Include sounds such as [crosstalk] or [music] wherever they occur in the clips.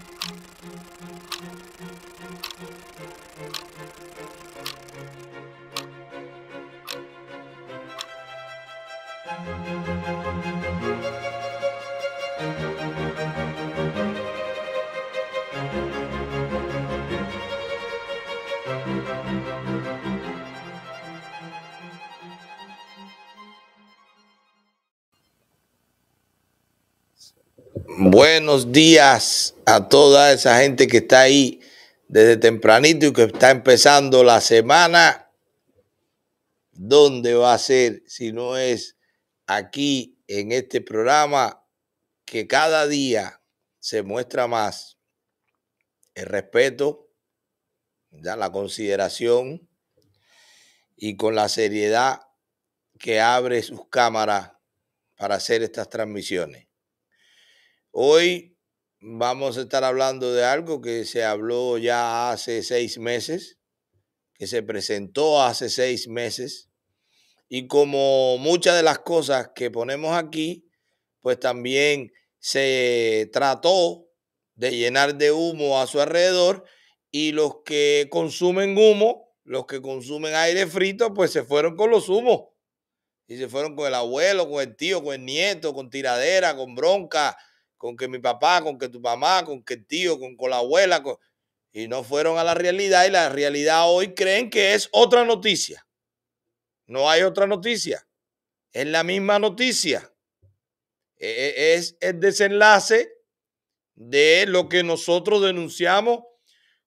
Thank you. buenos días a toda esa gente que está ahí desde tempranito y que está empezando la semana. ¿Dónde va a ser si no es aquí en este programa que cada día se muestra más el respeto, ya la consideración y con la seriedad que abre sus cámaras para hacer estas transmisiones? Hoy vamos a estar hablando de algo que se habló ya hace seis meses, que se presentó hace seis meses. Y como muchas de las cosas que ponemos aquí, pues también se trató de llenar de humo a su alrededor y los que consumen humo, los que consumen aire frito, pues se fueron con los humos. Y se fueron con el abuelo, con el tío, con el nieto, con tiradera, con bronca, con que mi papá, con que tu mamá, con que el tío, con, con la abuela, y no fueron a la realidad y la realidad hoy creen que es otra noticia. No hay otra noticia. Es la misma noticia. E, e, es el desenlace de lo que nosotros denunciamos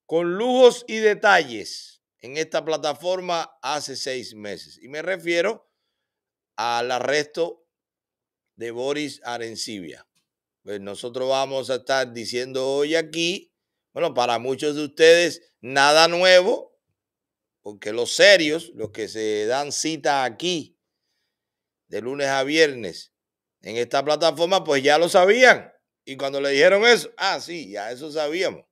con lujos y detalles en esta plataforma hace seis meses. Y me refiero al arresto de Boris Arencibia pues nosotros vamos a estar diciendo hoy aquí, bueno, para muchos de ustedes nada nuevo, porque los serios, los que se dan cita aquí de lunes a viernes en esta plataforma, pues ya lo sabían. Y cuando le dijeron eso, ah, sí, ya eso sabíamos.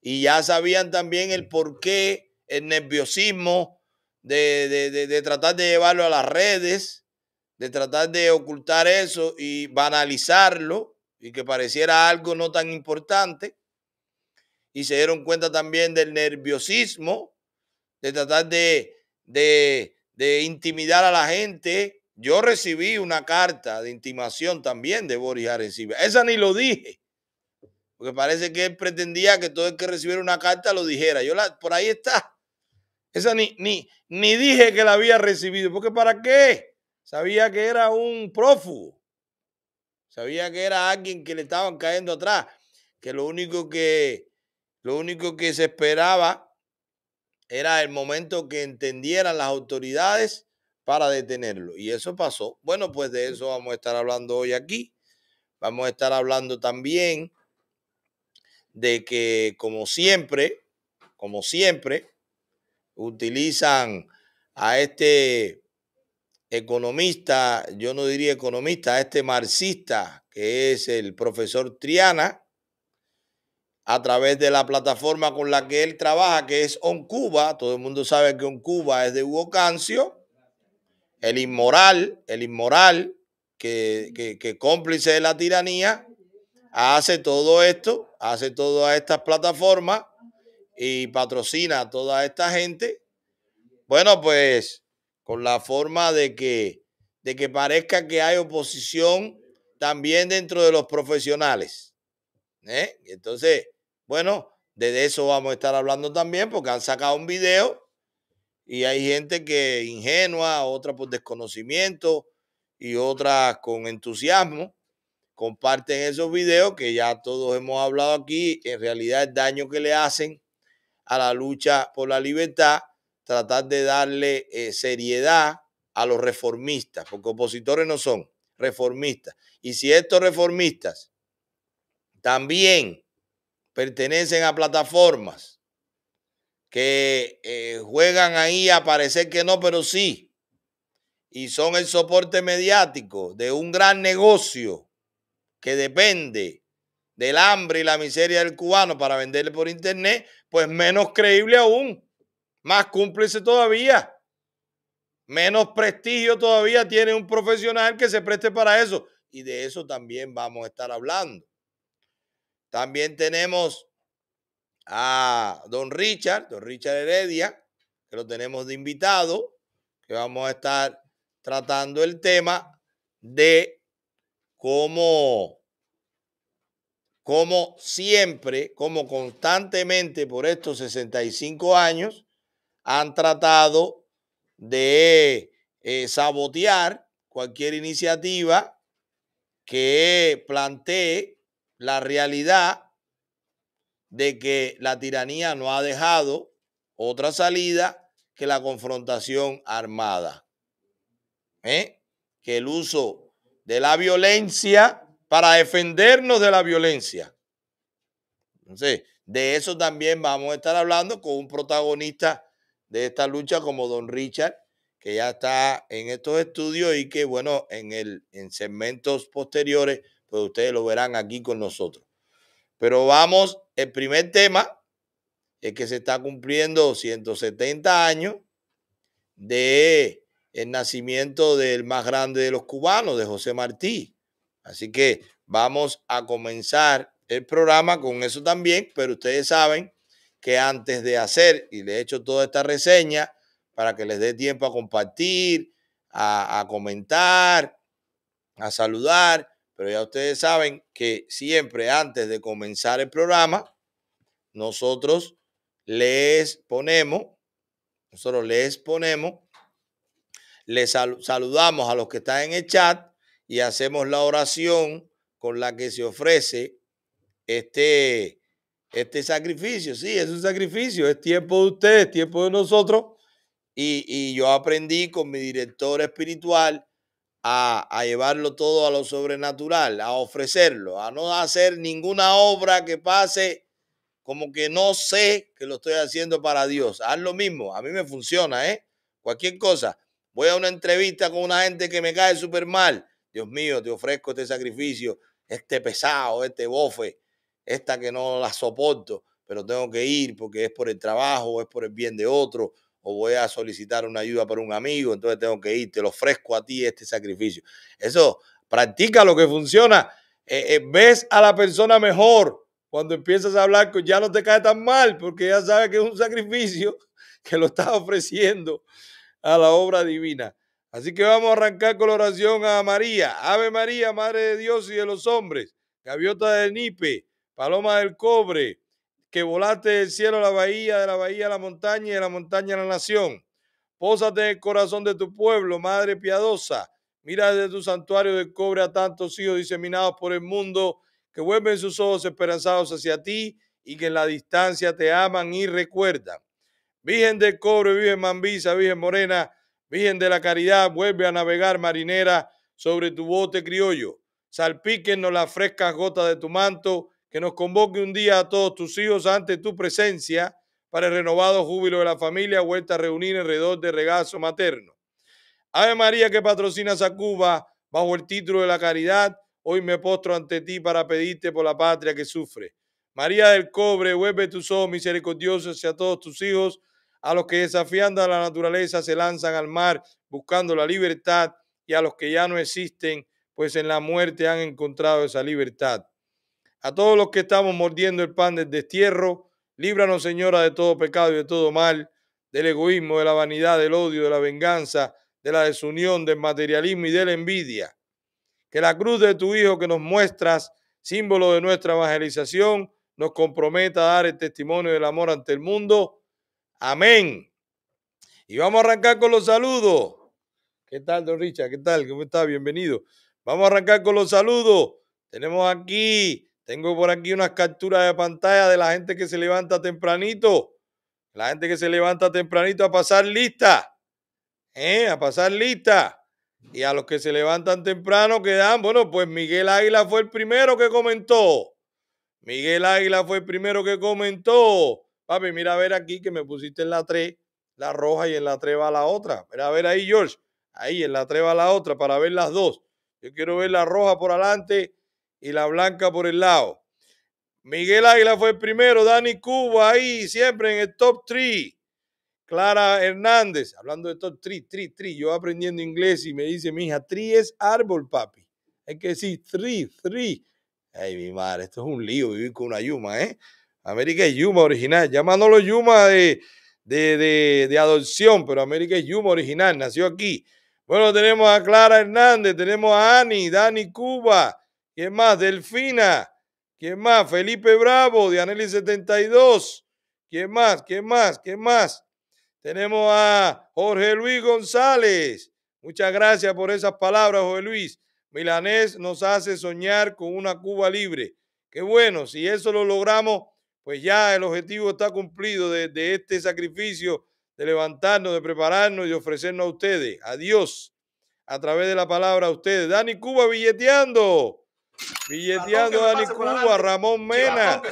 Y ya sabían también el porqué el nerviosismo de tratar de llevarlo a las redes, de tratar de ocultar eso y banalizarlo y que pareciera algo no tan importante. Y se dieron cuenta también del nerviosismo, de tratar de, intimidar a la gente. Yo recibí una carta de intimación también de Boris Arencibia. Esa ni lo dije, porque parece que él pretendía que todo el que recibiera una carta lo dijera. Yo la, por ahí está. Esa ni, ni, ni dije que la había recibido, porque ¿para qué? Sabía que era un prófugo. Sabía que era alguien que le estaban cayendo atrás, que lo único que, lo único que se esperaba era el momento que entendieran las autoridades para detenerlo. Y eso pasó. Bueno, pues de eso vamos a estar hablando hoy aquí. Vamos a estar hablando también de que, como siempre, como siempre, utilizan a este economista, yo no diría economista, este marxista, que es el profesor Triana, a través de la plataforma con la que él trabaja, que es Oncuba, Todo el mundo sabe que Oncuba es de Hugo Cancio, el inmoral, el inmoral, que, que cómplice de la tiranía, hace todo esto, hace todas estas plataformas y patrocina a toda esta gente. Bueno, pues por la forma de que, de que parezca que hay oposición también dentro de los profesionales. ¿eh? Entonces, bueno, de eso vamos a estar hablando también porque han sacado un video y hay gente que ingenua, otra por desconocimiento y otra con entusiasmo comparten esos videos que ya todos hemos hablado aquí, en realidad el daño que le hacen a la lucha por la libertad tratar de darle eh, seriedad a los reformistas, porque opositores no son reformistas. Y si estos reformistas también pertenecen a plataformas que eh, juegan ahí a parecer que no, pero sí, y son el soporte mediático de un gran negocio que depende del hambre y la miseria del cubano para venderle por internet, pues menos creíble aún. Más cúmplice todavía. Menos prestigio todavía tiene un profesional que se preste para eso. Y de eso también vamos a estar hablando. También tenemos a don Richard, don Richard Heredia, que lo tenemos de invitado, que vamos a estar tratando el tema de cómo, como siempre, como constantemente por estos 65 años, han tratado de eh, sabotear cualquier iniciativa que plantee la realidad de que la tiranía no ha dejado otra salida que la confrontación armada. ¿eh? Que el uso de la violencia para defendernos de la violencia. Entonces, de eso también vamos a estar hablando con un protagonista de esta lucha como Don Richard, que ya está en estos estudios y que, bueno, en, el, en segmentos posteriores, pues ustedes lo verán aquí con nosotros. Pero vamos, el primer tema es que se está cumpliendo 170 años de el nacimiento del más grande de los cubanos, de José Martí. Así que vamos a comenzar el programa con eso también, pero ustedes saben que antes de hacer, y le he hecho toda esta reseña para que les dé tiempo a compartir, a, comentar, a saludar, pero ya ustedes saben que siempre antes de comenzar el programa, nosotros les ponemos, nosotros les ponemos, les saludamos a los que están en el chat y hacemos la oración con la que se ofrece este este sacrificio, sí, es un sacrificio, es tiempo de ustedes, tiempo de nosotros. Y, yo aprendí con mi director espiritual a, a, llevarlo todo a lo sobrenatural, a ofrecerlo, a no hacer ninguna obra que pase como que no sé que lo estoy haciendo para Dios. Haz lo mismo, a mí me funciona, ¿eh? Cualquier cosa. Voy a una entrevista con una gente que me cae súper mal. Dios mío, te ofrezco este sacrificio, este pesado, este bofe esta que no la soporto, pero tengo que ir porque es por el trabajo, es por el bien de otro, o voy a solicitar una ayuda para un amigo, entonces tengo que ir, te lo ofrezco a ti este sacrificio. Eso, practica lo que funciona. Eh, eh, ves a la persona mejor cuando empiezas a hablar, pues ya no te cae tan mal, porque ya sabes que es un sacrificio [laughs] que lo estás ofreciendo a la obra divina. Así que vamos a arrancar con la oración a María. Ave María, Madre de Dios y de los hombres, gaviota de Nipe Paloma del Cobre, que volaste del cielo a la bahía, de la bahía a la montaña y de la montaña a la nación. Pósate en el corazón de tu pueblo, Madre piadosa. Mira desde tu santuario de cobre a tantos hijos diseminados por el mundo, que vuelven sus ojos esperanzados hacia ti y que en la distancia te aman y recuerdan. Virgen del cobre, Virgen Mambisa, Virgen Morena, Virgen de la Caridad, vuelve a navegar marinera sobre tu bote criollo. Salpíquenos las frescas gotas de tu manto que nos convoque un día a todos tus hijos ante tu presencia para el renovado júbilo de la familia, vuelta a reunir alrededor de regazo materno. Ave María que patrocinas a Cuba bajo el título de la caridad, hoy me postro ante ti para pedirte por la patria que sufre. María del Cobre, vuelve tus ojos misericordiosos hacia todos tus hijos, a los que desafiando a la naturaleza se lanzan al mar buscando la libertad y a los que ya no existen, pues en la muerte han encontrado esa libertad a todos los que estamos mordiendo el pan del destierro, líbranos Señora de todo pecado y de todo mal, del egoísmo, de la vanidad, del odio, de la venganza, de la desunión, del materialismo y de la envidia. Que la cruz de tu Hijo que nos muestras, símbolo de nuestra evangelización, nos comprometa a dar el testimonio del amor ante el mundo. Amén. Y vamos a arrancar con los saludos. ¿Qué tal, don Richard? ¿Qué tal? ¿Cómo está? Bienvenido. Vamos a arrancar con los saludos. Tenemos aquí tengo por aquí unas capturas de pantalla de la gente que se levanta tempranito. La gente que se levanta tempranito a pasar lista. ¿eh? A pasar lista. Y a los que se levantan temprano quedan, bueno, pues Miguel Águila fue el primero que comentó. Miguel Águila fue el primero que comentó. Papi, mira a ver aquí que me pusiste en la 3, la roja y en la 3 va la otra. Mira a ver ahí, George. Ahí en la 3 va la otra para ver las dos. Yo quiero ver la roja por adelante y la blanca por el lado. Miguel Águila fue el primero, Dani Cuba ahí, siempre en el top 3. Clara Hernández, hablando de top 3, 3, 3. Yo aprendiendo inglés y me dice mi hija, 3 es árbol, papi. Hay que decir 3, 3. Ay, mi madre, esto es un lío vivir con una Yuma, ¿eh? América es Yuma original. Llamándolo Yuma de, de, de, adopción, pero América es Yuma original, nació aquí. Bueno, tenemos a Clara Hernández, tenemos a Ani, Dani Cuba. ¿Quién más? Delfina. ¿Quién más? Felipe Bravo, de Anelis 72. ¿Quién más? ¿Quién más? ¿Quién más? Tenemos a Jorge Luis González. Muchas gracias por esas palabras, Jorge Luis. Milanés nos hace soñar con una Cuba libre. Qué bueno, si eso lo logramos, pues ya el objetivo está cumplido de, este sacrificio de levantarnos, de prepararnos y de ofrecernos a ustedes, a Dios, a través de la palabra a ustedes. Dani Cuba billeteando. Billeteando Dani Cuba, Ramón Mena.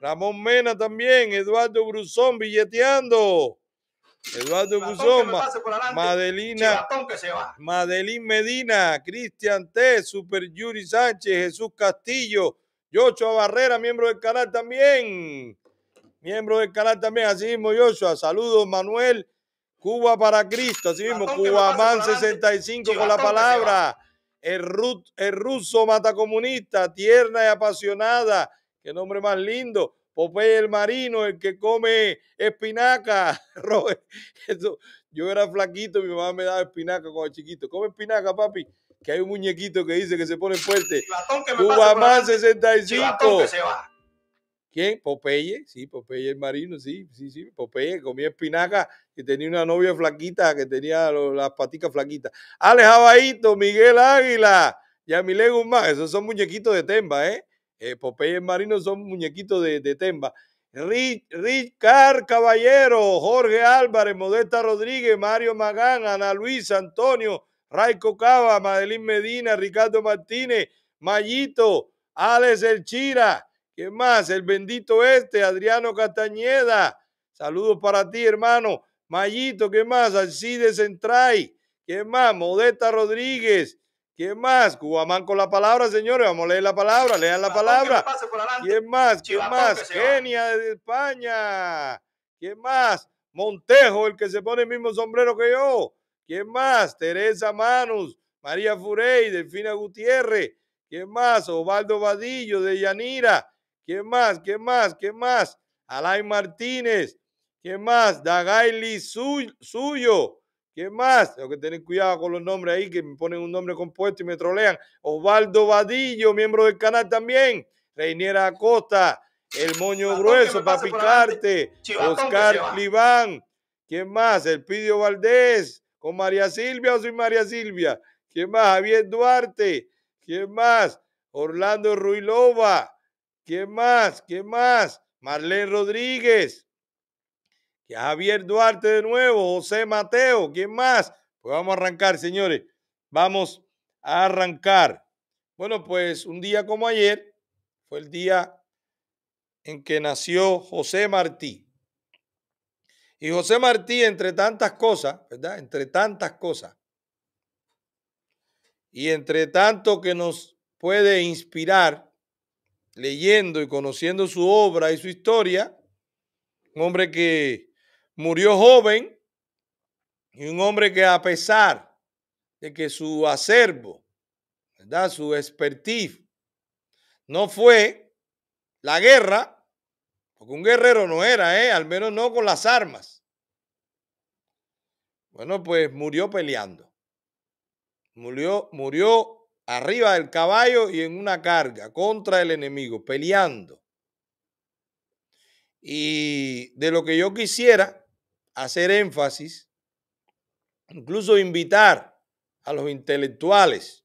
Ramón Mena también, Eduardo Bruzón billeteando. Eduardo Bruzón, Madelina, Madeline Medina, Cristian T, Super Yuri Sánchez, Jesús Castillo, Yochoa Barrera, miembro del canal también. Miembro del canal también, así mismo Yochoa. Saludos, Manuel. Cuba para Cristo, así mismo, Man 65 con la palabra el, el ruso matacomunista, tierna y apasionada, qué nombre más lindo, Popeye el marino, el que come espinaca, [laughs] yo era flaquito, mi mamá me daba espinaca cuando chiquito, come espinaca papi, que hay un muñequito que dice que se pone fuerte, más 65, ¿Quién? Popeye, sí, Popeye el marino, sí, sí, sí, Popeye comía espinaca que tenía una novia flaquita, que tenía las paticas flaquitas. Alex Abaito, Miguel Águila, Yamile Guzmán, esos son muñequitos de Temba, ¿eh? eh Popeye Marino son muñequitos de, Temba. Ricard Caballero, Jorge Álvarez, Modesta Rodríguez, Mario Magán, Ana Luisa, Antonio, Raico Cava, Madeline Medina, Ricardo Martínez, Mayito, Alex El Chira, más? El bendito este, Adriano Castañeda. Saludos para ti, hermano. Mayito, ¿qué más? Alcides Centray, ¿qué más? Modesta Rodríguez, ¿qué más? Cubamán con la palabra, señores, vamos a leer la palabra, lean la palabra. ¿Quién más? ¿Quién más? Genia de España, ¿quién más? Montejo, el que se pone el mismo sombrero que yo. ¿Quién más? Teresa Manus, María Furey, Delfina Gutiérrez. ¿Quién más? Osvaldo Vadillo de Yanira. ¿Quién más? ¿Qué más? ¿Qué más? Alain Martínez, ¿Qué más? Dagaili Suyo. ¿Qué más? Tengo que tener cuidado con los nombres ahí, que me ponen un nombre compuesto y me trolean. Osvaldo Vadillo, miembro del canal también. Reiniera Acosta, el moño grueso para picarte. Oscar Libán. ¿Qué más? El Pidio Valdés. ¿Con María Silvia o sin María Silvia? ¿Qué más? Javier Duarte. ¿Quién más? Orlando Ruilova. ¿Qué más? ¿Qué más? Marlene Rodríguez que Javier Duarte de nuevo, José Mateo, ¿quién más? Pues vamos a arrancar, señores. Vamos a arrancar. Bueno, pues un día como ayer fue el día en que nació José Martí. Y José Martí, entre tantas cosas, ¿verdad? Entre tantas cosas. Y entre tanto que nos puede inspirar leyendo y conociendo su obra y su historia, un hombre que Murió joven y un hombre que a pesar de que su acervo, ¿verdad? su expertise, no fue la guerra, porque un guerrero no era, ¿eh? al menos no con las armas. Bueno, pues murió peleando. Murió, murió arriba del caballo y en una carga contra el enemigo, peleando. Y de lo que yo quisiera hacer énfasis, incluso invitar a los intelectuales,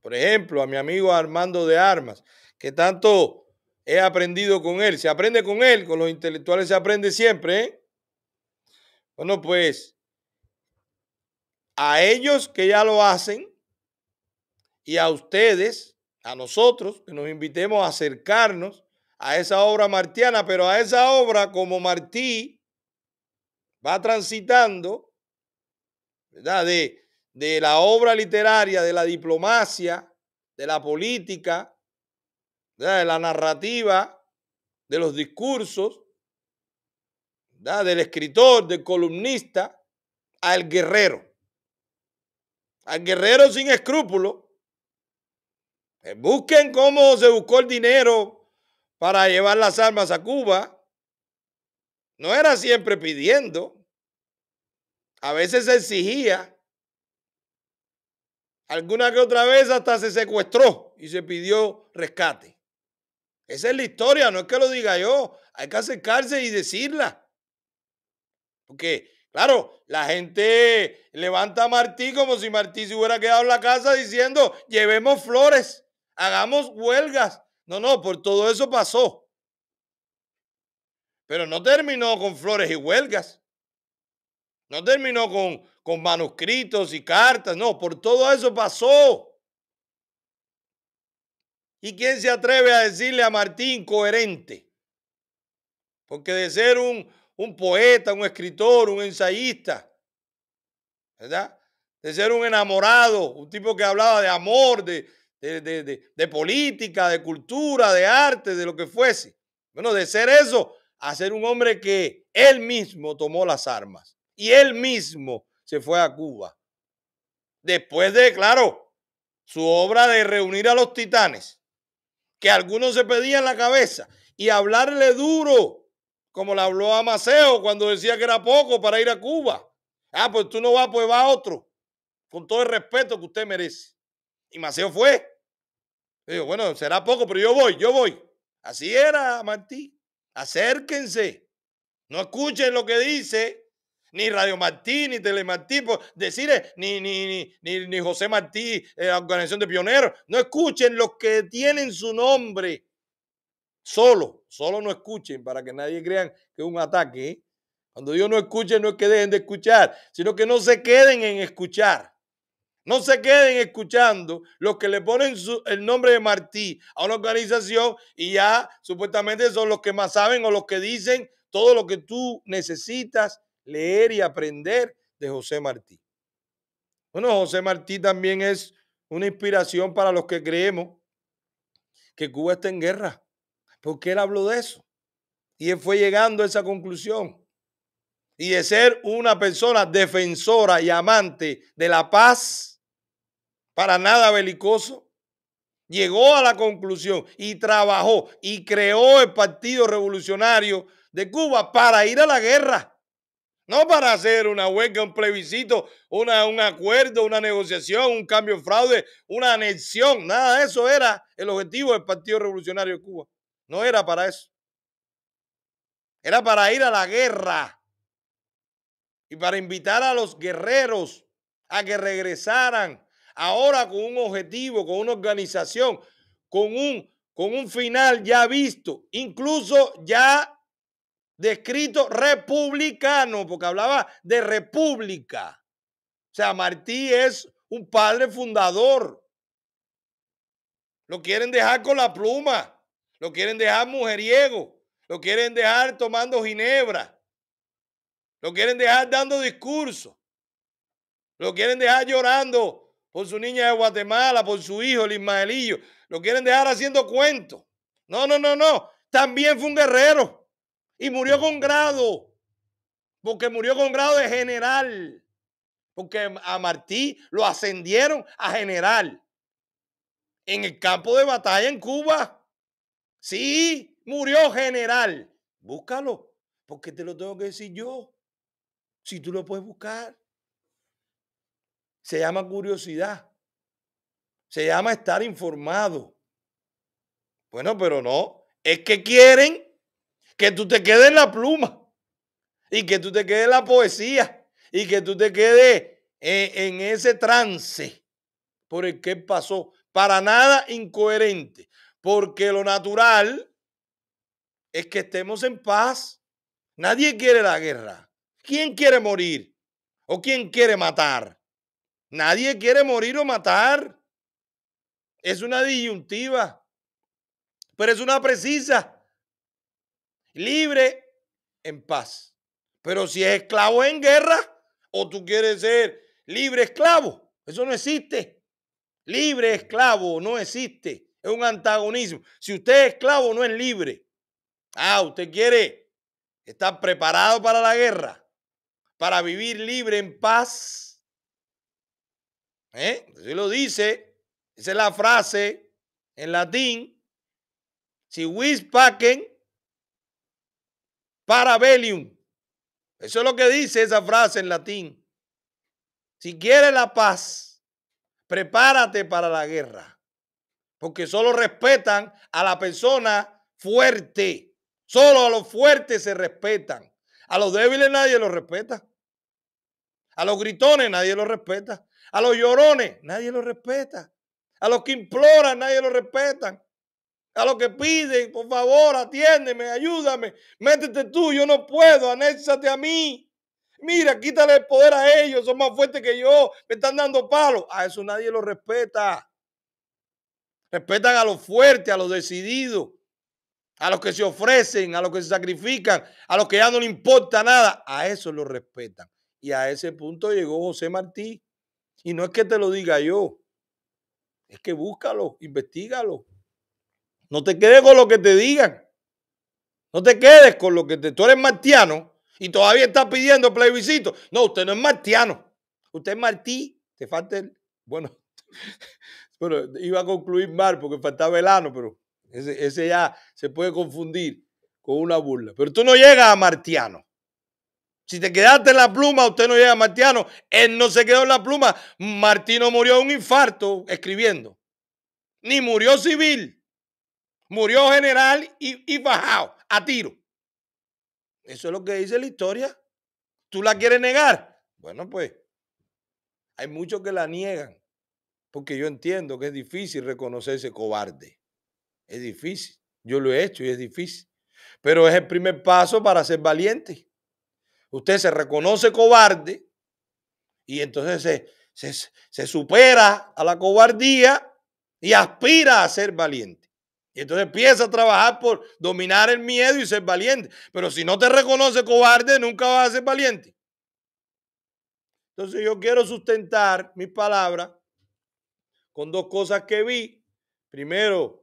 por ejemplo, a mi amigo Armando de Armas, que tanto he aprendido con él. Se aprende con él, con los intelectuales se aprende siempre. ¿eh? Bueno, pues a ellos que ya lo hacen y a ustedes, a nosotros, que nos invitemos a acercarnos a esa obra martiana, pero a esa obra como Martí va transitando, De, la obra literaria, de la diplomacia, de la política, de la narrativa, de los discursos, del escritor, del columnista, al guerrero. Al guerrero sin escrúpulos. Eh, busquen cómo se buscó el dinero para llevar las armas a Cuba. No era siempre pidiendo. A veces se exigía. Alguna que otra vez hasta se secuestró y se pidió rescate. Esa es la historia, no es que lo diga yo. Hay que acercarse y decirla. Porque, claro, la gente levanta a Martí como si Martí se hubiera quedado en la casa diciendo, llevemos flores, hagamos huelgas. No, no, por todo eso pasó. Pero no terminó con flores y huelgas. No terminó con, con manuscritos y cartas. No, por todo eso pasó. ¿Y quién se atreve a decirle a Martín coherente? Porque de ser un, poeta, un escritor, un ensayista, ¿verdad? De ser un enamorado, un tipo que hablaba de amor, de, de, de, política, de cultura, de arte, de lo que fuese. Bueno, de ser eso, a ser un hombre que él mismo tomó las armas y él mismo se fue a Cuba. Después de, claro, su obra de reunir a los titanes, que algunos se pedían la cabeza y hablarle duro, como le habló a Maceo cuando decía que era poco para ir a Cuba. Ah, pues tú no vas, pues va otro, con todo el respeto que usted merece. Y Maceo fue. Digo, bueno, será poco, pero yo voy, yo voy. Así era Martí. Acérquense. No escuchen lo que dice. Ni Radio Martí, ni Telemartí, pues, ni, ni, ni, José Martí, la eh, Organización de Pioneros. No escuchen los que tienen su nombre. Solo, solo no escuchen para que nadie crean que es un ataque. ¿eh? Cuando Dios no escuche, no es que dejen de escuchar, sino que no se queden en escuchar. No se queden escuchando los que le ponen el nombre de Martí a una organización y ya supuestamente son los que más saben o los que dicen todo lo que tú necesitas leer y aprender de José Martí. Bueno, José Martí también es una inspiración para los que creemos que Cuba está en guerra, porque él habló de eso y él fue llegando a esa conclusión y de ser una persona defensora y amante de la paz para nada belicoso, llegó a la conclusión y trabajó y creó el Partido Revolucionario de Cuba para ir a la guerra. No para hacer una huelga, un plebiscito, un acuerdo, una negociación, un cambio de fraude, una anexión. Nada de eso era el objetivo del Partido Revolucionario de Cuba. No era para eso. Era para ir a la guerra y para invitar a los guerreros a que regresaran ahora con un objetivo, con una organización, con un, con un final ya visto, incluso ya descrito republicano, porque hablaba de república. O sea, Martí es un padre fundador. Lo quieren dejar con la pluma, lo quieren dejar mujeriego, lo quieren dejar tomando ginebra, lo quieren dejar dando discurso, lo quieren dejar llorando por su niña de Guatemala, por su hijo, el Ismaelillo. Lo quieren dejar haciendo cuento. No, no, no, no. También fue un guerrero y murió con grado, porque murió con grado de general, porque a Martí lo ascendieron a general en el campo de batalla en Cuba. Sí, murió general. Búscalo, porque te lo tengo que decir yo. Si tú lo puedes buscar se llama curiosidad, se llama estar informado. Bueno, pero no, es que quieren que tú te quedes en la pluma y que tú te quedes en la poesía y que tú te quedes en, ese trance por el que pasó. Para nada incoherente, porque lo natural es que estemos en paz. Nadie quiere la guerra. ¿Quién quiere morir? ¿O quién quiere matar? Nadie quiere morir o matar. Es una disyuntiva, pero es una precisa. Libre en paz. Pero si es esclavo en guerra, o tú quieres ser libre esclavo, eso no existe. Libre esclavo no existe. Es un antagonismo. Si usted es esclavo, no es libre. Ah, usted quiere estar preparado para la guerra, para vivir libre en paz ¿Eh? Pues, lo dice. Esa es la frase en latín. Si vis paquen, para Eso es lo que dice esa frase en latín. Si quieres la paz, prepárate para la guerra. Porque solo respetan a la persona fuerte. Solo a los fuertes se respetan. A los débiles nadie los respeta. A los gritones nadie los respeta. A los llorones, nadie los respeta. A los que imploran, nadie los respetan. A los que piden, por favor, atiéndeme, ayúdame, métete tú, yo no puedo, anéxate a mí. Mira, quítale el poder a ellos, son más fuertes que yo, me están dando palos. A eso nadie lo respeta. Respetan a los fuertes, a los decididos, a los que se ofrecen, a los que se sacrifican, a los que ya no le importa nada. A eso lo respetan. Y a ese punto llegó José Martí. Y no es que te lo diga yo, es que búscalo, investigalo. No te quedes con lo que te digan. No te quedes con lo que te... Tú eres martiano y todavía estás pidiendo plebiscito. No, usted no es martiano. Usted es martí. Te falta el... Bueno, bueno [laughs] iba a concluir mal porque faltaba el ano, pero ese ya se puede confundir con una burla. Pero tú no llegas a martiano. Si te quedaste en la pluma, usted no llega a Martiano. Él no se quedó en la pluma. Martino murió de un infarto escribiendo. Ni murió civil. Murió general y, y bajado a tiro. Eso es lo que dice la historia. ¿Tú la quieres negar? Bueno, pues hay muchos que la niegan. Porque yo entiendo que es difícil reconocerse cobarde. Es difícil. Yo lo he hecho y es difícil. Pero es el primer paso para ser valiente usted se reconoce cobarde y entonces se, supera a la cobardía y aspira a ser valiente. Y entonces empieza a trabajar por dominar el miedo y ser valiente. Pero si no te reconoce cobarde, nunca vas a ser valiente. Entonces yo quiero sustentar mis palabras con dos cosas que vi. Primero,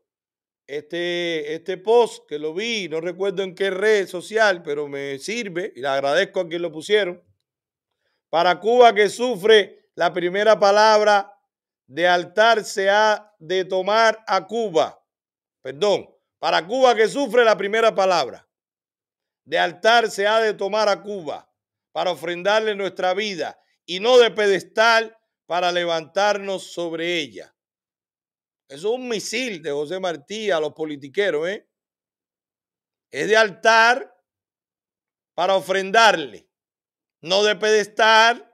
este, este post que lo vi, no recuerdo en qué red social, pero me sirve y le agradezco a quien lo pusieron. Para Cuba que sufre la primera palabra de altar se ha de tomar a Cuba. Perdón, para Cuba que sufre la primera palabra. De altar se ha de tomar a Cuba para ofrendarle nuestra vida y no de pedestal para levantarnos sobre ella. Eso es un misil de José Martí a los politiqueros, ¿eh? Es de altar para ofrendarle, no de pedestal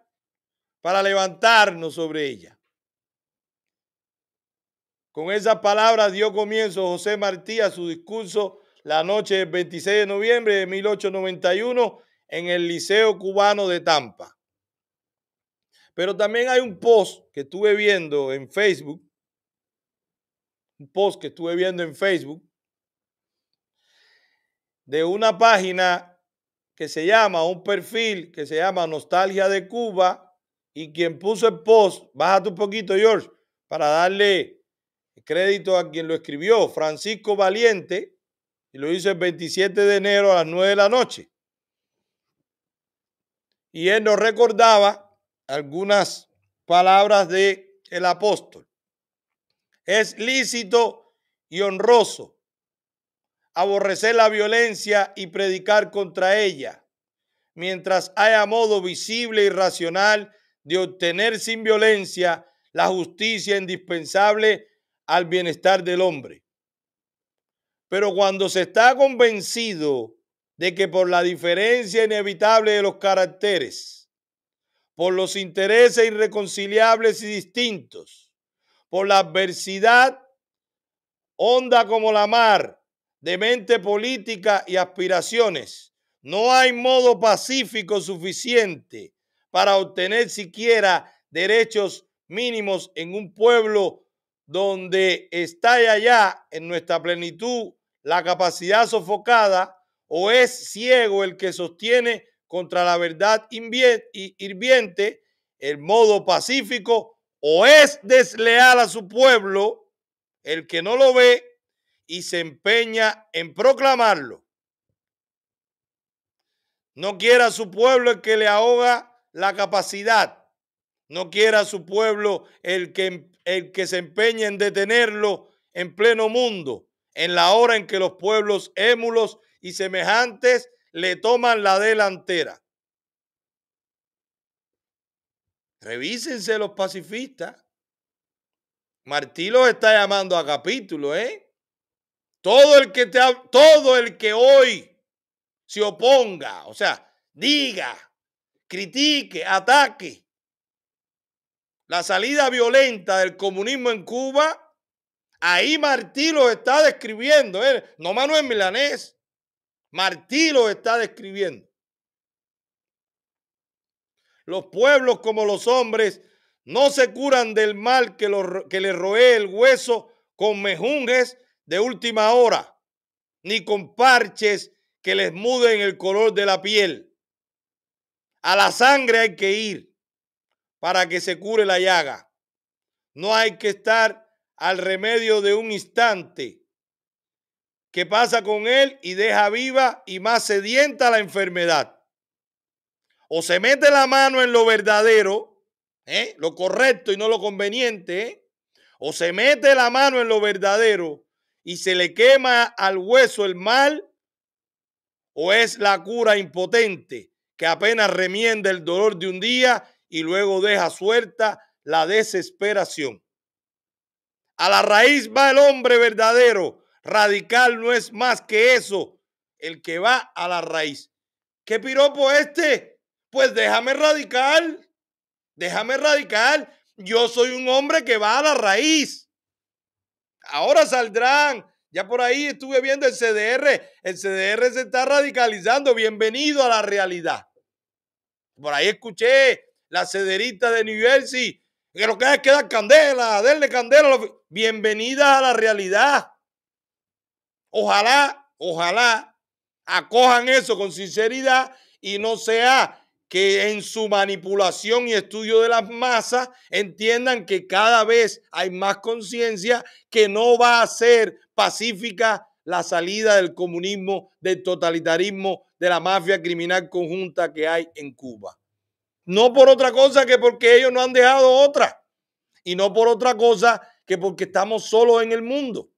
para levantarnos sobre ella. Con esas palabras dio comienzo José Martí a su discurso la noche del 26 de noviembre de 1891 en el Liceo Cubano de Tampa. Pero también hay un post que estuve viendo en Facebook un post que estuve viendo en Facebook de una página que se llama, un perfil que se llama Nostalgia de Cuba y quien puso el post, bájate un poquito George, para darle crédito a quien lo escribió, Francisco Valiente, y lo hizo el 27 de enero a las 9 de la noche. Y él nos recordaba algunas palabras de el apóstol es lícito y honroso aborrecer la violencia y predicar contra ella, mientras haya modo visible y racional de obtener sin violencia la justicia indispensable al bienestar del hombre. Pero cuando se está convencido de que por la diferencia inevitable de los caracteres, por los intereses irreconciliables y distintos, por la adversidad, honda como la mar, de mente política y aspiraciones. No hay modo pacífico suficiente para obtener siquiera derechos mínimos en un pueblo donde está allá en nuestra plenitud la capacidad sofocada o es ciego el que sostiene contra la verdad hirviente el modo pacífico o es desleal a su pueblo el que no lo ve y se empeña en proclamarlo. No quiera a su pueblo el que le ahoga la capacidad. No quiera a su pueblo el que, em, el que se empeña en detenerlo en pleno mundo, en la hora en que los pueblos émulos y semejantes le toman la delantera. Revísense los pacifistas. Martí los está llamando a capítulo, ¿eh? Todo el que te todo el que hoy se oponga, o sea, diga, critique, ataque la salida violenta del comunismo en Cuba, ahí Martí los está describiendo, ¿eh? no Manuel Milanés, Martí los está describiendo los pueblos como los hombres no se curan del mal que, que les roe el hueso con mejungues de última hora, ni con parches que les muden el color de la piel. A la sangre hay que ir para que se cure la llaga. No hay que estar al remedio de un instante que pasa con él y deja viva y más sedienta la enfermedad o se mete la mano en lo verdadero, ¿eh? lo correcto y no lo conveniente, ¿eh? o se mete la mano en lo verdadero y se le quema al hueso el mal, o es la cura impotente que apenas remienda el dolor de un día y luego deja suelta la desesperación. A la raíz va el hombre verdadero. Radical no es más que eso, el que va a la raíz. ¿Qué piropo este? pues déjame radical, déjame radical. Yo soy un hombre que va a la raíz. Ahora saldrán. Ya por ahí estuve viendo el CDR. El CDR se está radicalizando. Bienvenido a la realidad. Por ahí escuché la cederita de New Jersey. Que lo que es que candela, denle candela. Bienvenida a la realidad. Ojalá, ojalá acojan eso con sinceridad y no sea que en su manipulación y estudio de las masas entiendan que cada vez hay más conciencia que no va a ser pacífica la salida del comunismo, del totalitarismo, de la mafia criminal conjunta que hay en Cuba. No por otra cosa que porque ellos no han dejado otra. Y no por otra cosa que porque estamos solos en el mundo.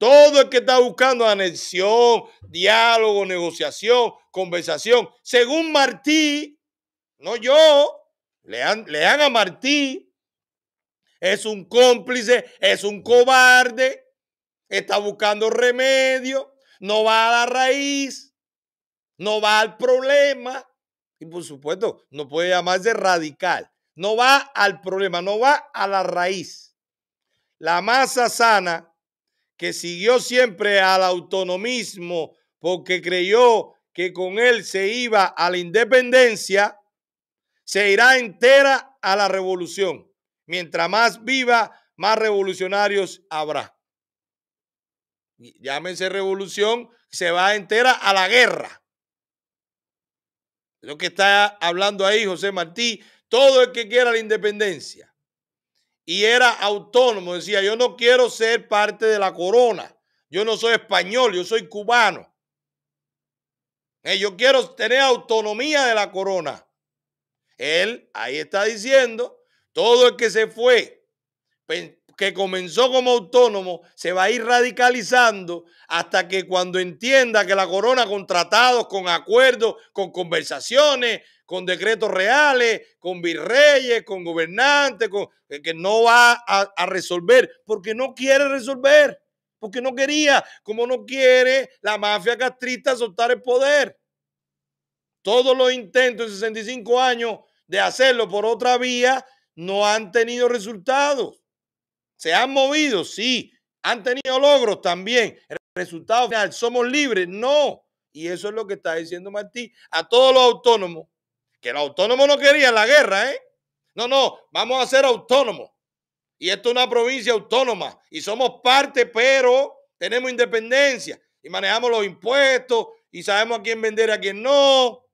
Todo el que está buscando anexión, diálogo, negociación, conversación, según Martí, no yo, lean, a Martí, es un cómplice, es un cobarde, está buscando remedio, no va a la raíz, no va al problema. Y por supuesto, no puede llamarse radical. No va al problema, no va a la raíz. La masa sana que siguió siempre al autonomismo porque creyó que con él se iba a la independencia, se irá entera a la revolución. Mientras más viva, más revolucionarios habrá. Llámense revolución, se va entera a la guerra. Lo que está hablando ahí José Martí, todo el que quiera la independencia y era autónomo, decía, yo no quiero ser parte de la corona, yo no soy español, yo soy cubano. Eh, yo quiero tener autonomía de la corona. Él ahí está diciendo, todo el que se fue, que comenzó como autónomo, se va a ir radicalizando hasta que cuando entienda que la corona con tratados, con acuerdos, con conversaciones, con decretos reales, con virreyes, con gobernantes, con, eh, que no va a, resolver, porque no quiere resolver, porque no quería, como no quiere la mafia castrista soltar el poder. Todos los intentos de 65 años de hacerlo por otra vía no han tenido resultados. Se han movido, sí. Han tenido logros también. El resultado final, somos libres, no. Y eso es lo que está diciendo Martí. A todos los autónomos que los autónomos no querían la guerra, ¿eh? No, no, vamos a ser autónomos. Y esto es una provincia autónoma y somos parte, pero tenemos independencia y manejamos los impuestos y sabemos a quién vender y a quién no.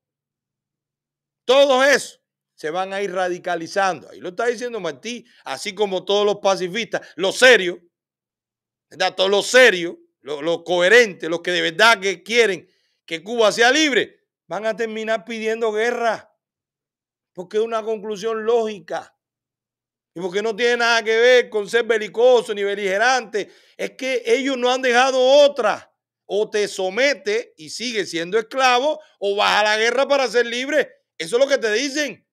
Todo eso se van a ir radicalizando. Ahí lo está diciendo Martí, así como todos los pacifistas, los serios, ¿verdad? Todos los serios, los, coherentes, los que de verdad que quieren que Cuba sea libre, van a terminar pidiendo guerra porque es una conclusión lógica y porque no tiene nada que ver con ser belicoso ni beligerante. Es que ellos no han dejado otra. O te somete y sigue siendo esclavo, o vas a la guerra para ser libre. Eso es lo que te dicen.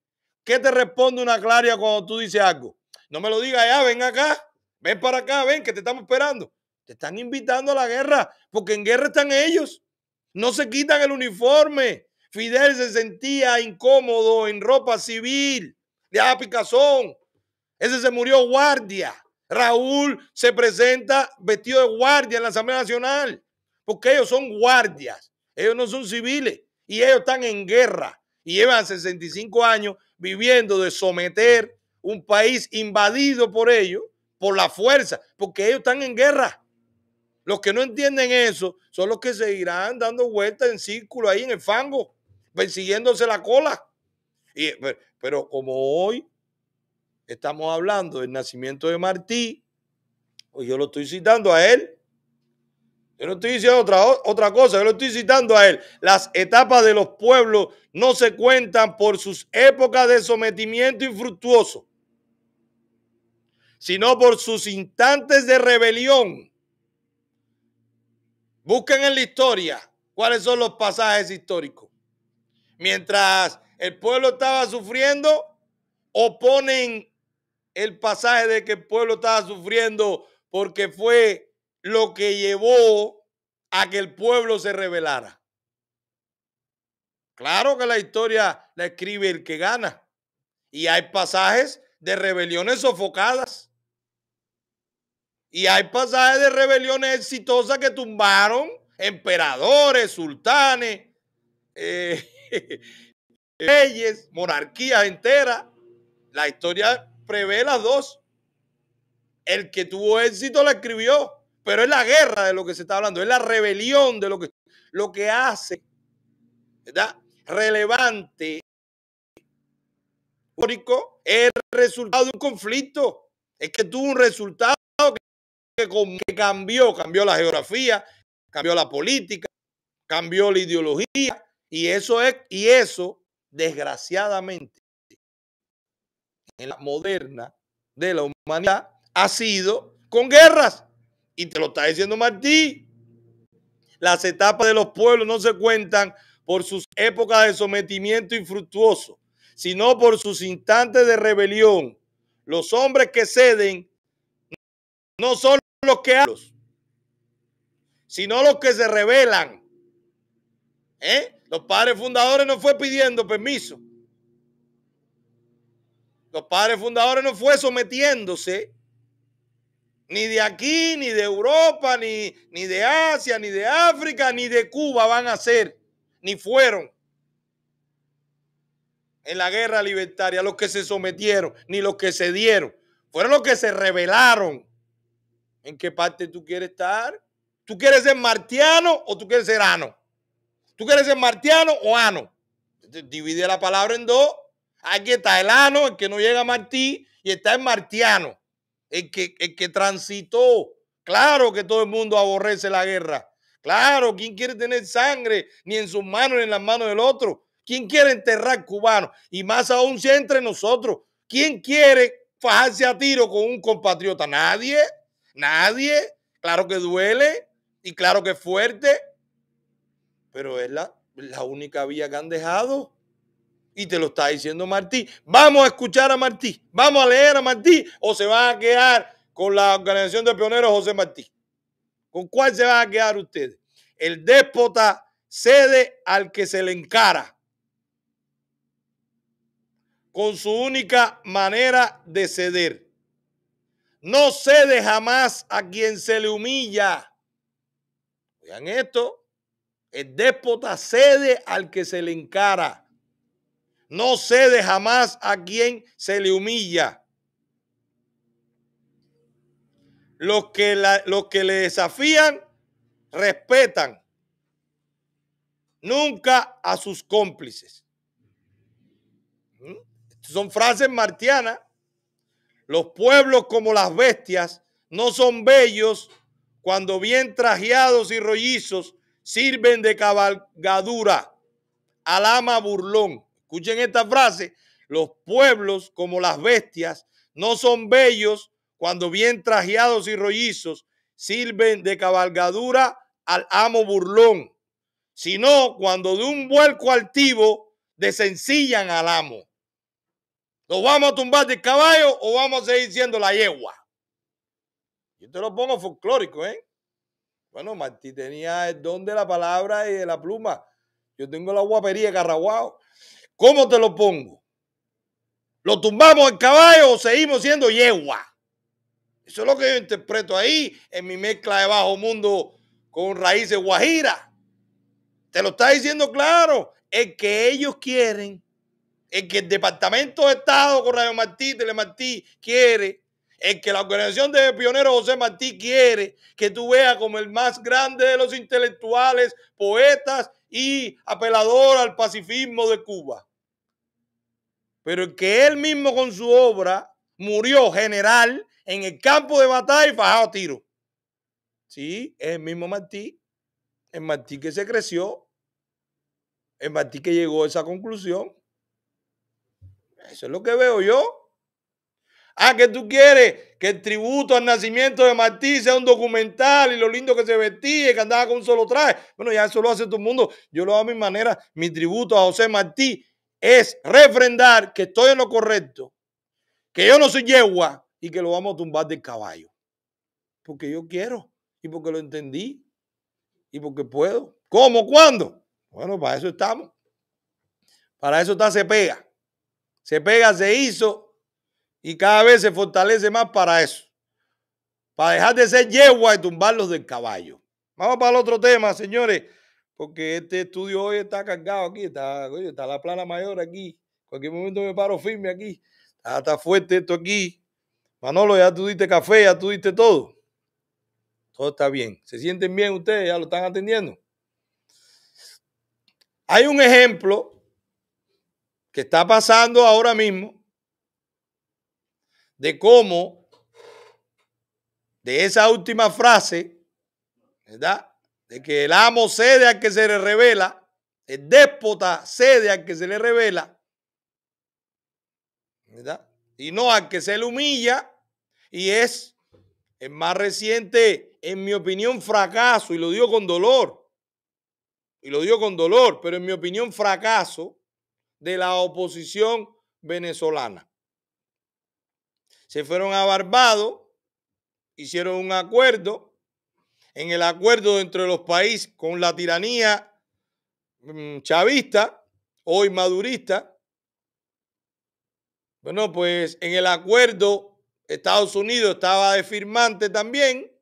¿Qué te responde una claria cuando tú dices algo? No me lo digas ya, ven acá, ven para acá, ven que te estamos esperando. Te están invitando a la guerra, porque en guerra están ellos. No se quitan el uniforme, Fidel se sentía incómodo en ropa civil de apicazón. Ese se murió guardia. Raúl se presenta vestido de guardia en la Asamblea Nacional, porque ellos son guardias, ellos no son civiles y ellos están en guerra y llevan 65 años viviendo de someter un país invadido por ellos, por la fuerza, porque ellos están en guerra. Los que no entienden eso son los que seguirán dando vueltas en círculo ahí en el fango persiguiéndose la cola. pero, como hoy estamos hablando del nacimiento de Martí, pues yo lo estoy citando a él. Yo no estoy diciendo otra, otra cosa, yo lo estoy citando a él. Las etapas de los pueblos no se cuentan por sus épocas de sometimiento infructuoso, sino por sus instantes de rebelión. Busquen en la historia cuáles son los pasajes históricos. Mientras el pueblo estaba sufriendo, oponen el pasaje de que el pueblo estaba sufriendo porque fue lo que llevó a que el pueblo se rebelara. Claro que la historia la escribe el que gana. Y hay pasajes de rebeliones sofocadas. Y hay pasajes de rebeliones exitosas que tumbaron emperadores, sultanes, eh, [laughs] leyes monarquías enteras. La historia prevé las dos. El que tuvo éxito la escribió, pero es la guerra de lo que se está hablando, es la rebelión de lo que, lo que hace ¿verdad? relevante histórico el resultado de un conflicto. Es que tuvo un resultado que, que cambió, cambió la geografía, cambió la política, cambió la ideología, y eso es, y eso, desgraciadamente, en la moderna de la humanidad, ha sido con guerras. Y te lo está diciendo Martí. Las etapas de los pueblos no se cuentan por sus épocas de sometimiento infructuoso, sino por sus instantes de rebelión. Los hombres que ceden no son los que hablan, sino los que se rebelan. ¿Eh? Los padres fundadores no fue pidiendo permiso. Los padres fundadores no fue sometiéndose ni de aquí, ni de Europa, ni, ni de Asia, ni de África, ni de Cuba van a ser, ni fueron en la guerra libertaria los que se sometieron, ni los que se dieron. Fueron los que se rebelaron. ¿En qué parte tú quieres estar? ¿Tú quieres ser martiano o tú quieres ser ano? ¿Tú quieres ser martiano o ano? Divide la palabra en dos. Aquí está el ano, el que no llega a Martí, y está el martiano, el que, el que transitó. Claro que todo el mundo aborrece la guerra. Claro, ¿quién quiere tener sangre ni en sus manos ni en las manos del otro? ¿Quién quiere enterrar cubanos? Y más aún si entre nosotros. ¿Quién quiere fajarse a tiro con un compatriota? Nadie, nadie. Claro que duele y claro que es fuerte, pero es la, única vía que han dejado. Y te lo está diciendo Martí. Vamos a escuchar a Martí. Vamos a leer a Martí. O se van a quedar con la organización de pioneros José Martí. ¿Con cuál se van a quedar ustedes? El déspota cede al que se le encara. Con su única manera de ceder. No cede jamás a quien se le humilla. Vean esto. El déspota cede al que se le encara. No cede jamás a quien se le humilla. Los que, que le desafían respetan nunca a sus cómplices. ¿Mm? Son frases martianas. Los pueblos como las bestias no son bellos cuando bien trajeados y rollizos sirven de cabalgadura al ama burlón. Escuchen esta frase, los pueblos como las bestias no son bellos cuando bien trajeados y rollizos, sirven de cabalgadura al amo burlón, sino cuando de un vuelco altivo desencillan al amo. ¿Nos vamos a tumbar de caballo o vamos a seguir siendo la yegua? Yo te lo pongo folclórico, ¿eh? Bueno, Martí tenía el don de la palabra y de la pluma. Yo tengo la guapería carraguao. ¿Cómo te lo pongo? ¿Lo tumbamos el caballo o seguimos siendo yegua? Eso es lo que yo interpreto ahí en mi mezcla de bajo mundo con raíces guajira. Te lo está diciendo claro. Es que ellos quieren, el que el Departamento de Estado con Radio Martí, Telemartí quiere, es que la organización de Pioneros José Martí quiere que tú veas como el más grande de los intelectuales, poetas y apelador al pacifismo de Cuba. Pero el que él mismo con su obra murió general en el campo de batalla y fajado tiro. Sí, es el mismo Martí, el Martí que se creció, el Martí que llegó a esa conclusión. Eso es lo que veo yo. Ah, ¿qué tú quieres? Que el tributo al nacimiento de Martí sea un documental y lo lindo que se vestía y que andaba con un solo traje. Bueno, ya eso lo hace todo el mundo. Yo lo hago a mi manera. Mi tributo a José Martí es refrendar que estoy en lo correcto, que yo no soy yegua y que lo vamos a tumbar del caballo. Porque yo quiero y porque lo entendí y porque puedo. ¿Cómo? ¿Cuándo? Bueno, para eso estamos. Para eso está Se Pega. Se Pega se hizo y cada vez se fortalece más para eso. Para dejar de ser yegua y tumbarlos del caballo. Vamos para el otro tema, señores. Porque este estudio hoy está cargado aquí. Está, está la plana mayor aquí. Cualquier momento me paro firme aquí. Está, fuerte esto aquí. Manolo, ya tú diste café, ya tú diste todo. Todo está bien. ¿Se sienten bien ustedes? ¿Ya lo están atendiendo? Hay un ejemplo que está pasando ahora mismo de cómo de esa última frase, ¿verdad? De que el amo cede al que se le revela, el déspota cede al que se le revela, ¿verdad? Y no al que se le humilla, y es el más reciente, en mi opinión, fracaso, y lo digo con dolor, y lo digo con dolor, pero en mi opinión, fracaso de la oposición venezolana se fueron a Barbados, hicieron un acuerdo. En el acuerdo entre los países con la tiranía mm, chavista, hoy madurista. Bueno, pues en el acuerdo Estados Unidos estaba de firmante también.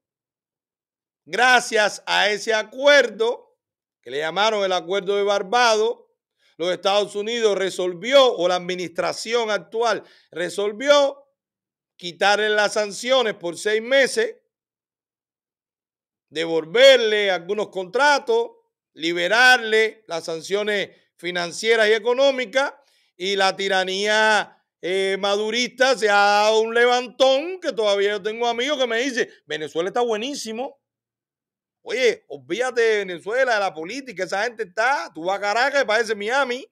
Gracias a ese acuerdo, que le llamaron el acuerdo de Barbados, los Estados Unidos resolvió, o la administración actual resolvió quitarle las sanciones por seis meses, devolverle algunos contratos, liberarle las sanciones financieras y económicas y la tiranía eh, madurista se ha dado un levantón que todavía yo tengo amigos que me dicen, Venezuela está buenísimo. Oye, olvídate de Venezuela, de la política, esa gente está, tú vas a Caracas y parece Miami.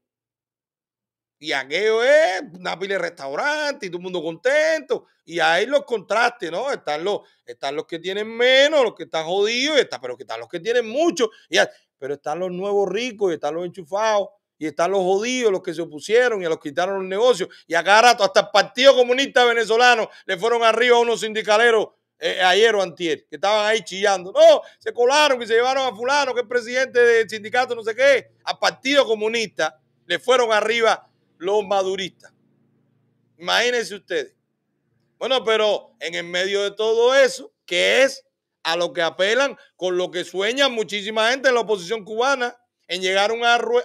Y aquello es una pila de restaurante y todo el mundo contento. Y ahí los contrastes, ¿no? Están los, están los que tienen menos, los que están jodidos, está, pero que están los que tienen mucho. Y, pero están los nuevos ricos y están los enchufados. Y están los jodidos, los que se opusieron y a los que quitaron el negocios. Y a cada rato, hasta el Partido Comunista Venezolano le fueron arriba a unos sindicaleros eh, ayer o antier, que estaban ahí chillando. No, se colaron y se llevaron a fulano, que es presidente del sindicato, no sé qué. a Partido Comunista le fueron arriba los maduristas. Imagínense ustedes. Bueno, pero en el medio de todo eso, que es a lo que apelan, con lo que sueña muchísima gente en la oposición cubana, en llegar a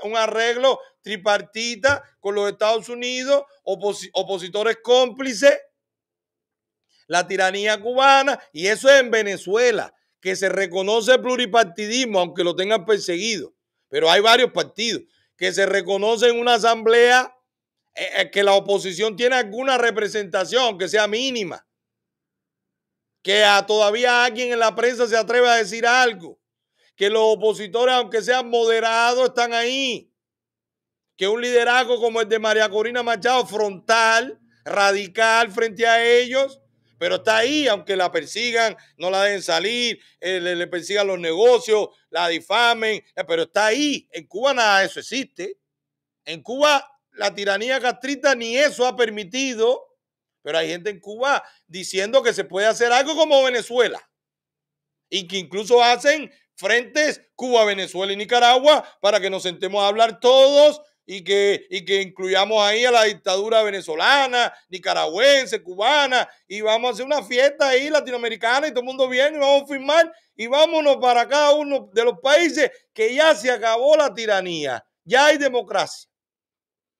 un arreglo tripartita con los Estados Unidos, opositores cómplices, la tiranía cubana, y eso es en Venezuela, que se reconoce pluripartidismo, aunque lo tengan perseguido, pero hay varios partidos, que se reconocen una asamblea eh, eh, que la oposición tiene alguna representación, que sea mínima. Que a todavía alguien en la prensa se atreve a decir algo. Que los opositores, aunque sean moderados, están ahí. Que un liderazgo como el de María Corina Machado, frontal, radical frente a ellos, pero está ahí, aunque la persigan, no la dejen salir, eh, le, persigan los negocios, la difamen, pero está ahí. En Cuba nada de eso existe. En Cuba la tiranía castrita ni eso ha permitido, pero hay gente en Cuba diciendo que se puede hacer algo como Venezuela y que incluso hacen frentes Cuba, Venezuela y Nicaragua para que nos sentemos a hablar todos y que, y que incluyamos ahí a la dictadura venezolana, nicaragüense, cubana, y vamos a hacer una fiesta ahí latinoamericana y todo el mundo viene y vamos a firmar y vámonos para cada uno de los países que ya se acabó la tiranía, ya hay democracia.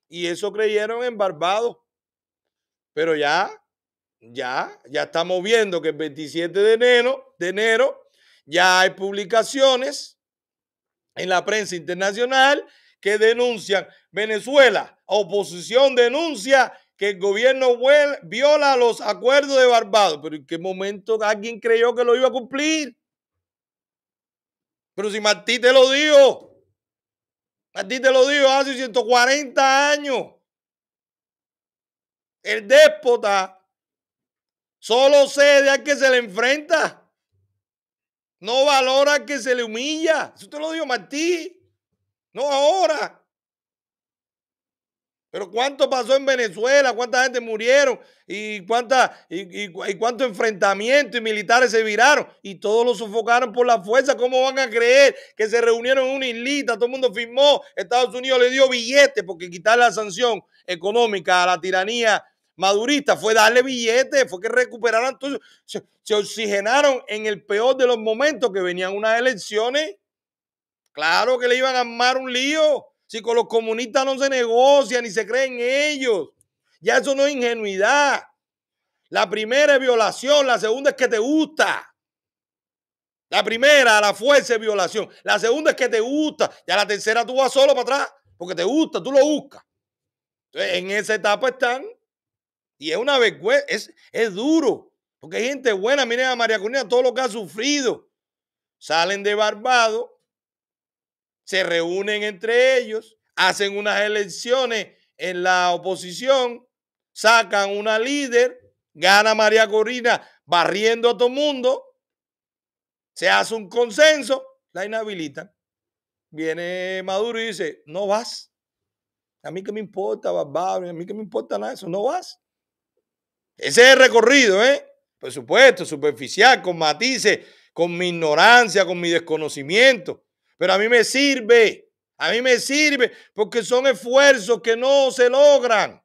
Y eso creyeron en Barbados. Pero ya, ya, ya estamos viendo que el 27 de enero, de enero ya hay publicaciones en la prensa internacional que denuncian Venezuela. Oposición denuncia que el gobierno viola los acuerdos de Barbados. Pero ¿en qué momento alguien creyó que lo iba a cumplir? Pero si Martí te lo dijo. A te lo digo hace 140 años. El déspota solo cede al que se le enfrenta. No valora al que se le humilla. Eso te lo digo Martí. No ahora. Pero cuánto pasó en Venezuela, cuánta gente murieron y, cuánta, y, y, cuánto enfrentamiento y militares se viraron y todos los sofocaron por la fuerza. ¿Cómo van a creer que se reunieron en una islita? Todo el mundo firmó, Estados Unidos le dio billetes porque quitar la sanción económica a la tiranía madurista fue darle billetes, fue que recuperaron. todo. Se, se oxigenaron en el peor de los momentos que venían unas elecciones. Claro que le iban a armar un lío. Si con los comunistas no se negocian ni se creen ellos. Ya eso no es ingenuidad. La primera es violación, la segunda es que te gusta. La primera, la fuerza es violación. La segunda es que te gusta. Ya la tercera tú vas solo para atrás porque te gusta, tú lo buscas. Entonces, en esa etapa están. Y es una vergüenza, es, duro. Porque hay gente buena, miren a María Corina, todo lo que ha sufrido. Salen de Barbados se reúnen entre ellos, hacen unas elecciones en la oposición, sacan una líder, gana María Corina barriendo a todo mundo, se hace un consenso, la inhabilitan. Viene Maduro y dice, no vas. A mí que me importa, a mí que me importa nada eso, no vas. Ese es el recorrido, ¿eh? Por supuesto, superficial, con matices, con mi ignorancia, con mi desconocimiento. Pero a mí me sirve, a mí me sirve porque son esfuerzos que no se logran.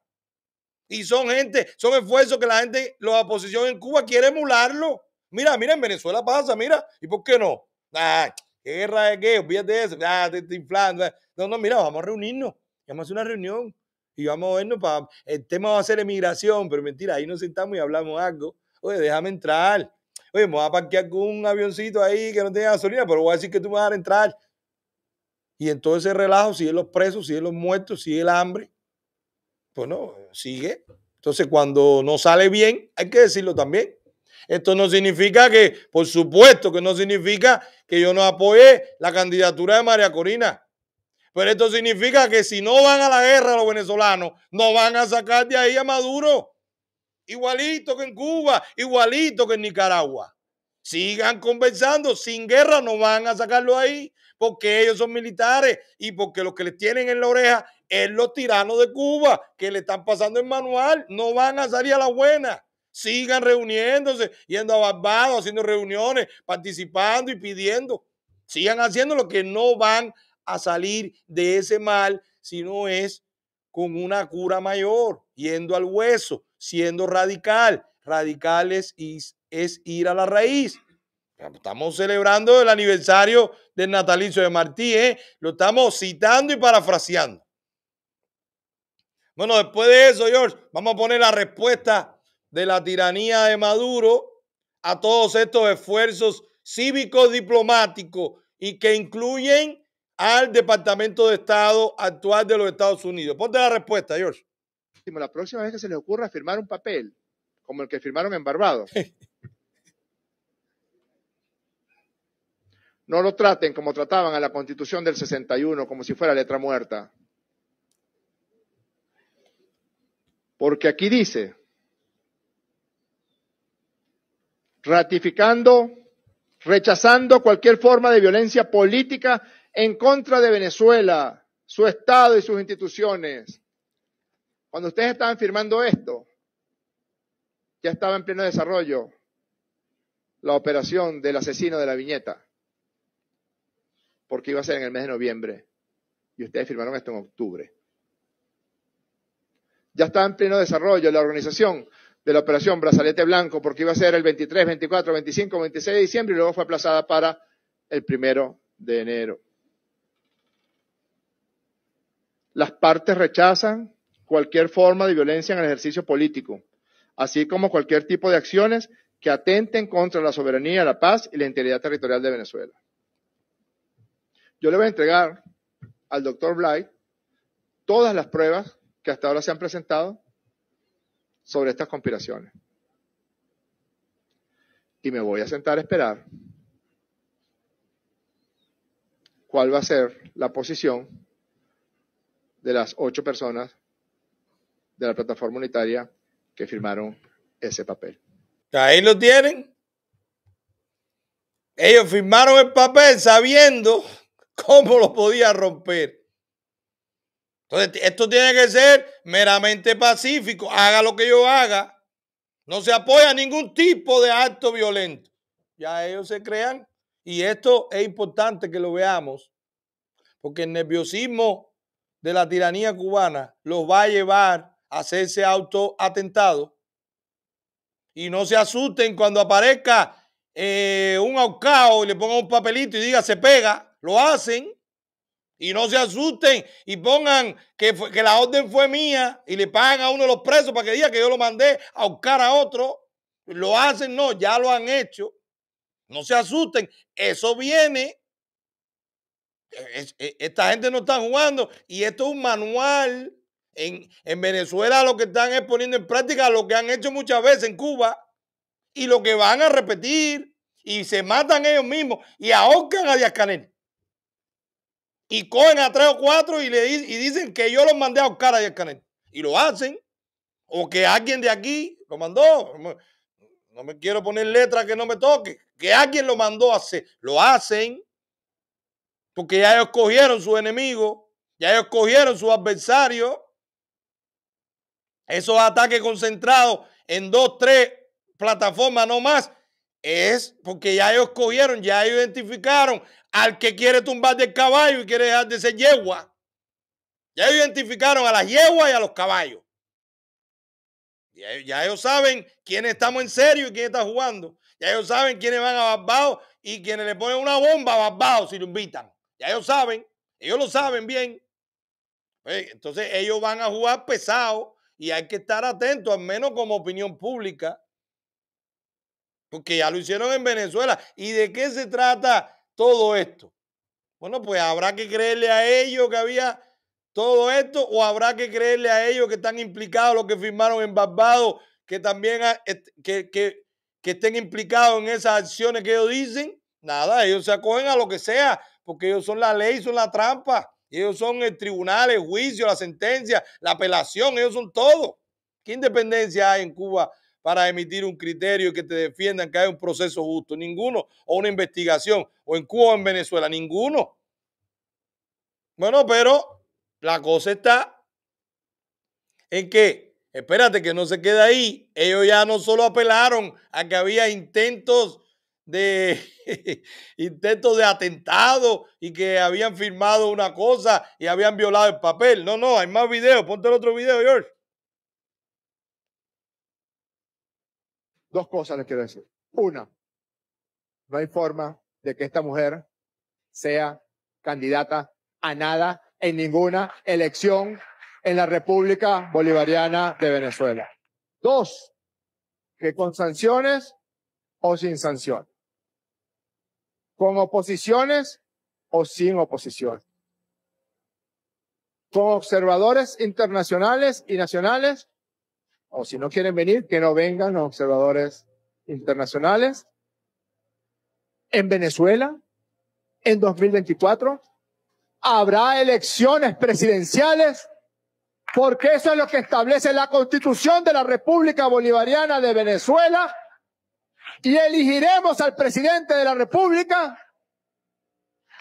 Y son gente, son esfuerzos que la gente, la oposición en Cuba quiere emularlo. Mira, mira, en Venezuela pasa, mira. ¿Y por qué no? Ah, guerra de qué? Olvídate de eso. Ah, te inflando. Eh. No, no, mira, vamos a reunirnos. Vamos a hacer una reunión y vamos a vernos para... El tema va a ser emigración, pero mentira, ahí nos sentamos y hablamos algo. Oye, déjame entrar. Oye, me voy a parquear con un avioncito ahí que no tiene gasolina, pero voy a decir que tú me vas a dar entrar. Y entonces todo ese relajo, es los presos, es los muertos, es el hambre. Pues no, sigue. Entonces, cuando no sale bien, hay que decirlo también. Esto no significa que, por supuesto que no significa que yo no apoye la candidatura de María Corina. Pero esto significa que si no van a la guerra los venezolanos, no van a sacar de ahí a Maduro igualito que en Cuba, igualito que en Nicaragua. Sigan conversando, sin guerra no van a sacarlo ahí, porque ellos son militares y porque los que les tienen en la oreja es los tiranos de Cuba que le están pasando el manual, no van a salir a la buena. Sigan reuniéndose, yendo a Barbados, haciendo reuniones, participando y pidiendo. Sigan haciendo lo que no van a salir de ese mal, si no es con una cura mayor, yendo al hueso, siendo radical. Radical es, es ir a la raíz. Estamos celebrando el aniversario del natalicio de Martí, ¿eh? lo estamos citando y parafraseando. Bueno, después de eso, George, vamos a poner la respuesta de la tiranía de Maduro a todos estos esfuerzos cívicos diplomáticos y que incluyen al Departamento de Estado actual de los Estados Unidos. Ponte la respuesta, George la próxima vez que se les ocurra firmar un papel, como el que firmaron en Barbados, [laughs] no lo traten como trataban a la constitución del 61, como si fuera letra muerta. Porque aquí dice, ratificando, rechazando cualquier forma de violencia política en contra de Venezuela, su Estado y sus instituciones, cuando ustedes estaban firmando esto, ya estaba en pleno desarrollo la operación del asesino de la viñeta, porque iba a ser en el mes de noviembre y ustedes firmaron esto en octubre. Ya estaba en pleno desarrollo la organización de la operación Brazalete Blanco, porque iba a ser el 23, 24, 25, 26 de diciembre y luego fue aplazada para el primero de enero. Las partes rechazan cualquier forma de violencia en el ejercicio político, así como cualquier tipo de acciones que atenten contra la soberanía, la paz y la integridad territorial de Venezuela. Yo le voy a entregar al doctor Blight todas las pruebas que hasta ahora se han presentado sobre estas conspiraciones. Y me voy a sentar a esperar cuál va a ser la posición de las ocho personas de la plataforma unitaria que firmaron ese papel. Ahí lo tienen. Ellos firmaron el papel sabiendo [laughs] cómo lo podía romper. Entonces, esto tiene que ser meramente pacífico. Haga lo que yo haga. No se apoya ningún tipo de acto violento. Ya ellos se crean. Y esto es importante que lo veamos, porque el nerviosismo de la tiranía cubana los va a llevar hacerse autoatentado. Y no se asusten cuando aparezca eh, un ahorcado. y le pongan un papelito y diga se pega, lo hacen. Y no se asusten y pongan que, la orden fue mía y le pagan a uno de los presos para que diga que yo lo mandé a buscar a otro. Lo hacen, no, ya lo han hecho. No se asusten, eso viene. E, e, esta gente no está jugando y esto es un manual en, Venezuela lo que están es poniendo en práctica lo que han hecho muchas veces en Cuba y lo que van a repetir y se matan ellos mismos y ahorcan a Díaz Canel. Y cogen a tres o cuatro y, le, y dicen que yo los mandé a ahorcar a Díaz Canel. Y lo hacen. O que alguien de aquí lo mandó. No me quiero poner letra que no me toque. Que alguien lo mandó a hacer. Lo hacen. Porque ya ellos cogieron sus enemigos. Ya ellos cogieron sus adversarios esos ataques concentrados en dos, tres plataformas no más, es porque ya ellos cogieron, ya ellos identificaron al que quiere tumbar del caballo y quiere dejar de ser yegua. Ya ellos identificaron a las yeguas y a los caballos. Ya, ellos saben quiénes estamos en serio y quién está jugando. Ya ellos saben quiénes van a Barbados y quienes le ponen una bomba a Barbados si lo invitan. Ya ellos saben, ellos lo saben bien. Pues, entonces ellos van a jugar pesados, y hay que estar atento, al menos como opinión pública, porque ya lo hicieron en Venezuela. ¿Y de qué se trata todo esto? Bueno, pues habrá que creerle a ellos que había todo esto o habrá que creerle a ellos que están implicados, los que firmaron en Barbados, que también ah, que, que, que estén implicados en esas acciones que ellos dicen. Nada, ellos se acogen a lo que sea, porque ellos son la ley, son la trampa ellos son el tribunal, el juicio, la sentencia, la apelación, ellos son todo. ¿Qué independencia hay en Cuba para emitir un criterio que te defiendan que hay un proceso justo? Ninguno. O una investigación. O en Cuba o en Venezuela. Ninguno. Bueno, pero la cosa está en que, espérate que no se queda ahí. Ellos ya no solo apelaron a que había intentos de [laughs] intentos de atentado y que habían firmado una cosa y habían violado el papel. No, no, hay más videos. Ponte el otro video, George. Dos cosas les quiero decir. Una, no hay forma de que esta mujer sea candidata a nada en ninguna elección en la República Bolivariana de Venezuela. Dos, que con sanciones o sin sanción con oposiciones o sin oposición. Con observadores internacionales y nacionales, o si no quieren venir, que no vengan los observadores internacionales. En Venezuela, en 2024, habrá elecciones presidenciales, porque eso es lo que establece la constitución de la República Bolivariana de Venezuela y elegiremos al presidente de la República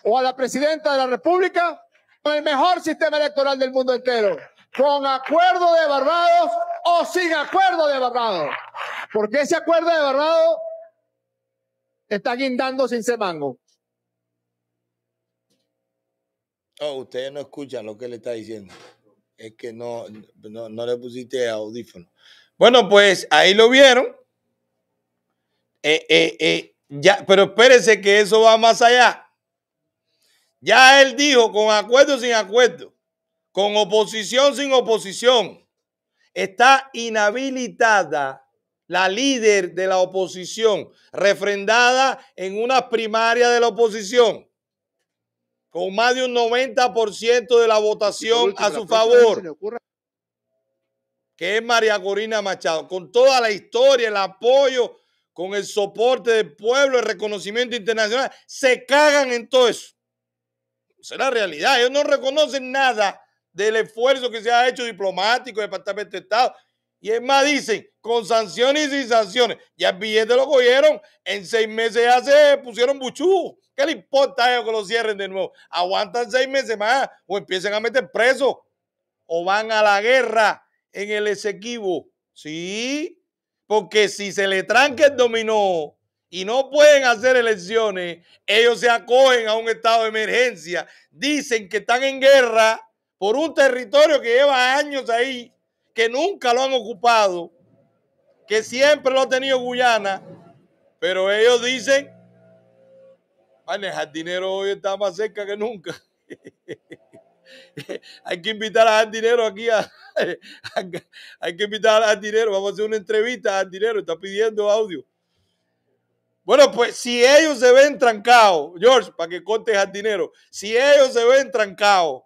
o a la presidenta de la República con el mejor sistema electoral del mundo entero, con acuerdo de Barbados o sin acuerdo de Barbados, porque ese acuerdo de Barbados está guindando sin ser mango. ustedes no escuchan lo que le está diciendo. Es que no, no, no le pusiste audífono. Bueno, pues ahí lo vieron. Eh, eh, eh, ya, pero espérese que eso va más allá. Ya él dijo con acuerdo sin acuerdo, con oposición sin oposición. Está inhabilitada la líder de la oposición, refrendada en una primaria de la oposición, con más de un 90% de la votación a su favor que es María Corina Machado, con toda la historia, el apoyo con el soporte del pueblo, el reconocimiento internacional, se cagan en todo eso. Esa es la realidad. Ellos no reconocen nada del esfuerzo que se ha hecho diplomático, departamento de Estado. Y es más, dicen, con sanciones y sin sanciones. Ya el billete lo cogieron, en seis meses ya se pusieron buchú. ¿Qué le importa a ellos que lo cierren de nuevo? Aguantan seis meses más o empiecen a meter presos o van a la guerra en el Esequibo. Sí, porque si se le tranca el dominó y no pueden hacer elecciones, ellos se acogen a un estado de emergencia. Dicen que están en guerra por un territorio que lleva años ahí, que nunca lo han ocupado, que siempre lo ha tenido Guyana, pero ellos dicen, a el jardinero hoy está más cerca que nunca. [laughs] Hay que invitar a jardinero aquí a, [laughs] Hay que invitar al dinero. Vamos a hacer una entrevista al dinero. Está pidiendo audio. Bueno, pues si ellos se ven trancados, George, para que contes al dinero, si ellos se ven trancados,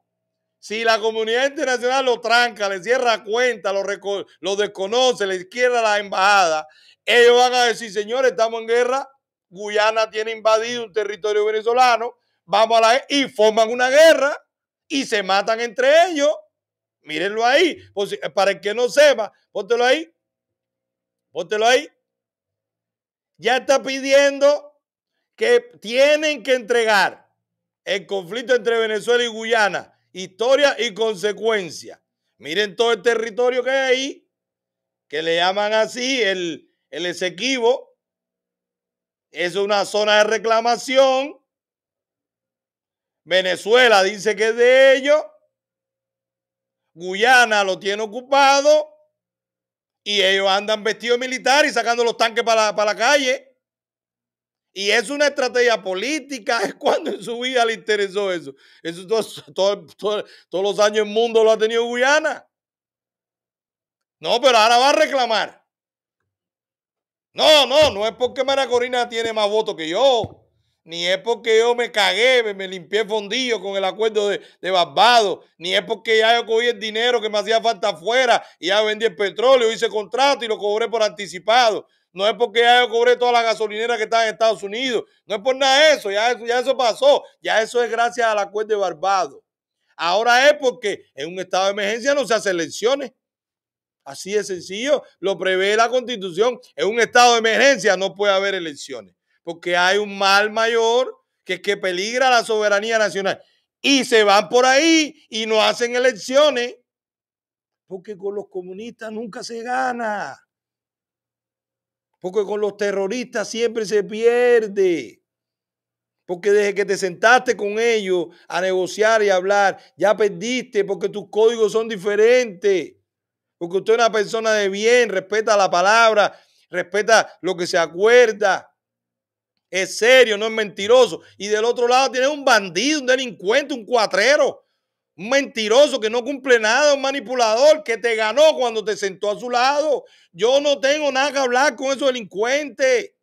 si la comunidad internacional lo tranca, le cierra cuenta, lo, desconoce, le izquierda la embajada, ellos van a decir, señores, estamos en guerra, Guyana tiene invadido un territorio venezolano, vamos a la y forman una guerra y se matan entre ellos. Mírenlo ahí. Para el que no sepa, póntelo ahí. Póntelo ahí. Ya está pidiendo que tienen que entregar el conflicto entre Venezuela y Guyana, historia y consecuencia. Miren todo el territorio que hay ahí, que le llaman así el, el Esequibo. Es una zona de reclamación. Venezuela dice que es de ellos. Guyana lo tiene ocupado y ellos andan vestidos militares y sacando los tanques para la, calle. Y es una estrategia política, [laughs] es cuando en su vida le interesó eso. todos los años el mundo lo ha tenido Guyana. No, pero ahora va a reclamar. No, no, no es porque María Corina tiene más votos que yo ni es porque yo me cagué, me, limpié fondillo con el acuerdo de, Barbado, Barbados, ni es porque ya yo cogí el dinero que me hacía falta afuera y ya vendí el petróleo, hice contrato y lo cobré por anticipado. No es porque ya yo cobré toda la gasolinera que está en Estados Unidos. No es por nada de eso, ya eso, ya eso pasó. Ya eso es gracias al acuerdo de Barbados. Ahora es porque en un estado de emergencia no se hacen elecciones. Así de sencillo, lo prevé la constitución. En un estado de emergencia no puede haber elecciones porque hay un mal mayor que que peligra la soberanía nacional. Y se van por ahí y no hacen elecciones, porque con los comunistas nunca se gana, porque con los terroristas siempre se pierde. Porque desde que te sentaste con ellos a negociar y hablar, ya perdiste porque tus códigos son diferentes. Porque usted es una persona de bien, respeta la palabra, respeta lo que se acuerda es serio, no es mentiroso. Y del otro lado tienes un bandido, un delincuente, un cuatrero, un mentiroso que no cumple nada, un manipulador que te ganó cuando te sentó a su lado. Yo no tengo nada que hablar con esos delincuentes.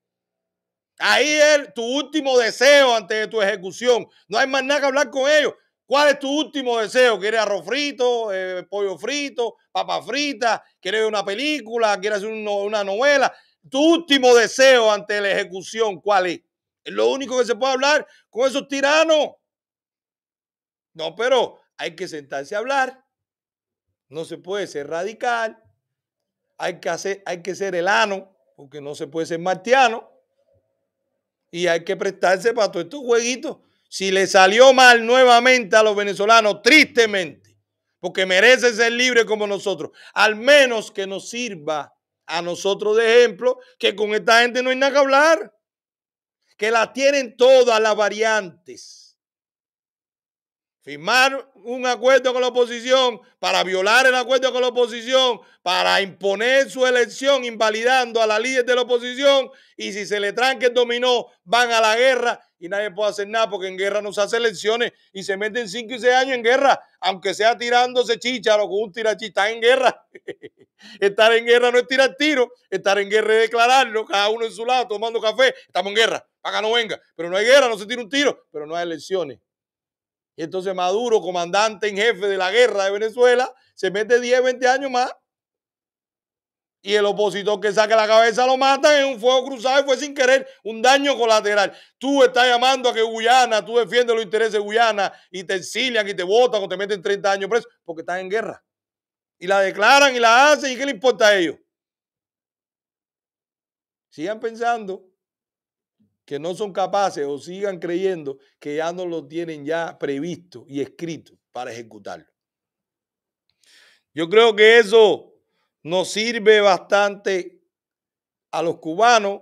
Ahí es tu último deseo antes de tu ejecución. No hay más nada que hablar con ellos. ¿Cuál es tu último deseo? ¿Quieres arroz frito, eh, pollo frito, papa frita? ¿Quieres una película? ¿Quieres una novela? Tu último deseo ante la ejecución, ¿cuál es? Es lo único que se puede hablar con esos tiranos. No, pero hay que sentarse a hablar. No se puede ser radical. Hay que, hacer, hay que ser elano, porque no se puede ser martiano. Y hay que prestarse para todos estos jueguitos. Si le salió mal nuevamente a los venezolanos, tristemente, porque merecen ser libres como nosotros, al menos que nos sirva a nosotros de ejemplo que con esta gente no hay nada que hablar, que la tienen todas las variantes. Firmar un acuerdo con la oposición para violar el acuerdo con la oposición, para imponer su elección invalidando a la líder de la oposición y si se le tranque el dominó van a la guerra y nadie puede hacer nada porque en guerra no se hace elecciones y se meten 5 y 6 años en guerra, aunque sea tirándose chicharo con un tirachí, en guerra. [laughs] estar en guerra no es tirar tiro, estar en guerra es declararlo, cada uno en su lado tomando café, estamos en guerra, para que no venga, pero no hay guerra, no se tira un tiro, pero no hay elecciones entonces Maduro, comandante en jefe de la guerra de Venezuela, se mete 10, 20 años más. Y el opositor que saque la cabeza lo matan en un fuego cruzado y fue sin querer un daño colateral. Tú estás llamando a que Guyana, tú defiendes los intereses de Guyana y te exilian y te votan o te meten 30 años preso porque están en guerra. Y la declaran y la hacen y ¿qué le importa a ellos? Sigan pensando que no son capaces o sigan creyendo que ya no lo tienen ya previsto y escrito para ejecutarlo. Yo creo que eso nos sirve bastante a los cubanos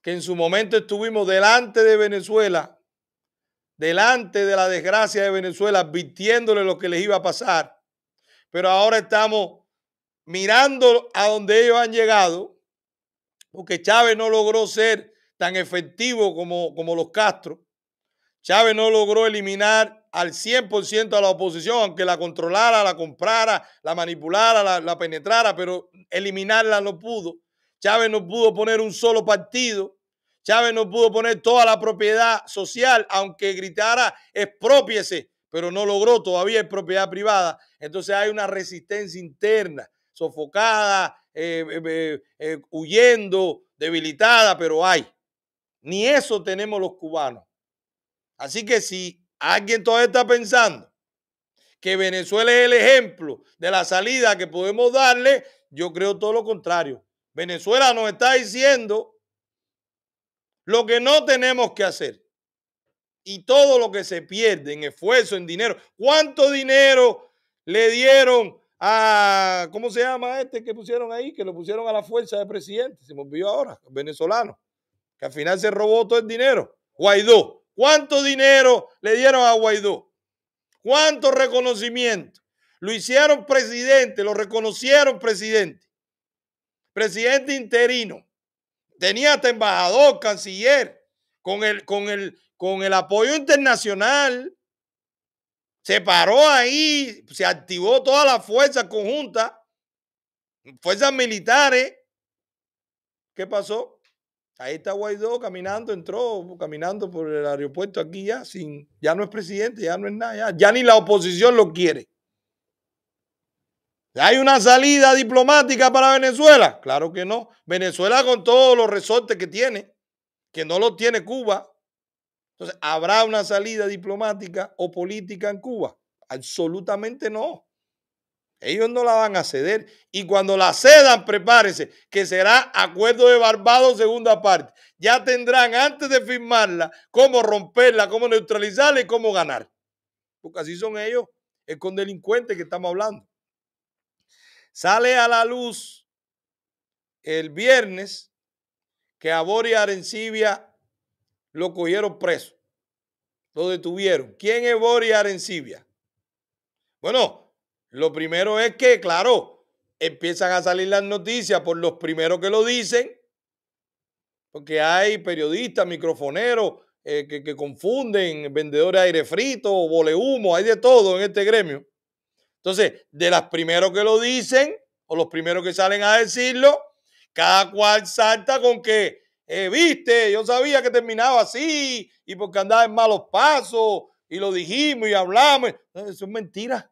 que en su momento estuvimos delante de Venezuela, delante de la desgracia de Venezuela, advirtiéndole lo que les iba a pasar, pero ahora estamos mirando a donde ellos han llegado, porque Chávez no logró ser tan efectivo como, como los Castro. Chávez no logró eliminar al 100% a la oposición, aunque la controlara, la comprara, la manipulara, la, penetrara, pero eliminarla no pudo. Chávez no pudo poner un solo partido. Chávez no pudo poner toda la propiedad social, aunque gritara expropiese, pero no logró, todavía es propiedad privada. Entonces hay una resistencia interna, sofocada, eh, eh, eh, huyendo, debilitada, pero hay. Ni eso tenemos los cubanos. Así que si alguien todavía está pensando que Venezuela es el ejemplo de la salida que podemos darle, yo creo todo lo contrario. Venezuela nos está diciendo lo que no tenemos que hacer. Y todo lo que se pierde en esfuerzo, en dinero. ¿Cuánto dinero le dieron a, ¿cómo se llama este que pusieron ahí? Que lo pusieron a la fuerza de presidente. Se me olvidó ahora, venezolano que al final se robó todo el dinero. Guaidó, ¿cuánto dinero le dieron a Guaidó? ¿Cuánto reconocimiento? Lo hicieron presidente, lo reconocieron presidente. Presidente interino. Tenía hasta embajador, canciller, con el, con el, con el apoyo internacional. Se paró ahí, se activó toda la fuerza conjunta, fuerzas militares. ¿Qué pasó? Ahí está Guaidó caminando, entró caminando por el aeropuerto aquí ya, sin, ya no es presidente, ya no es nada, ya, ni la oposición lo quiere. ¿Hay una salida diplomática para Venezuela? Claro que no. Venezuela con todos los resortes que tiene, que no lo tiene Cuba. Entonces, ¿habrá una salida diplomática o política en Cuba? Absolutamente no. Ellos no la van a ceder. Y cuando la cedan, prepárense, que será acuerdo de Barbados segunda parte. Ya tendrán antes de firmarla cómo romperla, cómo neutralizarla y cómo ganar. Porque así son ellos. Es con delincuentes que estamos hablando. Sale a la luz el viernes que a Boris Arencibia lo cogieron preso. Lo detuvieron. ¿Quién es Boris Arencibia? Bueno, lo primero es que, claro, empiezan a salir las noticias por los primeros que lo dicen, porque hay periodistas, microfoneros eh, que, confunden, vendedores de aire frito, vole humo, hay de todo en este gremio. Entonces, de los primeros que lo dicen, o los primeros que salen a decirlo, cada cual salta con que, eh, viste, yo sabía que terminaba así, y porque andaba en malos pasos, y lo dijimos y hablamos. Eso es mentira.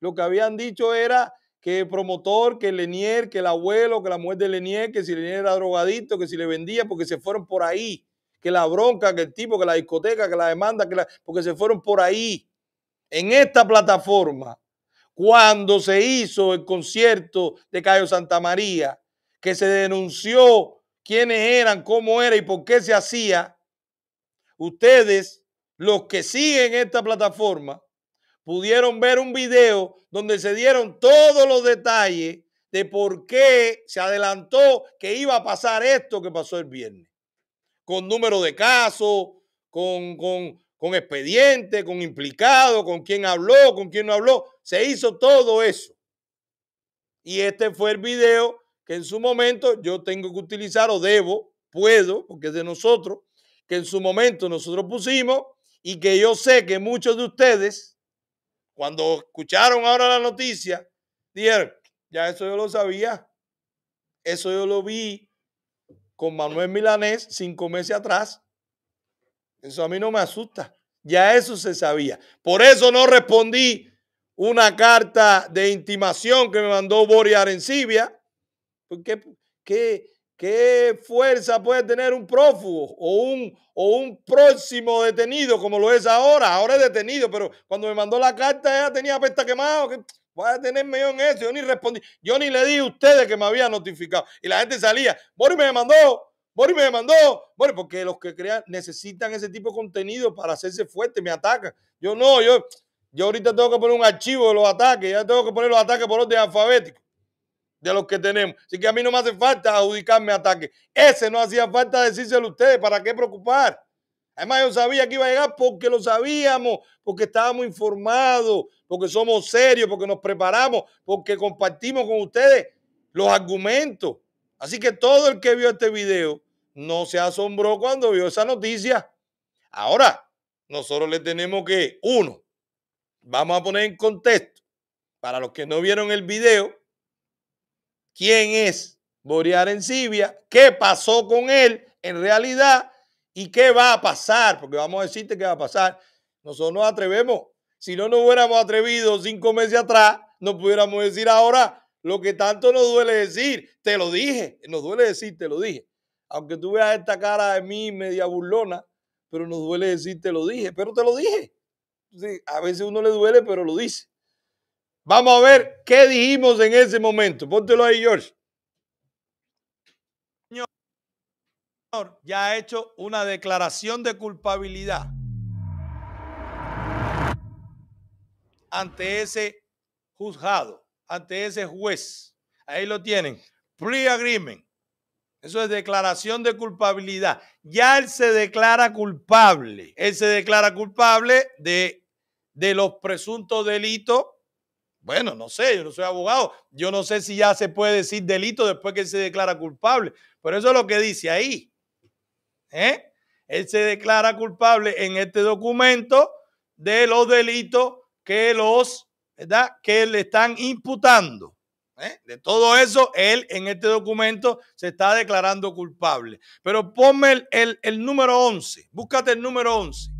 Lo que habían dicho era que el promotor, que Lenier, que el abuelo, que la mujer de Lenier, que si Lenier era drogadito, que si le vendía, porque se fueron por ahí. Que la bronca, que el tipo, que la discoteca, que la demanda, que la, porque se fueron por ahí. En esta plataforma, cuando se hizo el concierto de Cayo Santa María, que se denunció quiénes eran, cómo era y por qué se hacía, ustedes, los que siguen esta plataforma, pudieron ver un video donde se dieron todos los detalles de por qué se adelantó que iba a pasar esto que pasó el viernes, con número de casos, con, con, con expediente, con implicado, con quién habló, con quién no habló. Se hizo todo eso. Y este fue el video que en su momento yo tengo que utilizar o debo, puedo, porque es de nosotros, que en su momento nosotros pusimos y que yo sé que muchos de ustedes cuando escucharon ahora la noticia, dijeron, ya eso yo lo sabía, eso yo lo vi con Manuel Milanés cinco meses atrás. Eso a mí no me asusta. Ya eso se sabía. Por eso no respondí una carta de intimación que me mandó en Arencibia. Porque, ¿qué, ¿Qué fuerza puede tener un prófugo o un, o un próximo detenido como lo es ahora? Ahora es detenido, pero cuando me mandó la carta ya tenía pesta quemado, Voy a tenerme yo en eso. Yo ni respondí. Yo ni le di a ustedes que me había notificado. Y la gente salía. Boris me mandó, Boris me mandó. Bueno, porque los que crean necesitan ese tipo de contenido para hacerse fuerte. Me atacan. Yo no, yo, yo ahorita tengo que poner un archivo de los ataques. Ya tengo que poner los ataques por orden alfabético de los que tenemos. Así que a mí no me hace falta adjudicarme ataque. Ese no hacía falta decírselo a ustedes, ¿para qué preocupar? Además, yo sabía que iba a llegar porque lo sabíamos, porque estábamos informados, porque somos serios, porque nos preparamos, porque compartimos con ustedes los argumentos. Así que todo el que vio este video no se asombró cuando vio esa noticia. Ahora, nosotros le tenemos que, uno, vamos a poner en contexto, para los que no vieron el video, quién es Borear en Sibia, qué pasó con él en realidad y qué va a pasar, porque vamos a decirte qué va a pasar. Nosotros nos atrevemos. Si no nos hubiéramos atrevido cinco meses atrás, no pudiéramos decir ahora lo que tanto nos duele decir. Te lo dije, nos duele decir, te lo dije. Aunque tú veas esta cara de mí media burlona, pero nos duele decir, te lo dije, pero te lo dije. a veces uno le duele, pero lo dice. Vamos a ver qué dijimos en ese momento. Póntelo ahí, George. Señor ya ha hecho una declaración de culpabilidad ante ese juzgado, ante ese juez. Ahí lo tienen. Pre-agreement. Eso es declaración de culpabilidad. Ya él se declara culpable. Él se declara culpable de, de los presuntos delitos bueno, no sé, yo no soy abogado. Yo no sé si ya se puede decir delito después que él se declara culpable. Pero eso es lo que dice ahí. ¿eh? Él se declara culpable en este documento de los delitos que los, Que le están imputando. ¿eh? De todo eso, él en este documento se está declarando culpable. Pero ponme el, el número 11, búscate el número 11.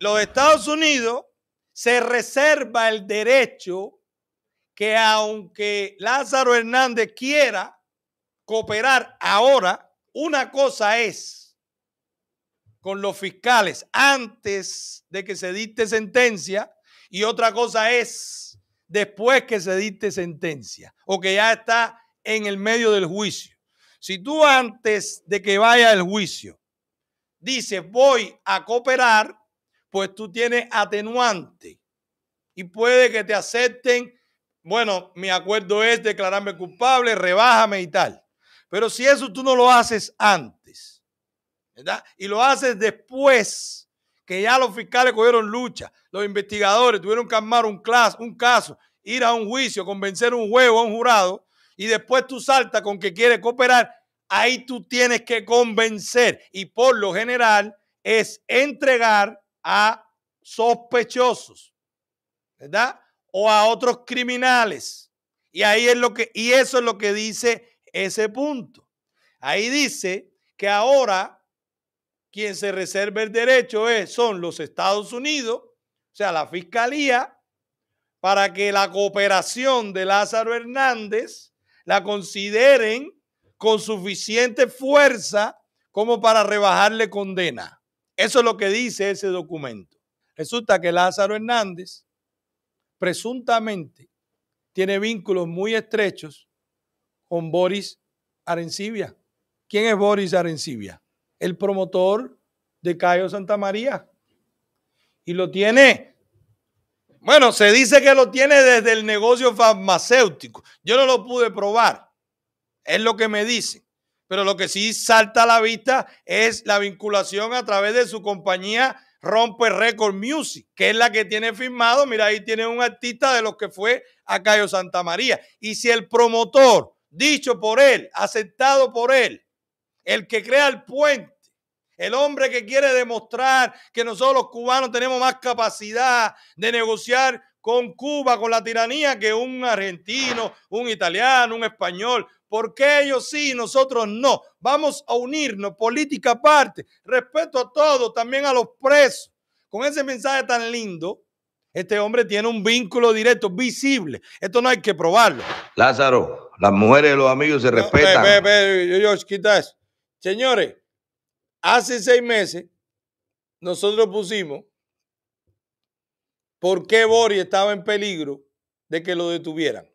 los Estados Unidos se reserva el derecho que aunque Lázaro Hernández quiera cooperar ahora, una cosa es con los fiscales antes de que se dicte sentencia y otra cosa es después que se dicte sentencia o que ya está en el medio del juicio. Si tú antes de que vaya el juicio dices voy a cooperar, pues tú tienes atenuante y puede que te acepten, bueno, mi acuerdo es declararme culpable, rebájame y tal. Pero si eso tú no lo haces antes, ¿verdad? Y lo haces después que ya los fiscales cogieron lucha, los investigadores tuvieron que armar un, caso, ir a un juicio, convencer a un juez o a un jurado, y después tú saltas con que quieres cooperar, ahí tú tienes que convencer. Y por lo general es entregar a sospechosos, ¿verdad? O a otros criminales. Y ahí es lo que y eso es lo que dice ese punto. Ahí dice que ahora quien se reserva el derecho es, son los Estados Unidos, o sea, la fiscalía para que la cooperación de Lázaro Hernández la consideren con suficiente fuerza como para rebajarle condena. Eso es lo que dice ese documento. Resulta que Lázaro Hernández presuntamente tiene vínculos muy estrechos con Boris Arencibia. ¿Quién es Boris Arencibia? El promotor de Cayo Santa María. Y lo tiene, bueno, se dice que lo tiene desde el negocio farmacéutico. Yo no lo pude probar. Es lo que me dicen pero lo que sí salta a la vista es la vinculación a través de su compañía Rompe Record Music, que es la que tiene firmado. Mira, ahí tiene un artista de los que fue a Cayo Santa María. Y si el promotor, dicho por él, aceptado por él, el que crea el puente, el hombre que quiere demostrar que nosotros los cubanos tenemos más capacidad de negociar con Cuba, con la tiranía, que un argentino, un italiano, un español, ¿Por qué ellos sí y nosotros no? Vamos a unirnos, política aparte, respeto a todos, también a los presos. Con ese mensaje tan lindo, este hombre tiene un vínculo directo, visible. Esto no hay que probarlo. Lázaro, las mujeres y los amigos se respetan. yo, Señores, hace seis meses nosotros pusimos por qué Bori estaba en peligro de que lo detuvieran.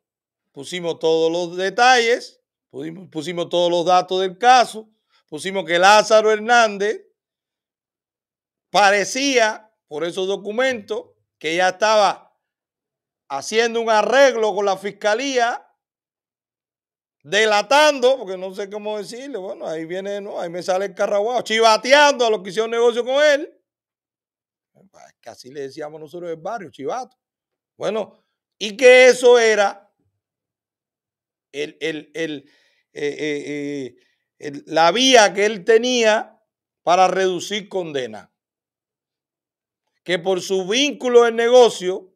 Pusimos todos los detalles Pusimos, todos los datos del caso, pusimos que Lázaro Hernández parecía, por esos documentos, que ya estaba haciendo un arreglo con la fiscalía, delatando, porque no sé cómo decirle, bueno, ahí viene, ¿no? ahí me sale el carraguado, chivateando a los que hicieron negocio con él. Pues, así le decíamos nosotros el barrio, chivato. Bueno, y que eso era el, el eh, eh, eh, la vía que él tenía para reducir condena. Que por su vínculo en negocio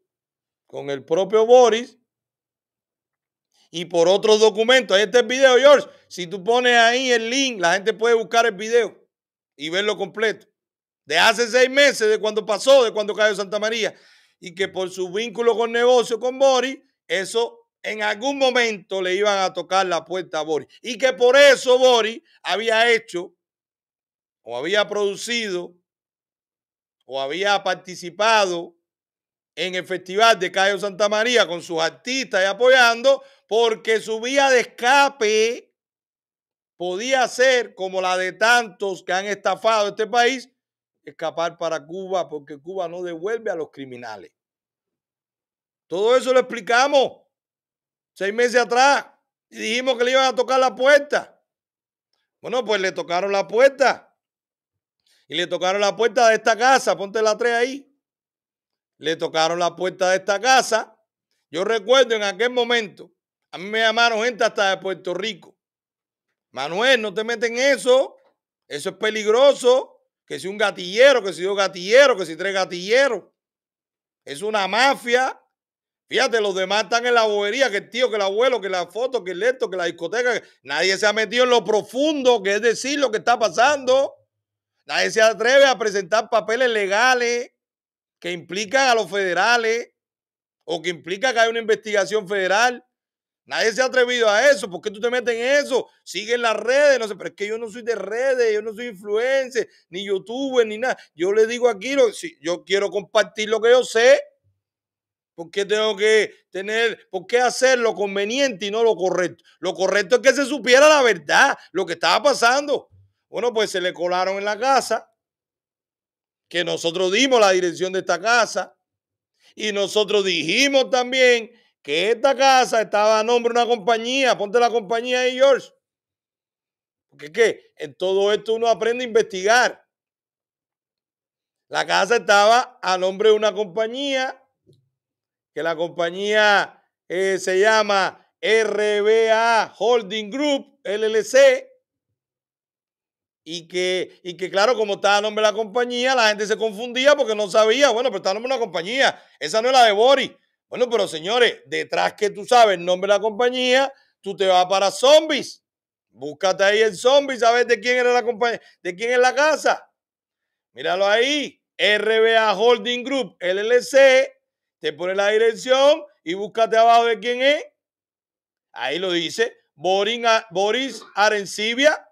con el propio Boris y por otros documentos, este está el video, George. Si tú pones ahí el link, la gente puede buscar el video y verlo completo. De hace seis meses, de cuando pasó, de cuando cayó Santa María. Y que por su vínculo con negocio con Boris, eso en algún momento le iban a tocar la puerta a Boris. Y que por eso Boris había hecho o había producido o había participado en el Festival de Cayo Santa María con sus artistas y apoyando, porque su vía de escape podía ser como la de tantos que han estafado este país, escapar para Cuba, porque Cuba no devuelve a los criminales. Todo eso lo explicamos seis meses atrás y dijimos que le iban a tocar la puerta. Bueno, pues le tocaron la puerta. Y le tocaron la puerta de esta casa. Ponte la tres ahí. Le tocaron la puerta de esta casa. Yo recuerdo en aquel momento, a mí me llamaron gente hasta de Puerto Rico. Manuel, no te meten en eso. Eso es peligroso. Que si un gatillero, que si dos gatillero. que si tres gatilleros. Es una mafia. Fíjate, los demás están en la bobería, que el tío, que el abuelo, que la foto, que el esto, que la discoteca. Nadie se ha metido en lo profundo, que es decir, lo que está pasando. Nadie se atreve a presentar papeles legales que implican a los federales o que implica que hay una investigación federal. Nadie se ha atrevido a eso. ¿Por qué tú te metes en eso? Sigue en las redes. No sé, pero es que yo no soy de redes, yo no soy influencer, ni youtuber, ni nada. Yo le digo aquí, si yo quiero compartir lo que yo sé. ¿Por qué tengo que tener, por qué hacer lo conveniente y no lo correcto? Lo correcto es que se supiera la verdad, lo que estaba pasando. Bueno, pues se le colaron en la casa, que nosotros dimos la dirección de esta casa, y nosotros dijimos también que esta casa estaba a nombre de una compañía, ponte la compañía ahí, George. Porque que en todo esto uno aprende a investigar. La casa estaba a nombre de una compañía que la compañía eh, se llama RBA Holding Group, LLC, y que, y que claro, como estaba el nombre de la compañía, la gente se confundía porque no sabía, bueno, pero está el nombre de una compañía, esa no es la de Boris. Bueno, pero señores, detrás que tú sabes el nombre de la compañía, tú te vas para zombies. Búscate ahí el zombie, sabes de quién era la compañía, de quién es la casa. Míralo ahí, RBA Holding Group, LLC, te pone la dirección y búscate abajo de quién es. Ahí lo dice Boris Arencibia.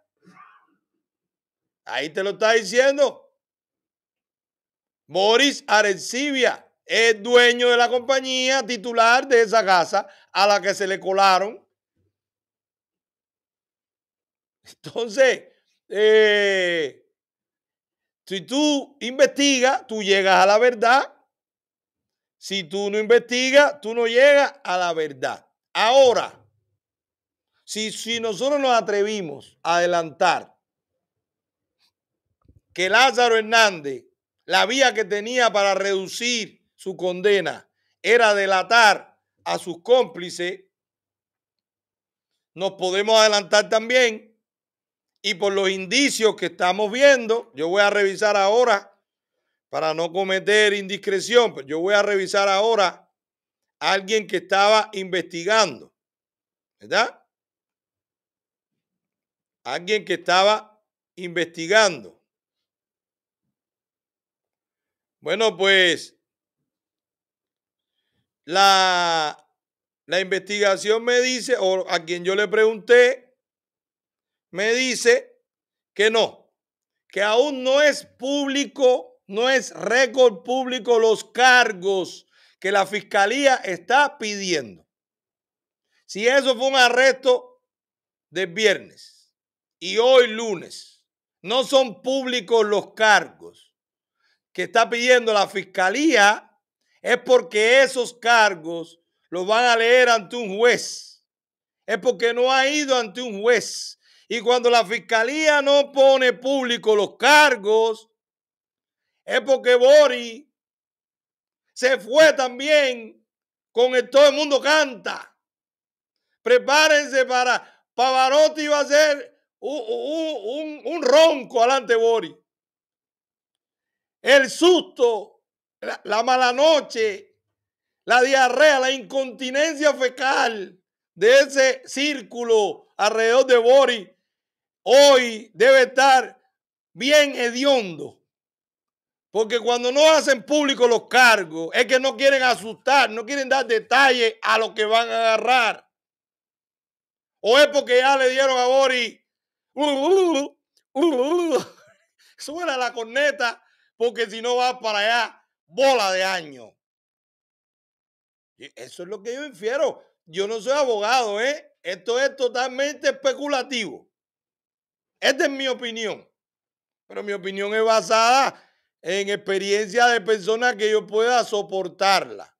Ahí te lo está diciendo. Boris Arencibia es dueño de la compañía, titular de esa casa a la que se le colaron. Entonces, eh, si tú investigas, tú llegas a la verdad si tú no investigas, tú no llegas a la verdad. Ahora, si, nosotros nos atrevimos a adelantar que Lázaro Hernández, la vía que tenía para reducir su condena era delatar a sus cómplices, nos podemos adelantar también. Y por los indicios que estamos viendo, yo voy a revisar ahora para no cometer indiscreción, pues, yo voy a revisar ahora a alguien que estaba investigando, ¿verdad? Alguien que estaba investigando. Bueno, pues la, la investigación me dice, o a quien yo le pregunté, me dice que no, que aún no es público no es récord público los cargos que la fiscalía está pidiendo. Si eso fue un arresto de viernes y hoy lunes, no son públicos los cargos que está pidiendo la fiscalía, es porque esos cargos los van a leer ante un juez. Es porque no ha ido ante un juez. Y cuando la fiscalía no pone público los cargos, es porque Bori se fue también con el todo el mundo canta. Prepárense para Pavarotti va a ser un, ronco alante Bori. El susto, la, la mala noche, la diarrea, la incontinencia fecal de ese círculo alrededor de Bori hoy debe estar bien hediondo porque cuando no hacen público los cargos, es que no quieren asustar, no quieren dar detalles a lo que van a agarrar. O es porque ya le dieron a Boris. Suena [laughs] la corneta, porque si no va para allá, bola de año. Eso es lo que yo infiero. Yo no soy abogado, ¿eh? Esto es totalmente especulativo. Esta es mi opinión. Pero mi opinión es basada en experiencia de personas que yo pueda soportarla.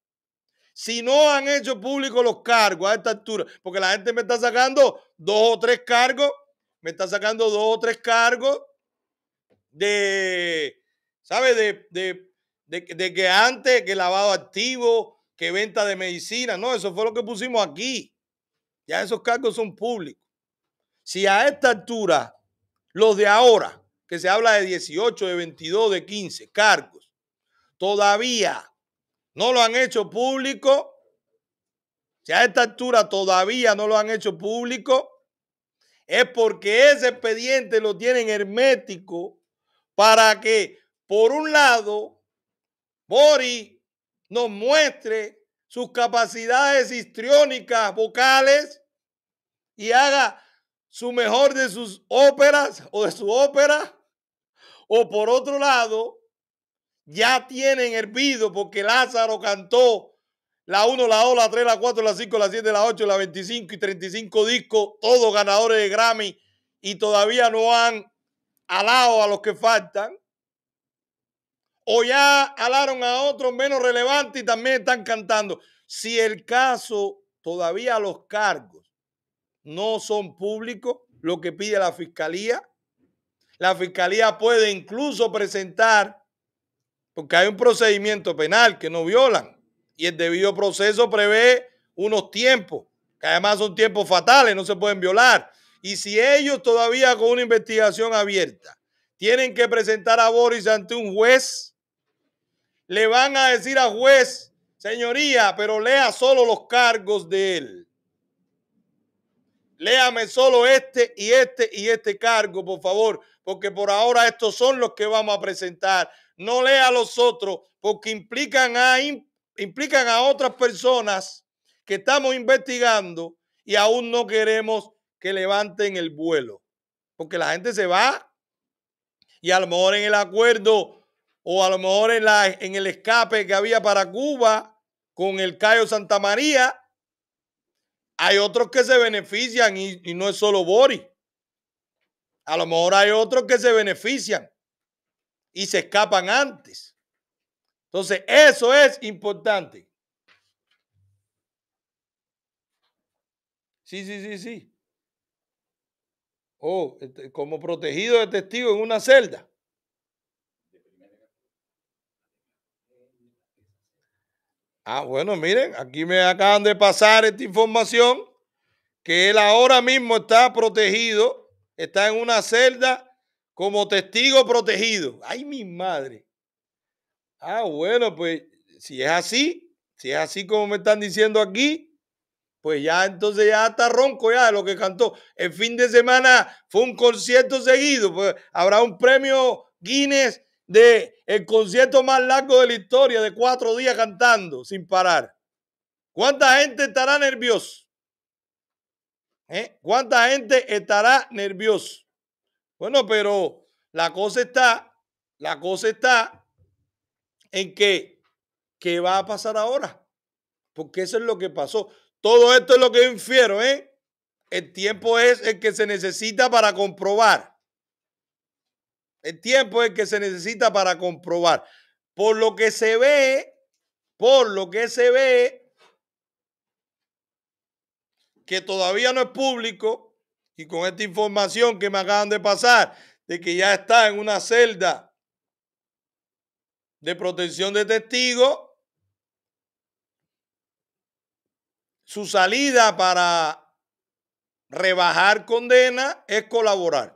Si no han hecho público los cargos a esta altura, porque la gente me está sacando dos o tres cargos, me está sacando dos o tres cargos de, ¿sabes? De, de que antes, que lavado activo, que venta de medicina, no, eso fue lo que pusimos aquí. Ya esos cargos son públicos. Si a esta altura, los de ahora, que se habla de 18, de 22, de 15 cargos. Todavía no lo han hecho público. Si a esta altura todavía no lo han hecho público, es porque ese expediente lo tienen hermético para que, por un lado, Bori nos muestre sus capacidades histriónicas vocales y haga su mejor de sus óperas o de su ópera, o por otro lado, ya tienen hervido porque Lázaro cantó la 1, la 2, la 3, la 4, la 5, la 7, la 8, la 25 y 35 discos, todos ganadores de Grammy y todavía no han alado a los que faltan. O ya alaron a otros menos relevantes y también están cantando. Si el caso todavía los cargos no son públicos, lo que pide la fiscalía. La fiscalía puede incluso presentar, porque hay un procedimiento penal que no violan, y el debido proceso prevé unos tiempos, que además son tiempos fatales, no se pueden violar. Y si ellos todavía con una investigación abierta tienen que presentar a Boris ante un juez, le van a decir al juez, señoría, pero lea solo los cargos de él Léame solo este y este y este cargo, por favor, porque por ahora estos son los que vamos a presentar. No lea los otros, porque implican a, implican a otras personas que estamos investigando y aún no queremos que levanten el vuelo, porque la gente se va y a lo mejor en el acuerdo o a lo mejor en, la, en el escape que había para Cuba con el Cayo Santa María, hay otros que se benefician y, no es solo Boris. A lo mejor hay otros que se benefician y se escapan antes. Entonces, eso es importante. Sí, sí, sí, sí. Oh, este, como protegido de testigo en una celda. Ah, bueno, miren, aquí me acaban de pasar esta información que él ahora mismo está protegido, está en una celda como testigo protegido. Ay, mi madre. Ah, bueno, pues si es así, si es así como me están diciendo aquí, pues ya entonces ya está ronco ya lo que cantó. El fin de semana fue un concierto seguido, pues habrá un premio Guinness de el concierto más largo de la historia, de cuatro días cantando sin parar. ¿Cuánta gente estará nerviosa? ¿Eh? ¿Cuánta gente estará nerviosa? Bueno, pero la cosa está, la cosa está en que, ¿qué va a pasar ahora? Porque eso es lo que pasó. Todo esto es lo que infiero, ¿eh? El tiempo es el que se necesita para comprobar el tiempo es el que se necesita para comprobar. Por lo que se ve, por lo que se ve, que todavía no es público, y con esta información que me acaban de pasar, de que ya está en una celda de protección de testigos, su salida para rebajar condena es colaborar.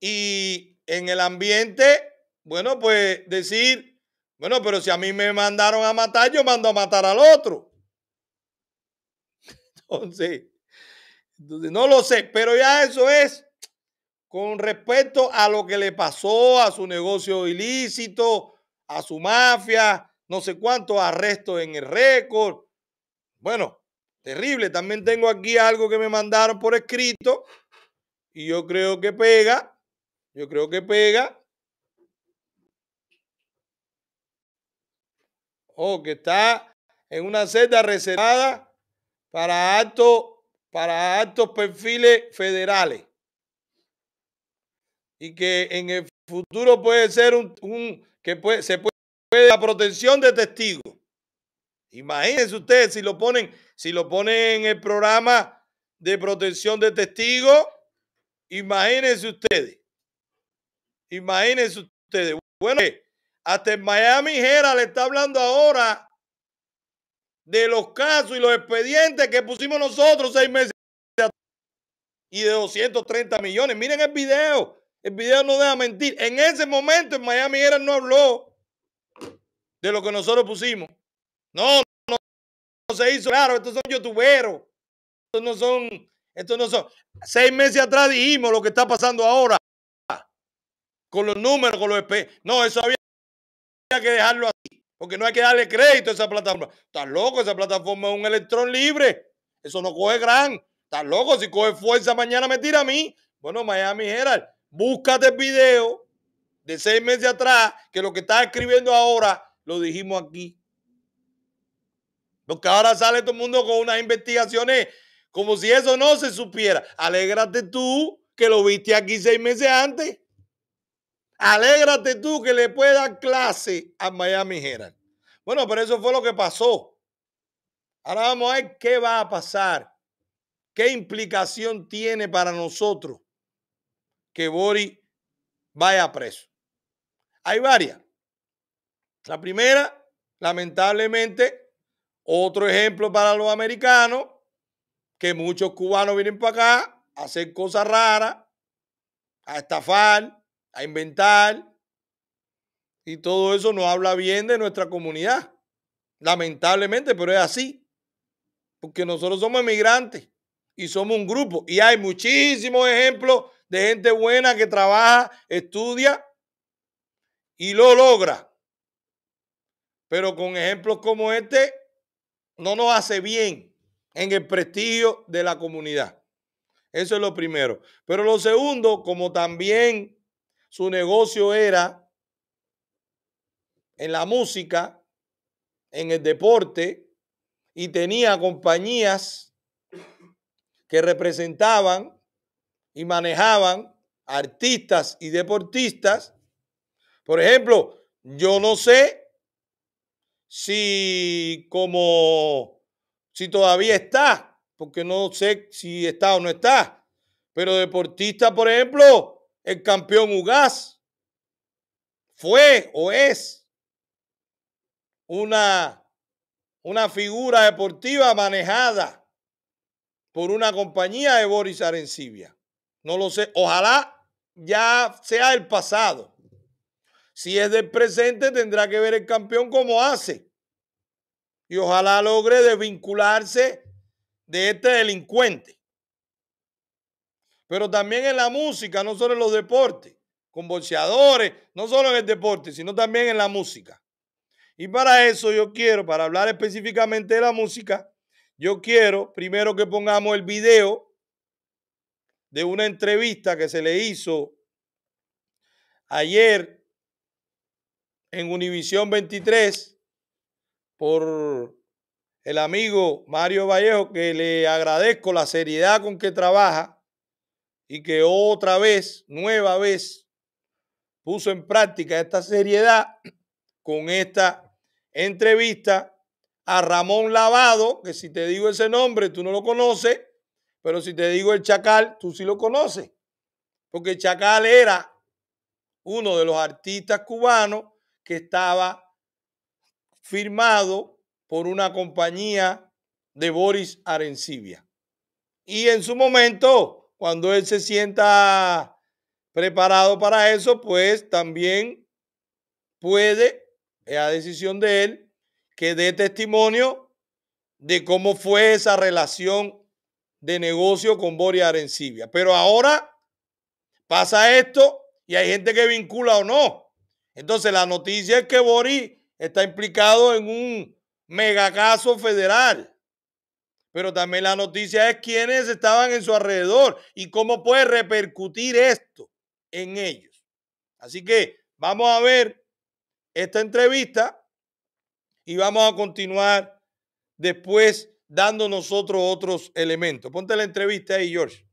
Y en el ambiente, bueno, pues decir, bueno, pero si a mí me mandaron a matar, yo mando a matar al otro. [laughs] Entonces, no lo sé, pero ya eso es con respecto a lo que le pasó a su negocio ilícito, a su mafia, no sé cuántos arrestos en el récord. Bueno, terrible. También tengo aquí algo que me mandaron por escrito y yo creo que pega yo creo que pega. O que está en una celda reservada para altos, para altos perfiles federales. Y que en el futuro puede ser un, que puede, se puede la protección de testigos. Imagínense ustedes si lo ponen, si lo ponen en el programa de protección de testigos, imagínense ustedes. Imagínense ustedes. Bueno, eh, hasta Miami Herald le está hablando ahora de los casos y los expedientes que pusimos nosotros seis meses y de 230 millones. Miren el video. El video no deja mentir. En ese momento en Miami Herald no habló de lo que nosotros pusimos. No, no, se hizo. Claro, estos son youtuberos. Estos no son, estos no son. Seis meses atrás dijimos lo que está pasando ahora con los números, con los P. No, eso había que dejarlo así, porque no hay que darle crédito a esa plataforma. Estás loco, esa plataforma es un electrón libre. Eso no coge gran. Estás loco, si coge fuerza mañana me tira a mí. Bueno, Miami Herald, búscate el video de seis meses atrás, que lo que estás escribiendo ahora lo dijimos aquí. Porque ahora sale todo el mundo con unas investigaciones como si eso no se supiera. Alégrate tú que lo viste aquí seis meses antes. Alégrate tú que le puedes dar clase a Miami Herald. Bueno, pero eso fue lo que pasó. Ahora vamos a ver qué va a pasar. ¿Qué implicación tiene para nosotros que Bori vaya preso? Hay varias. La primera, lamentablemente, otro ejemplo para los americanos, que muchos cubanos vienen para acá a hacer cosas raras, a estafar, a inventar. Y todo eso no habla bien de nuestra comunidad. Lamentablemente, pero es así. Porque nosotros somos emigrantes y somos un grupo. Y hay muchísimos ejemplos de gente buena que trabaja, estudia y lo logra. Pero con ejemplos como este, no nos hace bien en el prestigio de la comunidad. Eso es lo primero. Pero lo segundo, como también su negocio era en la música, en el deporte, y tenía compañías que representaban y manejaban artistas y deportistas. Por ejemplo, yo no sé si como si todavía está, porque no sé si está o no está, pero deportista, por ejemplo, el campeón Ugas fue o es una, una figura deportiva manejada por una compañía de Boris Arencibia. No lo sé. Ojalá ya sea el pasado. Si es del presente, tendrá que ver el campeón cómo hace. Y ojalá logre desvincularse de este delincuente pero también en la música, no solo en los deportes, con boxeadores, no solo en el deporte, sino también en la música. Y para eso yo quiero, para hablar específicamente de la música, yo quiero primero que pongamos el video de una entrevista que se le hizo ayer en Univisión 23 por el amigo Mario Vallejo, que le agradezco la seriedad con que trabaja y que otra vez, nueva vez, puso en práctica esta seriedad con esta entrevista a Ramón Lavado, que si te digo ese nombre, tú no lo conoces, pero si te digo el Chacal, tú sí lo conoces, porque Chacal era uno de los artistas cubanos que estaba firmado por una compañía de Boris Arencibia. Y en su momento cuando él se sienta preparado para eso, pues también puede, es eh, a decisión de él, que dé testimonio de cómo fue esa relación de negocio con boris Arencibia. Pero ahora pasa esto y hay gente que vincula o no. Entonces la noticia es que Boris está implicado en un megacaso federal pero también la noticia es quiénes estaban en su alrededor y cómo puede repercutir esto en ellos. Así que vamos a ver esta entrevista y vamos a continuar después dando nosotros otros elementos. Ponte la entrevista ahí, George.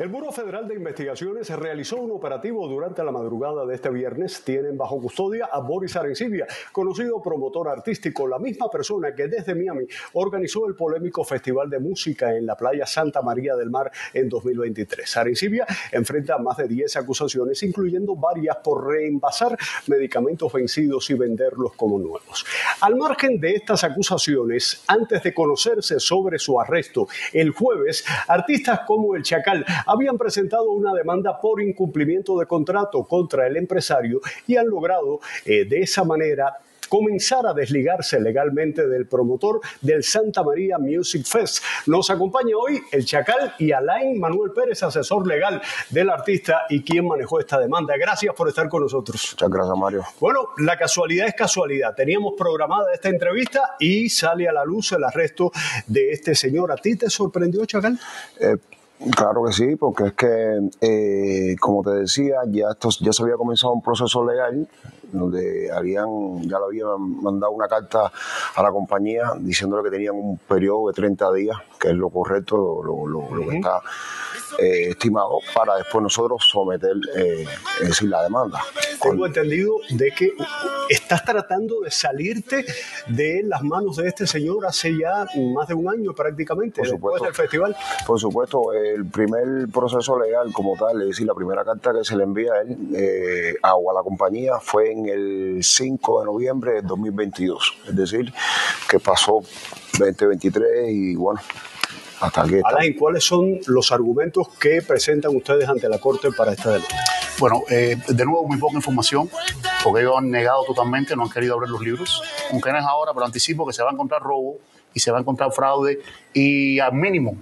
El Buró Federal de Investigaciones realizó un operativo durante la madrugada de este viernes. Tienen bajo custodia a Boris Arencibia, conocido promotor artístico, la misma persona que desde Miami organizó el polémico Festival de Música en la playa Santa María del Mar en 2023. Arencibia enfrenta más de 10 acusaciones, incluyendo varias por reenvasar medicamentos vencidos y venderlos como nuevos. Al margen de estas acusaciones, antes de conocerse sobre su arresto el jueves, artistas como El Chacal habían presentado una demanda por incumplimiento de contrato contra el empresario y han logrado eh, de esa manera comenzar a desligarse legalmente del promotor del Santa María Music Fest. Nos acompaña hoy el Chacal y Alain Manuel Pérez, asesor legal del artista y quien manejó esta demanda. Gracias por estar con nosotros. Muchas gracias, Mario. Bueno, la casualidad es casualidad. Teníamos programada esta entrevista y sale a la luz el arresto de este señor. ¿A ti te sorprendió, Chacal? Eh, Claro que sí, porque es que, eh, como te decía, ya, esto, ya se había comenzado un proceso legal donde habían, ya le habían mandado una carta a la compañía diciéndole que tenían un periodo de 30 días, que es lo correcto, lo, lo que está eh, estimado para después nosotros someter eh, la demanda. Tengo entendido de que estás tratando de salirte de las manos de este señor hace ya más de un año prácticamente, después del festival. Por supuesto, el primer proceso legal como tal, es decir, la primera carta que se le envía a él eh, o a la compañía fue en el 5 de noviembre de 2022, es decir, que pasó 2023 y bueno, Alain, ¿cuáles son los argumentos que presentan ustedes ante la Corte para esta denuncia? Bueno, eh, de nuevo muy poca información, porque ellos han negado totalmente, no han querido abrir los libros, aunque no es ahora, pero anticipo que se va a encontrar robo y se va a encontrar fraude y al mínimo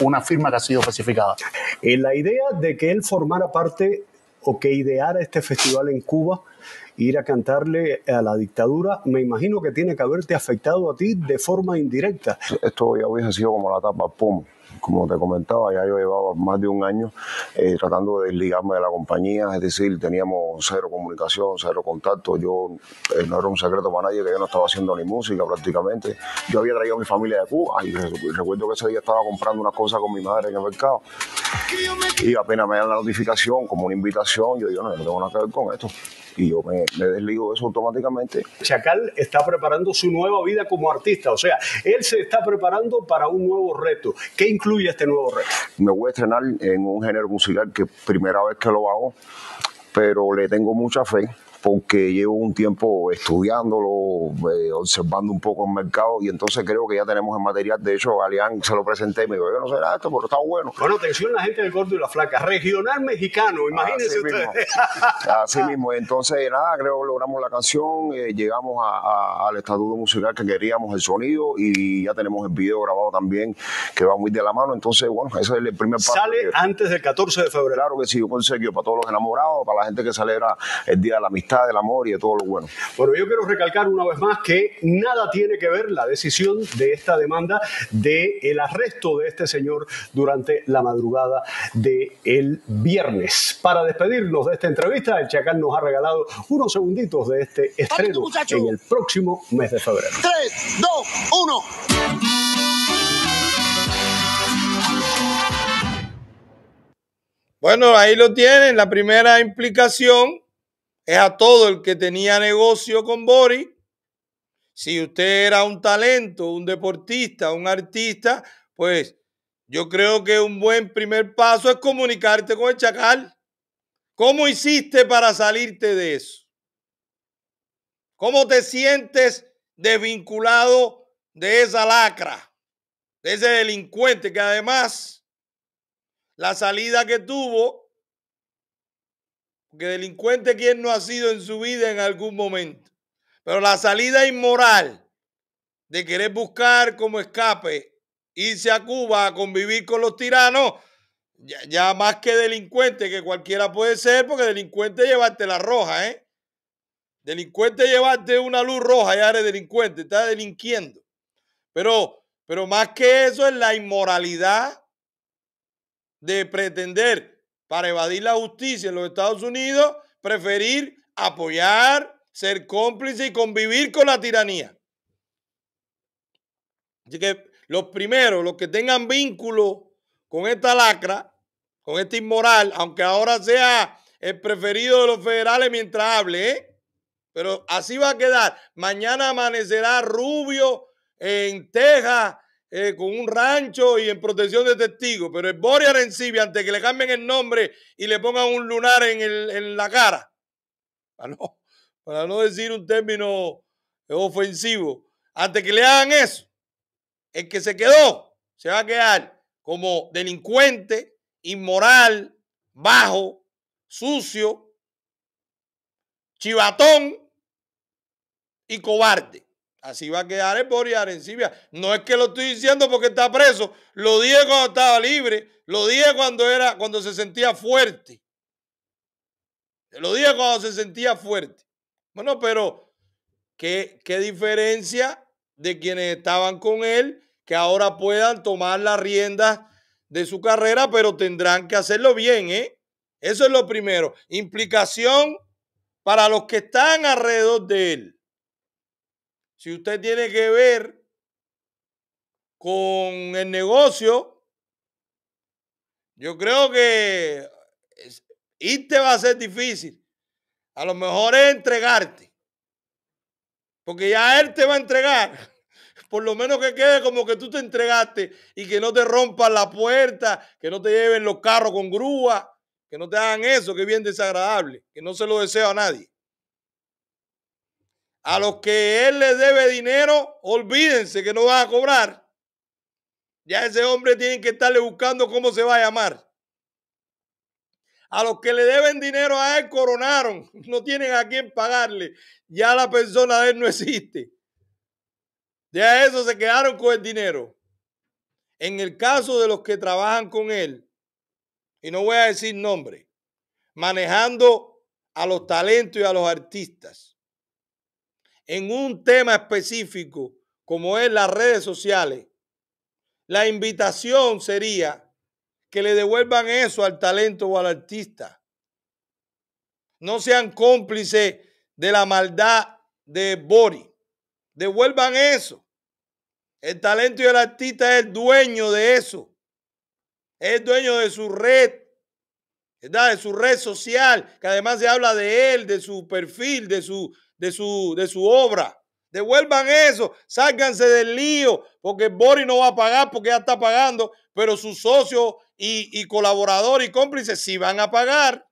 una firma que ha sido especificada. Eh, la idea de que él formara parte o que ideara este festival en Cuba, ir a cantarle a la dictadura, me imagino que tiene que haberte afectado a ti de forma indirecta. Esto ya hubiese sido como la tapa, pum. Como te comentaba, ya yo llevaba más de un año eh, tratando de desligarme de la compañía, es decir, teníamos cero comunicación, cero contacto. Yo eh, no era un secreto para nadie que yo no estaba haciendo ni música prácticamente. Yo había traído a mi familia de Cuba y recuerdo que ese día estaba comprando unas cosas con mi madre en el mercado. Y apenas me dan la notificación como una invitación, yo digo, no, yo no tengo nada que ver con esto y yo me, desligo eso automáticamente. Chacal está preparando su nueva vida como artista, o sea, él se está preparando para un nuevo reto. ¿Qué incluye este nuevo reto? Me voy a estrenar en un género musical que primera vez que lo hago, pero le tengo mucha fe porque llevo un tiempo estudiándolo, eh, observando un poco el mercado y entonces creo que ya tenemos el material. De hecho, Alián se lo presenté y me dijo, yo no sé nada esto, pero está bueno. Bueno, atención la gente del Gordo y la Flaca, regional mexicano, imagínense Así Mismo. [laughs] Así mismo, entonces nada, creo que logramos la canción, eh, llegamos al estatuto musical que queríamos, el sonido y ya tenemos el video grabado también que va muy de la mano. Entonces, bueno, ese es el primer paso. Sale antes del 14 de febrero. Claro que sí, yo consejo para todos los enamorados, para la gente que celebra el Día de la Amistad del amor y de todo lo bueno. Bueno, yo quiero recalcar una vez más que nada tiene que ver la decisión de esta demanda del el arresto de este señor durante la madrugada del el viernes. Para despedirnos de esta entrevista, el Chacal nos ha regalado unos segunditos de este estreno en el próximo mes de febrero. 3, 2, 1. Bueno, ahí lo tienen, la primera implicación es a todo el que tenía negocio con Bori. Si usted era un talento, un deportista, un artista, pues yo creo que un buen primer paso es comunicarte con el chacal. ¿Cómo hiciste para salirte de eso? ¿Cómo te sientes desvinculado de esa lacra, de ese delincuente que además la salida que tuvo que delincuente, quien no ha sido en su vida en algún momento? Pero la salida inmoral de querer buscar como escape, irse a Cuba a convivir con los tiranos, ya, más que delincuente, que cualquiera puede ser, porque delincuente llevarte la roja, ¿eh? Delincuente llevarte una luz roja, ya eres delincuente, estás delinquiendo. Pero, pero más que eso es la inmoralidad de pretender para evadir la justicia en los Estados Unidos, preferir apoyar, ser cómplice y convivir con la tiranía. Así que los primeros, los que tengan vínculo con esta lacra, con este inmoral, aunque ahora sea el preferido de los federales mientras hable, ¿eh? pero así va a quedar. Mañana amanecerá rubio en Texas eh, con un rancho y en protección de testigos, pero el Boria sí, antes que le cambien el nombre y le pongan un lunar en, la cara, para no, para no decir un término ofensivo, antes que le hagan eso, el que se quedó se va a quedar como delincuente, inmoral, bajo, sucio, chivatón y cobarde. Así va a quedar el en Arencibia. No es que lo estoy diciendo porque está preso. Lo dije cuando estaba libre. Lo dije cuando era, cuando se sentía fuerte. Lo dije cuando se sentía fuerte. Bueno, pero qué, qué diferencia de quienes estaban con él que ahora puedan tomar las riendas de su carrera, pero tendrán que hacerlo bien, ¿eh? Eso es lo primero. Implicación para los que están alrededor de él si usted tiene que ver con el negocio, yo creo que irte va a ser difícil. A lo mejor es entregarte. Porque ya él te va a entregar. [laughs] Por lo menos que quede como que tú te entregaste y que no te rompan la puerta, que no te lleven los carros con grúa, que no te hagan eso, que es bien desagradable, que no se lo deseo a nadie a los que él le debe dinero, olvídense que no van a cobrar. Ya ese hombre tiene que estarle buscando cómo se va a llamar. A los que le deben dinero a él coronaron, [laughs] no tienen a quién pagarle. Ya la persona de él no existe. Ya eso se quedaron con el dinero. En el caso de los que trabajan con él, y no voy a decir nombre, manejando a los talentos y a los artistas en un tema específico como es las redes sociales, la invitación sería que le devuelvan eso al talento o al artista. No sean cómplices de la maldad de Bori. Devuelvan eso. El talento y el artista es dueño de eso. Es dueño de su red, ¿verdad? De su red social, que además se habla de él, de su perfil, de su de su, de su obra. Devuelvan eso, sálganse del lío, porque Boris no va a pagar porque ya está pagando, pero sus socios y, y colaboradores y cómplices sí van a pagar.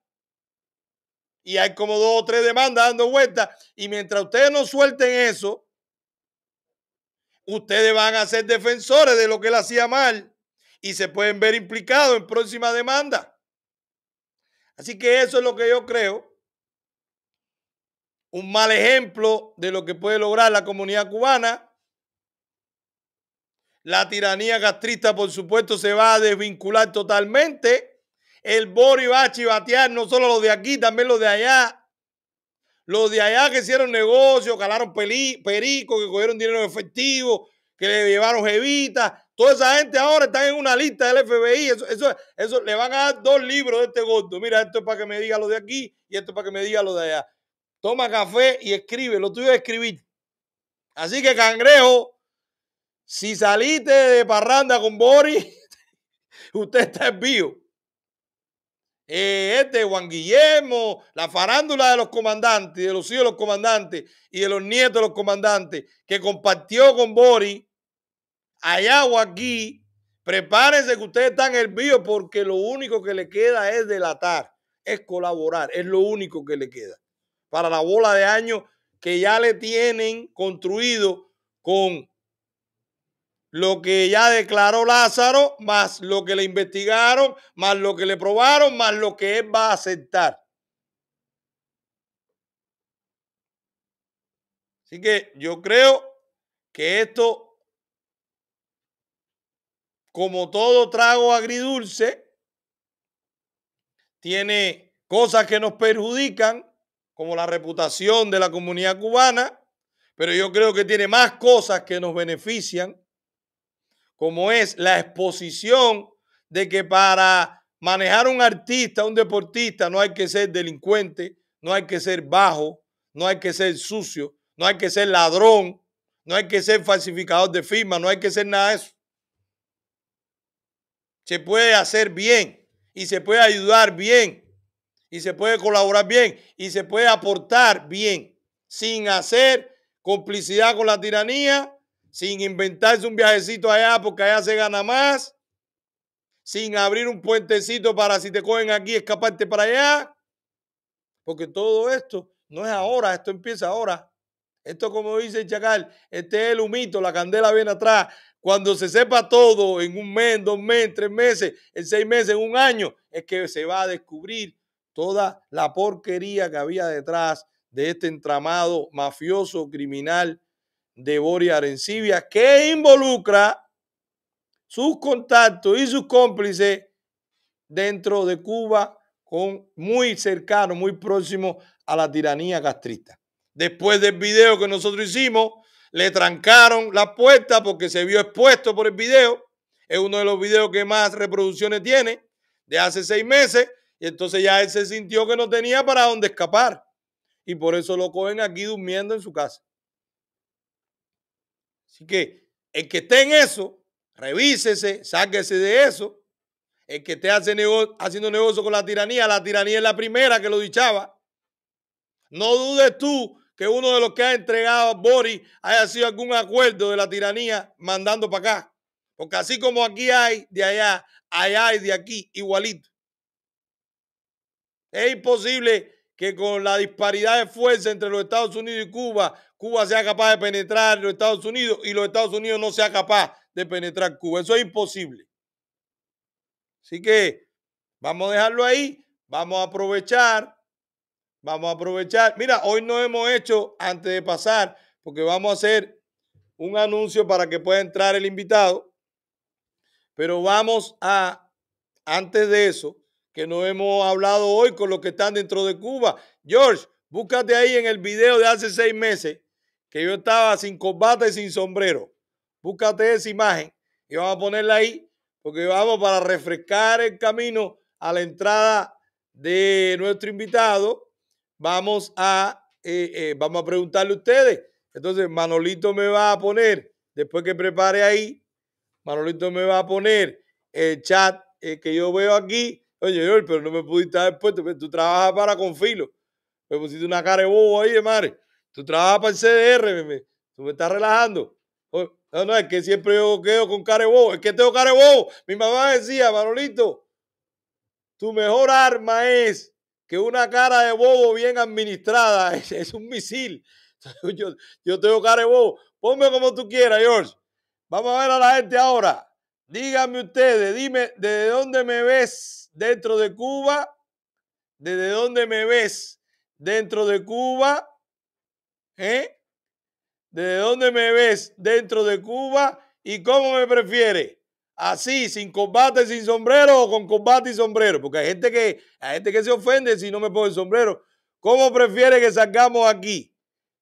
Y hay como dos o tres demandas dando vueltas. Y mientras ustedes no suelten eso, ustedes van a ser defensores de lo que él hacía mal y se pueden ver implicados en próxima demanda. Así que eso es lo que yo creo un mal ejemplo de lo que puede lograr la comunidad cubana. La tiranía castrista, por supuesto, se va a desvincular totalmente. El Bori va a chivatear no solo los de aquí, también los de allá. Los de allá que hicieron negocios calaron perico, que cogieron dinero efectivo, que le llevaron jevitas. Toda esa gente ahora está en una lista del FBI. Eso, eso, le van a dar dos libros de este gordo. Mira, esto es para que me diga lo de aquí y esto es para que me diga lo de allá toma café y escribe. Lo tuve que escribir. Así que, cangrejo, si saliste de parranda con Boris, [laughs] usted está en vivo. este Juan Guillermo, la farándula de los comandantes, de los hijos de los comandantes y de los nietos de los comandantes, que compartió con Boris, allá o aquí, prepárense que ustedes están hervidos porque lo único que le queda es delatar, es colaborar, es lo único que le queda para la bola de año que ya le tienen construido con lo que ya declaró Lázaro, más lo que le investigaron, más lo que le probaron, más lo que él va a aceptar. Así que yo creo que esto, como todo trago agridulce, tiene cosas que nos perjudican como la reputación de la comunidad cubana, pero yo creo que tiene más cosas que nos benefician, como es la exposición de que para manejar un artista, un deportista, no hay que ser delincuente, no hay que ser bajo, no hay que ser sucio, no hay que ser ladrón, no hay que ser falsificador de firma no hay que ser nada de eso. Se puede hacer bien y se puede ayudar bien y se puede colaborar bien y se puede aportar bien, sin hacer complicidad con la tiranía, sin inventarse un viajecito allá porque allá se gana más, sin abrir un puentecito para si te cogen aquí escaparte para allá, porque todo esto no es ahora, esto empieza ahora. Esto como dice Chacal, este es el humito, la candela viene atrás. Cuando se sepa todo en un mes, dos meses, tres meses, en seis meses, en un año, es que se va a descubrir toda la porquería que había detrás de este entramado mafioso criminal de Boria Arencibia, que involucra sus contactos y sus cómplices dentro de Cuba, con, muy cercano, muy próximo a la tiranía castrista. Después del video que nosotros hicimos, le trancaron la puerta porque se vio expuesto por el video. Es uno de los videos que más reproducciones tiene, de hace seis meses, y entonces ya él se sintió que no tenía para dónde escapar. Y por eso lo cogen aquí durmiendo en su casa. Así que el que esté en eso, revísese, sáquese de eso. El que esté hace haciendo negocio con la tiranía, la tiranía es la primera que lo dichaba. No dudes tú que uno de los que ha entregado a Boris haya sido algún acuerdo de la tiranía mandando para acá. Porque así como aquí hay, de allá, allá hay de aquí, igualito. Es imposible que con la disparidad de fuerza entre los Estados Unidos y Cuba, Cuba sea capaz de penetrar los Estados Unidos y los Estados Unidos no sea capaz de penetrar Cuba. Eso es imposible. Así que vamos a dejarlo ahí, vamos a aprovechar, vamos a aprovechar. Mira, hoy no hemos hecho, antes de pasar, porque vamos a hacer un anuncio para que pueda entrar el invitado, pero vamos a, antes de eso, que no hemos hablado hoy con los que están dentro de Cuba. George, búscate ahí en el video de hace seis meses que yo estaba sin combate y sin sombrero. Búscate esa imagen y vamos a ponerla ahí porque vamos para refrescar el camino a la entrada de nuestro invitado. Vamos a, eh, eh, vamos a preguntarle a ustedes. Entonces, Manolito me va a poner, después que prepare ahí, Manolito me va a poner el chat eh, que yo veo aquí Oye, George, pero no me pudiste haber puesto, pues, tú trabajas para Confilo. Me pusiste una cara de bobo ahí, madre. Tú trabajas para el CDR, tú me estás relajando. Oh, no, no, es que siempre yo quedo con cara de bobo. Es que tengo cara de bobo. Mi mamá decía, Manolito, tu mejor arma es que una cara de bobo bien administrada [laughs] es, un misil. [laughs] Yo, yo tengo cara de bobo. Ponme como tú quieras, George. Vamos a ver a la gente ahora. Díganme ustedes, dime, ¿de dónde me ves dentro de Cuba, desde dónde me ves dentro de Cuba, ¿eh? ¿Desde dónde me ves dentro de Cuba y cómo me prefiere? Así, sin combate, sin sombrero o con combate y sombrero, porque hay gente que hay gente que se ofende si no me pongo el sombrero. ¿Cómo prefiere que salgamos aquí?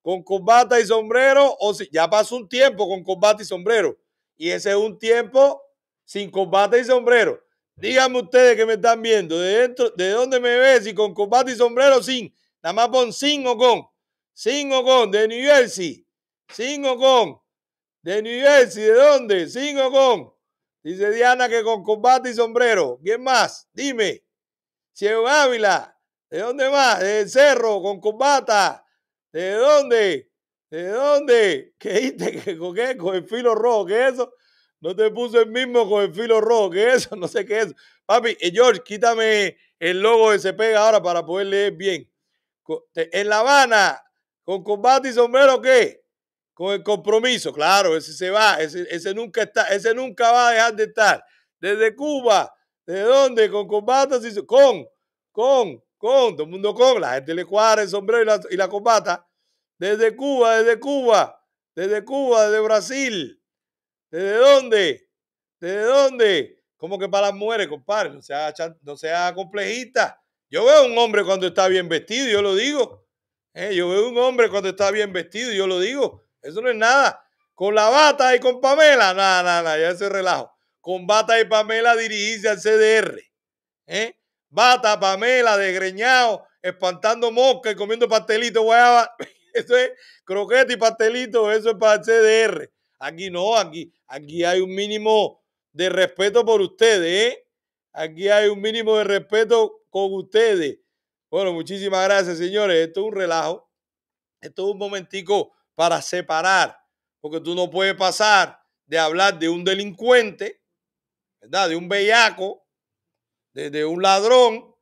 ¿Con combate y sombrero o ya pasó un tiempo con combate y sombrero? Y ese es un tiempo sin combate y sombrero. Díganme ustedes que me están viendo, de, dentro, de dónde me ves, si con combate y sombrero sin. Nada más pon sin o con. Sin o con, de New Jersey. Sin o con. De New Jersey, ¿de dónde? Sin o con. Dice Diana que con combate y sombrero. ¿Quién más? Dime. Ciego Ávila. ¿De dónde más? De Cerro, con combata. ¿De dónde? ¿De dónde? [laughs] ¿Qué diste? ¿Con qué? Con el filo rojo. ¿Qué es eso? No te puse el mismo con el filo rojo, es eso, [laughs] no sé qué es. Papi, eh, George, quítame el logo de se pega ahora para poder leer bien. En La Habana, con combate y sombrero, ¿qué? Con el compromiso, claro, ese se va, ese, ese nunca está, ese nunca va a dejar de estar. Desde Cuba, de dónde? Con combate y con, con, con, todo el mundo con, la gente le cuadra el sombrero y la combata. Desde Cuba, desde Cuba, desde Cuba, desde Brasil, ¿De dónde? ¿De dónde? ¿Cómo que para las mujeres, compadre? No sea, no sea complejista. Yo veo un hombre cuando está bien vestido, yo lo digo. Eh, yo veo un hombre cuando está bien vestido, yo lo digo. Eso no es nada. Con la bata y con Pamela, nada, nada, nada, ya se relajo. Con bata y Pamela dirigirse al CDR. ¿eh? Bata, Pamela, desgreñado, espantando mosca y comiendo pastelito, guayaba. [laughs] Eso es croquete y pastelito, eso es para el CDR. Aquí no, aquí, aquí hay un mínimo de respeto por ustedes, ¿eh? Aquí hay un mínimo de respeto con ustedes. Bueno, muchísimas gracias, señores. Esto es un relajo. Esto es un momentico para separar, porque tú no puedes pasar de hablar de un delincuente, ¿verdad? De un bellaco, de, un ladrón,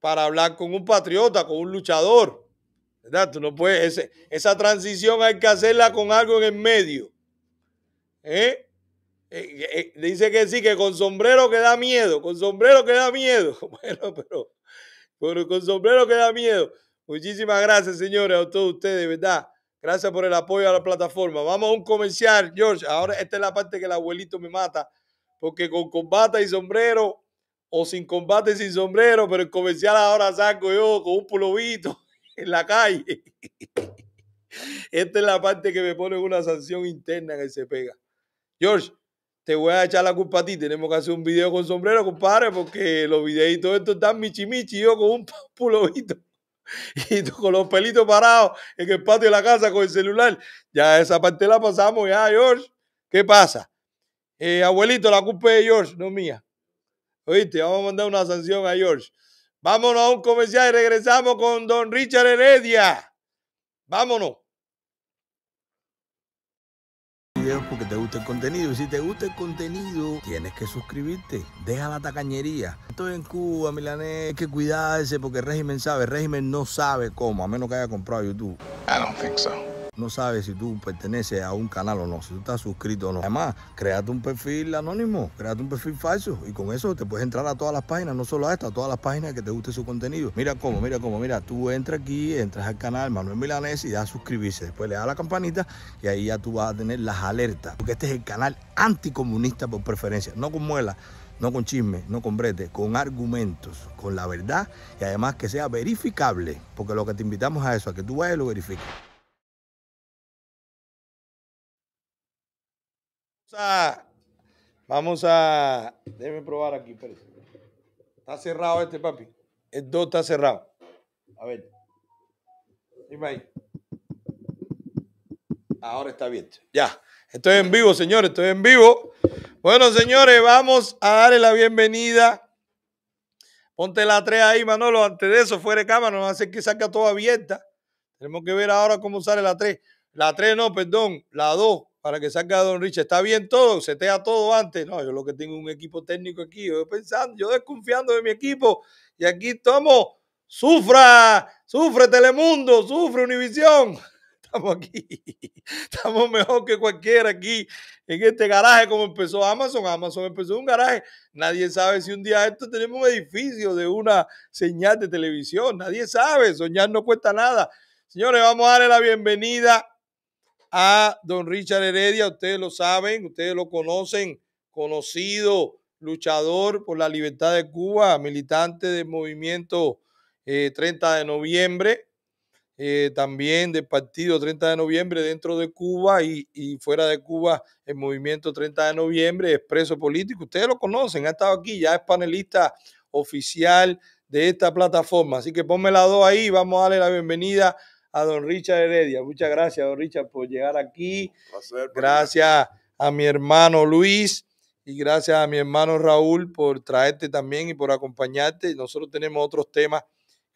para hablar con un patriota, con un luchador, ¿verdad? no puedes, esa transición hay que hacerla con algo en el medio. ¿Eh? eh, eh, eh dice que sí, que con sombrero que da miedo, con sombrero que da miedo. [laughs] Bueno, pero, pero con sombrero que da miedo. Muchísimas gracias, señores, a todos ustedes, ¿verdad? Gracias por el apoyo a la plataforma. Vamos a un comercial, George. Ahora esta es la parte que el abuelito me mata, porque con combate y sombrero, o sin combate y sin sombrero, pero el comercial ahora saco yo con un pulovito [laughs] en la calle. [laughs] Esta es la parte que me pone una sanción interna que se pega. George, te voy a echar la culpa a ti. Tenemos que hacer un video con sombrero, compadre, porque los videitos estos están michimichi. Yo con un [laughs] pulovito y tú con los pelitos parados en el patio de la casa con el celular. Ya esa parte la pasamos, ya, George. ¿Qué pasa? Eh, abuelito, la culpa es de George, no mía. Oíste, vamos a mandar una sanción a George. Vámonos a un comercial y regresamos con don Richard Heredia. Vámonos porque te gusta el contenido. Y si te gusta el contenido, tienes que suscribirte. Deja la tacañería. Estoy en Cuba, Milanés, que cuidarse porque el régimen sabe, régimen no sabe cómo, a menos que haya comprado YouTube. I don't think so no sabes si tú perteneces a un canal o no, si tú estás suscrito o no. Además, créate un perfil anónimo, créate un perfil falso y con eso te puedes entrar a todas las páginas, no solo a esta, a todas las páginas que te guste su contenido. Mira cómo, mira cómo, mira, tú entras aquí, entras al canal Manuel Milanés y das suscribirse, después le das a la campanita y ahí ya tú vas a tener las alertas, porque este es el canal anticomunista por preferencia, no con muela no con chisme, no con brete, con argumentos, con la verdad y además que sea verificable, porque lo que te invitamos a eso, a que tú vayas y lo verifiques. a, vamos a, déjeme probar aquí, Está cerrado este, papi. El 2 está cerrado. A ver. ahí. Ahora está abierto. Ya. Estoy en vivo, señores. Estoy en vivo. Bueno, señores, vamos a darle la bienvenida. Ponte la 3 ahí, Manolo. Antes de eso, fuera de cámara, No va a que saca toda abierta. Tenemos que ver ahora cómo sale la 3. La 3 no, perdón. La 2 para que salga Don Rich. Está bien todo, ¿Se setea todo antes. No, yo lo que tengo un equipo técnico aquí, yo pensando, yo desconfiando de mi equipo. Y aquí estamos, sufra, sufre Telemundo, sufre Univisión. [laughs] Estamos aquí, [laughs] estamos mejor que cualquiera aquí en este garaje como empezó Amazon. Amazon empezó un garaje. Nadie sabe si un día esto tenemos un edificio de una señal de televisión. Nadie sabe, soñar no cuesta nada. Señores, vamos a darle la bienvenida a don Richard Heredia, ustedes lo saben, ustedes lo conocen, conocido luchador por la libertad de Cuba, militante del movimiento 30 eh, de noviembre, eh, también del partido 30 de noviembre dentro de Cuba y, fuera de Cuba, el movimiento 30 de noviembre, expreso político. Ustedes lo conocen, ha estado aquí, ya es panelista oficial de esta plataforma. Así que ponme la dos ahí, vamos a darle la bienvenida a don Richard Heredia. Muchas gracias, don Richard, por llegar aquí. Placer, pues. gracias a mi hermano Luis y gracias a mi hermano Raúl por traerte también y por acompañarte. Nosotros tenemos otros temas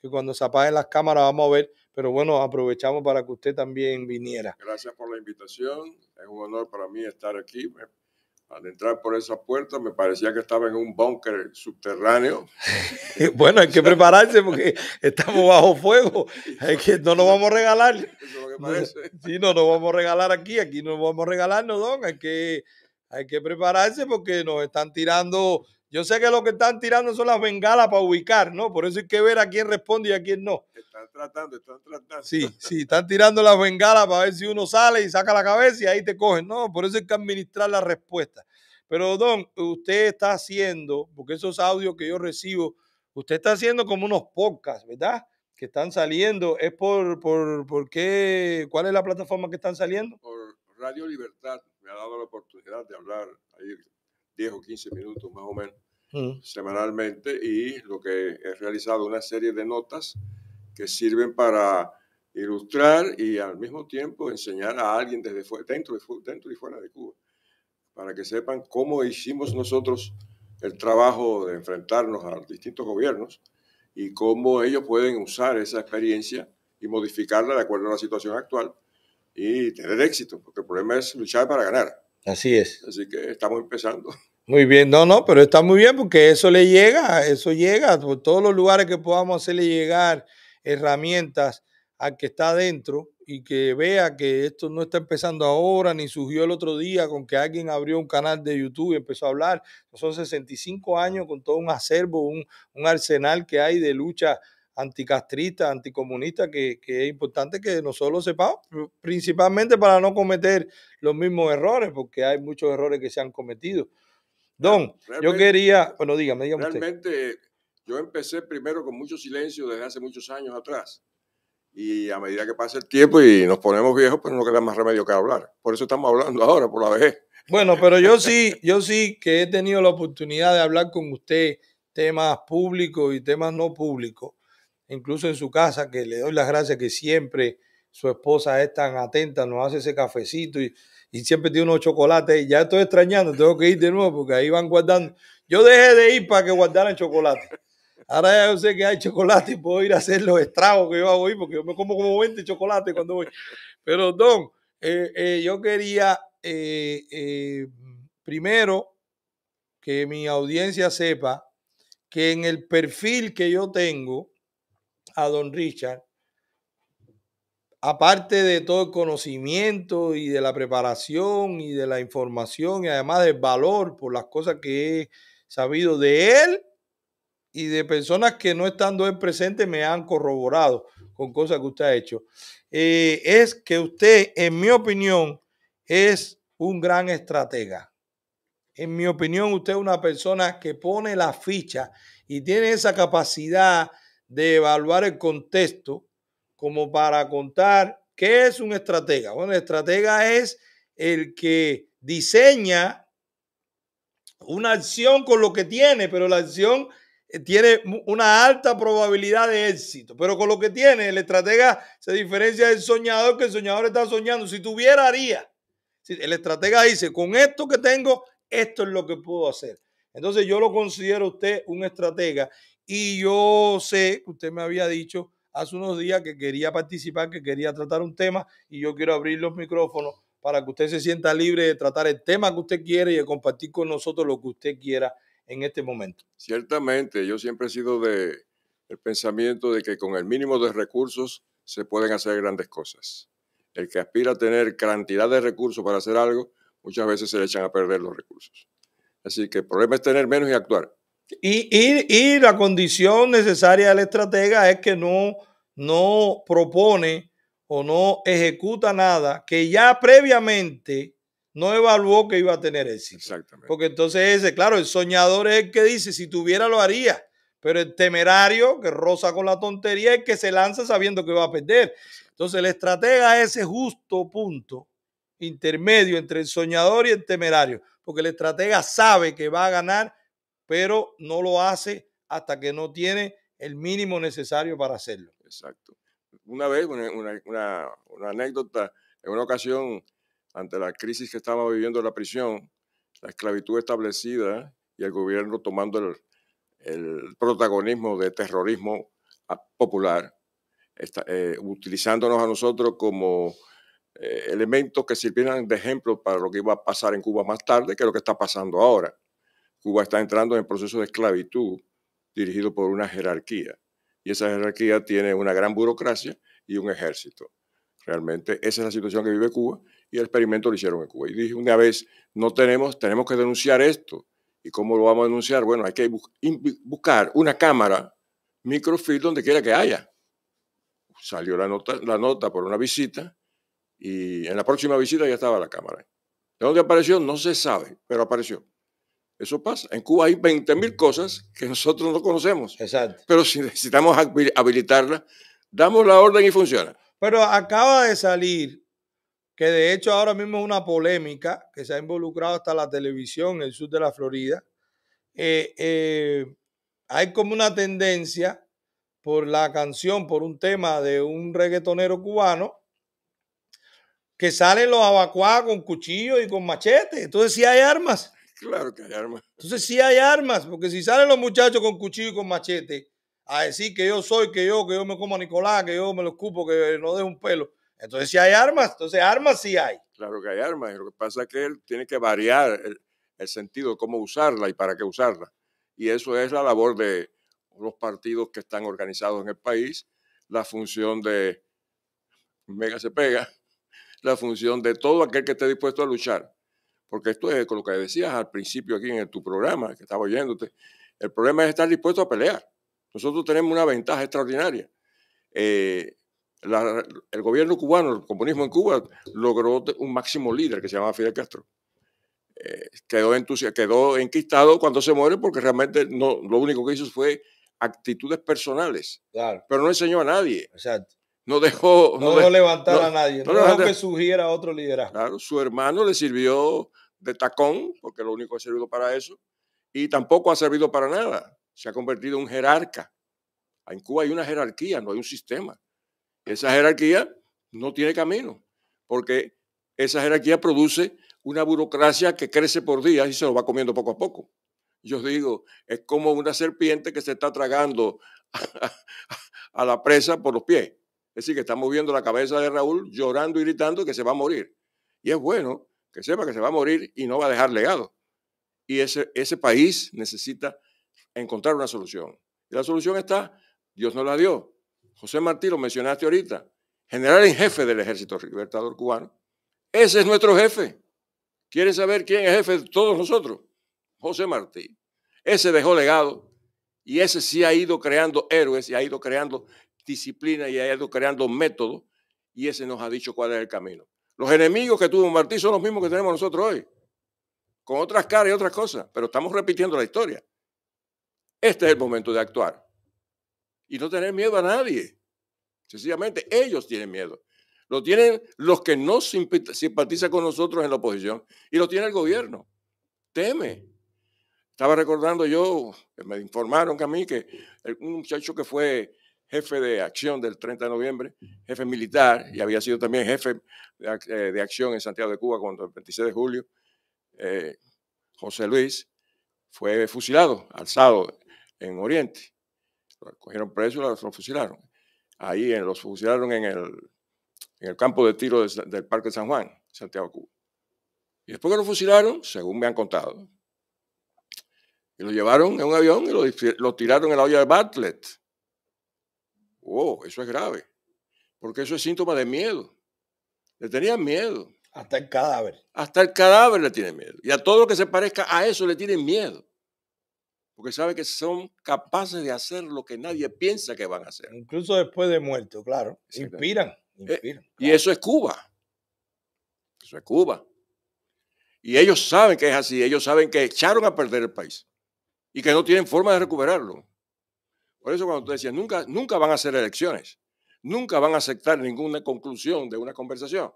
que cuando se apaguen las cámaras vamos a ver, pero bueno, aprovechamos para que usted también viniera. Gracias por la invitación, es un honor para mí estar aquí al entrar por esa puerta me parecía que estaba en un búnker subterráneo. [laughs] bueno, hay que prepararse porque estamos bajo fuego. no nos vamos a regalar. [laughs] Eso lo que parece. [laughs] Sí, no nos vamos a regalar aquí. Aquí no nos vamos a regalar, no, don. Hay que, hay que prepararse porque nos están tirando yo sé que lo que están tirando son las bengalas para ubicar, ¿no? Por eso hay que ver a quién responde y a quién no. Están tratando, están tratando. Sí, sí, están tirando las bengalas para ver si uno sale y saca la cabeza y ahí te cogen. No, por eso hay que administrar la respuesta. Pero, Don, usted está haciendo, porque esos audios que yo recibo, usted está haciendo como unos podcasts, ¿verdad? Que están saliendo. ¿Es por, por, qué? ¿Cuál es la plataforma que están saliendo? Por Radio Libertad. Me ha dado la oportunidad de hablar ahí 10 o 15 minutos más o menos mm. semanalmente y lo que he realizado una serie de notas que sirven para ilustrar y al mismo tiempo enseñar a alguien desde dentro, dentro y fuera de Cuba, para que sepan cómo hicimos nosotros el trabajo de enfrentarnos a distintos gobiernos y cómo ellos pueden usar esa experiencia y modificarla de acuerdo a la situación actual y tener éxito, porque el problema es luchar para ganar. Así es. Así que estamos empezando. Muy bien, no, no, pero está muy bien porque eso le llega, eso llega, por todos los lugares que podamos hacerle llegar herramientas al que está adentro y que vea que esto no está empezando ahora, ni surgió el otro día con que alguien abrió un canal de YouTube y empezó a hablar. Son 65 años con todo un acervo, un, un arsenal que hay de lucha anticastrista, anticomunista, que, es importante que nosotros lo sepamos, principalmente para no cometer los mismos errores, porque hay muchos errores que se han cometido. Don, yo quería, bueno, dígame, dígame. Realmente yo empecé primero con mucho silencio desde hace muchos años atrás. Y a medida que pasa el tiempo y nos ponemos viejos, pues no queda más remedio que hablar. Por eso estamos hablando ahora, por la vejez. Bueno, pero yo sí, yo sí que he tenido la oportunidad de hablar con usted temas públicos y temas no públicos incluso en su casa, que le doy las gracias que siempre su esposa es tan atenta, nos hace ese cafecito y, siempre tiene unos chocolates. ya estoy extrañando, tengo que ir de nuevo porque ahí van guardando. Yo dejé de ir para que guardaran chocolate. Ahora ya yo sé que hay chocolate y puedo ir a hacer los estragos que yo hago hoy porque yo me como como 20 chocolates cuando voy. Pero, Don, eh, eh, yo quería eh, primero que mi audiencia sepa que en el perfil que yo tengo, a don Richard, aparte de todo el conocimiento y de la preparación y de la información y además del valor por las cosas que he sabido de él y de personas que no estando él presente me han corroborado con cosas que usted ha hecho, eh, es que usted, en mi opinión, es un gran estratega. En mi opinión, usted es una persona que pone la ficha y tiene esa capacidad de evaluar el contexto como para contar qué es un estratega. Bueno, el estratega es el que diseña una acción con lo que tiene, pero la acción eh, tiene una alta probabilidad de éxito. Pero con lo que tiene, el estratega se diferencia del soñador, que el soñador está soñando. Si tuviera, haría. El estratega dice, con esto que tengo, esto es lo que puedo hacer. Entonces yo lo considero usted un estratega y yo sé que usted me había dicho hace unos días que quería participar, que quería tratar un tema y yo quiero abrir los micrófonos para que usted se sienta libre de tratar el tema que usted quiere y de compartir con nosotros lo que usted quiera en este momento. Ciertamente, yo siempre he sido de el pensamiento de que con el mínimo de recursos se pueden hacer grandes cosas. El que aspira a tener cantidad de recursos para hacer algo, muchas veces se le echan a perder los recursos. Así que el problema es tener menos y actuar. Y, la condición necesaria del estratega es que no, no propone o no ejecuta nada que ya previamente no evaluó que iba a tener éxito. Exactamente. Porque entonces ese, claro, el soñador es el que dice, si tuviera lo haría. Pero el temerario que roza con la tontería es que se lanza sabiendo que va a perder. Entonces el estratega es ese justo punto intermedio entre el soñador y el temerario. Porque el estratega sabe que va a ganar pero no lo hace hasta que no tiene el mínimo necesario para hacerlo. Exacto. Una vez, una, anécdota, en una ocasión, ante la crisis que estaba viviendo la prisión, la esclavitud establecida y el gobierno tomando el, protagonismo de terrorismo ah, popular, eh, utilizándonos a nosotros como eh, elementos que sirvieran de ejemplo para lo que iba a pasar en Cuba más tarde que lo que está pasando ahora. Cuba está entrando en proceso de esclavitud dirigido por una jerarquía. Y esa jerarquía tiene una gran burocracia y un ejército. Realmente esa es la situación que vive Cuba y el experimento lo hicieron en Cuba. Y dije una vez, no tenemos, tenemos que denunciar esto. ¿Y cómo lo vamos a denunciar? Bueno, hay que buscar una cámara microfil donde quiera que haya. Salió la nota, la nota por una visita y en la próxima visita ya estaba la cámara. ¿De dónde apareció? No se sabe, pero apareció. Eso pasa. En Cuba hay 20.000 cosas que nosotros no conocemos. Exacto. Pero si necesitamos habilitarla damos la orden y funciona. Pero acaba de salir, que de hecho ahora mismo es una polémica que se ha involucrado hasta la televisión en el sur de la Florida. Eh, eh, hay como una tendencia por la canción, por un tema de un reggaetonero cubano, que salen los abacuá con cuchillos y con machetes. Entonces sí hay armas. Claro que hay armas. Entonces sí hay armas, porque si salen los muchachos con cuchillo y con machete a decir que yo soy, que yo, que yo me como a Nicolás, que yo me lo escupo, que no dejo un pelo. Entonces sí hay armas, entonces armas sí hay. Claro que hay armas, lo que pasa es que él tiene que variar el, el sentido de cómo usarla y para qué usarla. Y eso es la labor de los partidos que están organizados en el país, la función de Mega se pega, la función de todo aquel que esté dispuesto a luchar porque esto es lo que decías al principio aquí en tu programa, que estaba oyéndote, el problema es estar dispuesto a pelear. Nosotros tenemos una ventaja extraordinaria. Eh, el gobierno cubano, el comunismo en Cuba, logró un máximo líder que se llama Fidel Castro. Eh, quedó quedó, quedó enquistado cuando se muere porque realmente no, lo único que hizo fue actitudes personales. Claro. Pero no enseñó a nadie. Exacto. No dejó, no, levantar a nadie, no, dejó que surgiera otro liderazgo. Claro, su hermano le sirvió de tacón, porque lo único que ha servido para eso, y tampoco ha servido para nada. Se ha convertido en un jerarca. En Cuba hay una jerarquía, no hay un sistema. Esa jerarquía no tiene camino, porque esa jerarquía produce una burocracia que crece por días y se lo va comiendo poco a poco. Yo digo, es como una serpiente que se está tragando [laughs] a la presa por los pies. Es decir, que estamos viendo la cabeza de Raúl llorando y gritando que se va a morir. Y es bueno que sepa que se va a morir y no va a dejar legado. Y ese, ese país necesita encontrar una solución. Y la solución está, Dios nos la dio. José Martí lo mencionaste ahorita, general en jefe del ejército libertador cubano. Ese es nuestro jefe. ¿Quieren saber quién es jefe de todos nosotros? José Martí. Ese dejó legado y ese sí ha ido creando héroes y ha ido creando disciplina y ha ido creando métodos y ese nos ha dicho cuál es el camino. Los enemigos que tuvo Martí son los mismos que tenemos nosotros hoy, con otras caras y otras cosas, pero estamos repitiendo la historia. Este es el momento de actuar y no tener miedo a nadie. Sencillamente ellos tienen miedo. Lo tienen los que no simpatizan con nosotros en la oposición y lo tiene el gobierno. Teme. Estaba recordando yo, me informaron que a mí que un muchacho que fue jefe de acción del 30 de noviembre, jefe militar, y había sido también jefe de, eh, acción en Santiago de Cuba cuando el 26 de julio, eh, José Luis fue fusilado, alzado en Oriente. Lo cogieron preso y lo fusilaron. Ahí en, los fusilaron en el, en el campo de tiro del Parque de San Juan, Santiago de Cuba. Y después que lo fusilaron, según me han contado, y lo llevaron en un avión y lo, lo tiraron en la olla de Bartlett oh, eso es grave, porque eso es síntoma de miedo. Le tenían miedo. Hasta el cadáver. Hasta el cadáver le tiene miedo. Y a todo lo que se parezca a eso le tienen miedo. Porque sabe que son capaces de hacer lo que nadie piensa que van a hacer. Incluso después de muerto, claro. Inspiran. Eh, inspiran Y eso es Cuba. Eso es Cuba. Y ellos saben que es así. Ellos saben que echaron a perder el país. Y que no tienen forma de recuperarlo. Por eso cuando tú decías, nunca, nunca van a hacer elecciones, nunca van a aceptar ninguna conclusión de una conversación.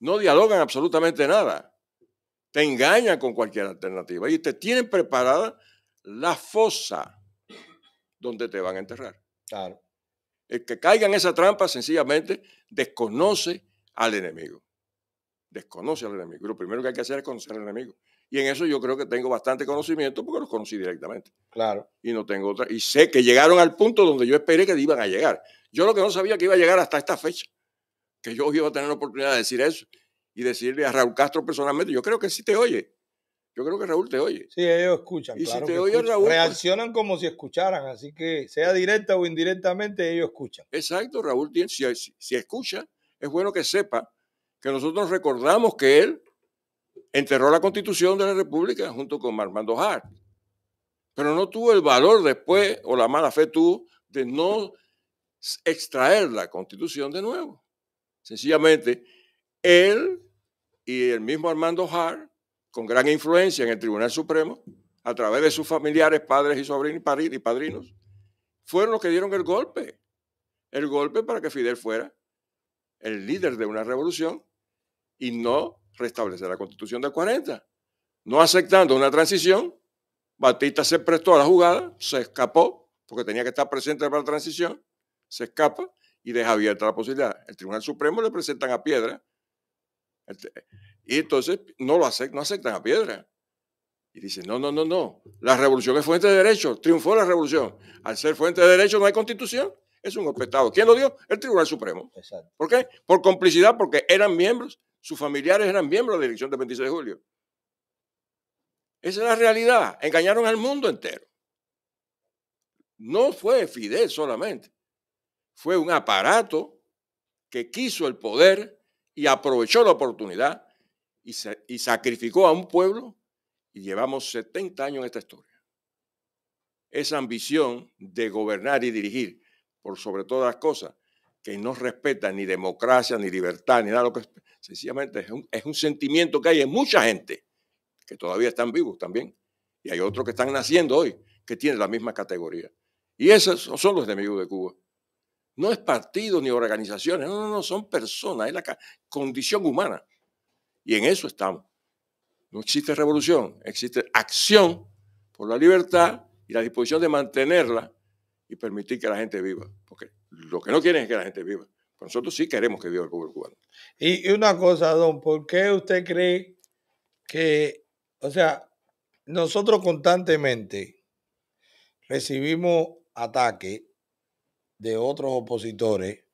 No dialogan absolutamente nada. Te engañan con cualquier alternativa y te tienen preparada la fosa donde te van a enterrar. Claro. El que caiga en esa trampa sencillamente desconoce al enemigo. Desconoce al enemigo. Lo primero que hay que hacer es conocer al enemigo. Y en eso yo creo que tengo bastante conocimiento porque los conocí directamente. Claro. Y no tengo otra. Y sé que llegaron al punto donde yo esperé que iban a llegar. Yo lo que no sabía que iba a llegar hasta esta fecha, que yo iba a tener la oportunidad de decir eso y decirle a Raúl Castro personalmente, yo creo que sí te oye. Yo creo que Raúl te oye. Sí, ellos escuchan. Y si te oye Raúl. Pues Reaccionan como si escucharan, así que sea directa o indirectamente, ellos escuchan. Exacto, Raúl, si, si escucha, es bueno que sepa que nosotros recordamos que él enterró la constitución de la República junto con Armando Hart. Pero no tuvo el valor después, o la mala fe tuvo, de no extraer la constitución de nuevo. Sencillamente, él y el mismo Armando Hart, con gran influencia en el Tribunal Supremo, a través de sus familiares, padres y sobrinos y padrinos, fueron los que dieron el golpe. El golpe para que Fidel fuera el líder de una revolución y no restablecer la constitución del 40. No aceptando una transición, Batista se prestó a la jugada, se escapó, porque tenía que estar presente para la transición, se escapa y deja abierta la posibilidad. El Tribunal Supremo le presentan a piedra y entonces no lo aceptan, no aceptan a piedra. Y dicen, no, no, no, no, la revolución es fuente de derecho, triunfó la revolución. Al ser fuente de derecho no hay constitución, es un Estado. ¿Quién lo dio? El Tribunal Supremo. Exacto. ¿Por qué? Por complicidad, porque eran miembros sus familiares eran miembros de la dirección del 26 de julio. Esa es la realidad. Engañaron al mundo entero. No fue Fidel solamente. Fue un aparato que quiso el poder y aprovechó la oportunidad y, sacrificó a un pueblo y llevamos 70 años en esta historia. Esa ambición de gobernar y dirigir por sobre todas las cosas que no respeta ni democracia, ni libertad, ni nada lo que Sencillamente es un, sentimiento que hay en mucha gente que todavía están vivos también. Y hay otros que están naciendo hoy que tienen la misma categoría. Y esos son los enemigos de Cuba. No es partido ni organizaciones, no, no, no, son personas, es la condición humana. Y en eso estamos. No existe revolución, existe acción por la libertad y la disposición de mantenerla y permitir que la gente viva. Porque lo que no quieren es que la gente viva. Nosotros sí queremos que viva el pueblo cubano. Y, una cosa, don, ¿por qué usted cree que, o sea, nosotros constantemente recibimos ataques de otros opositores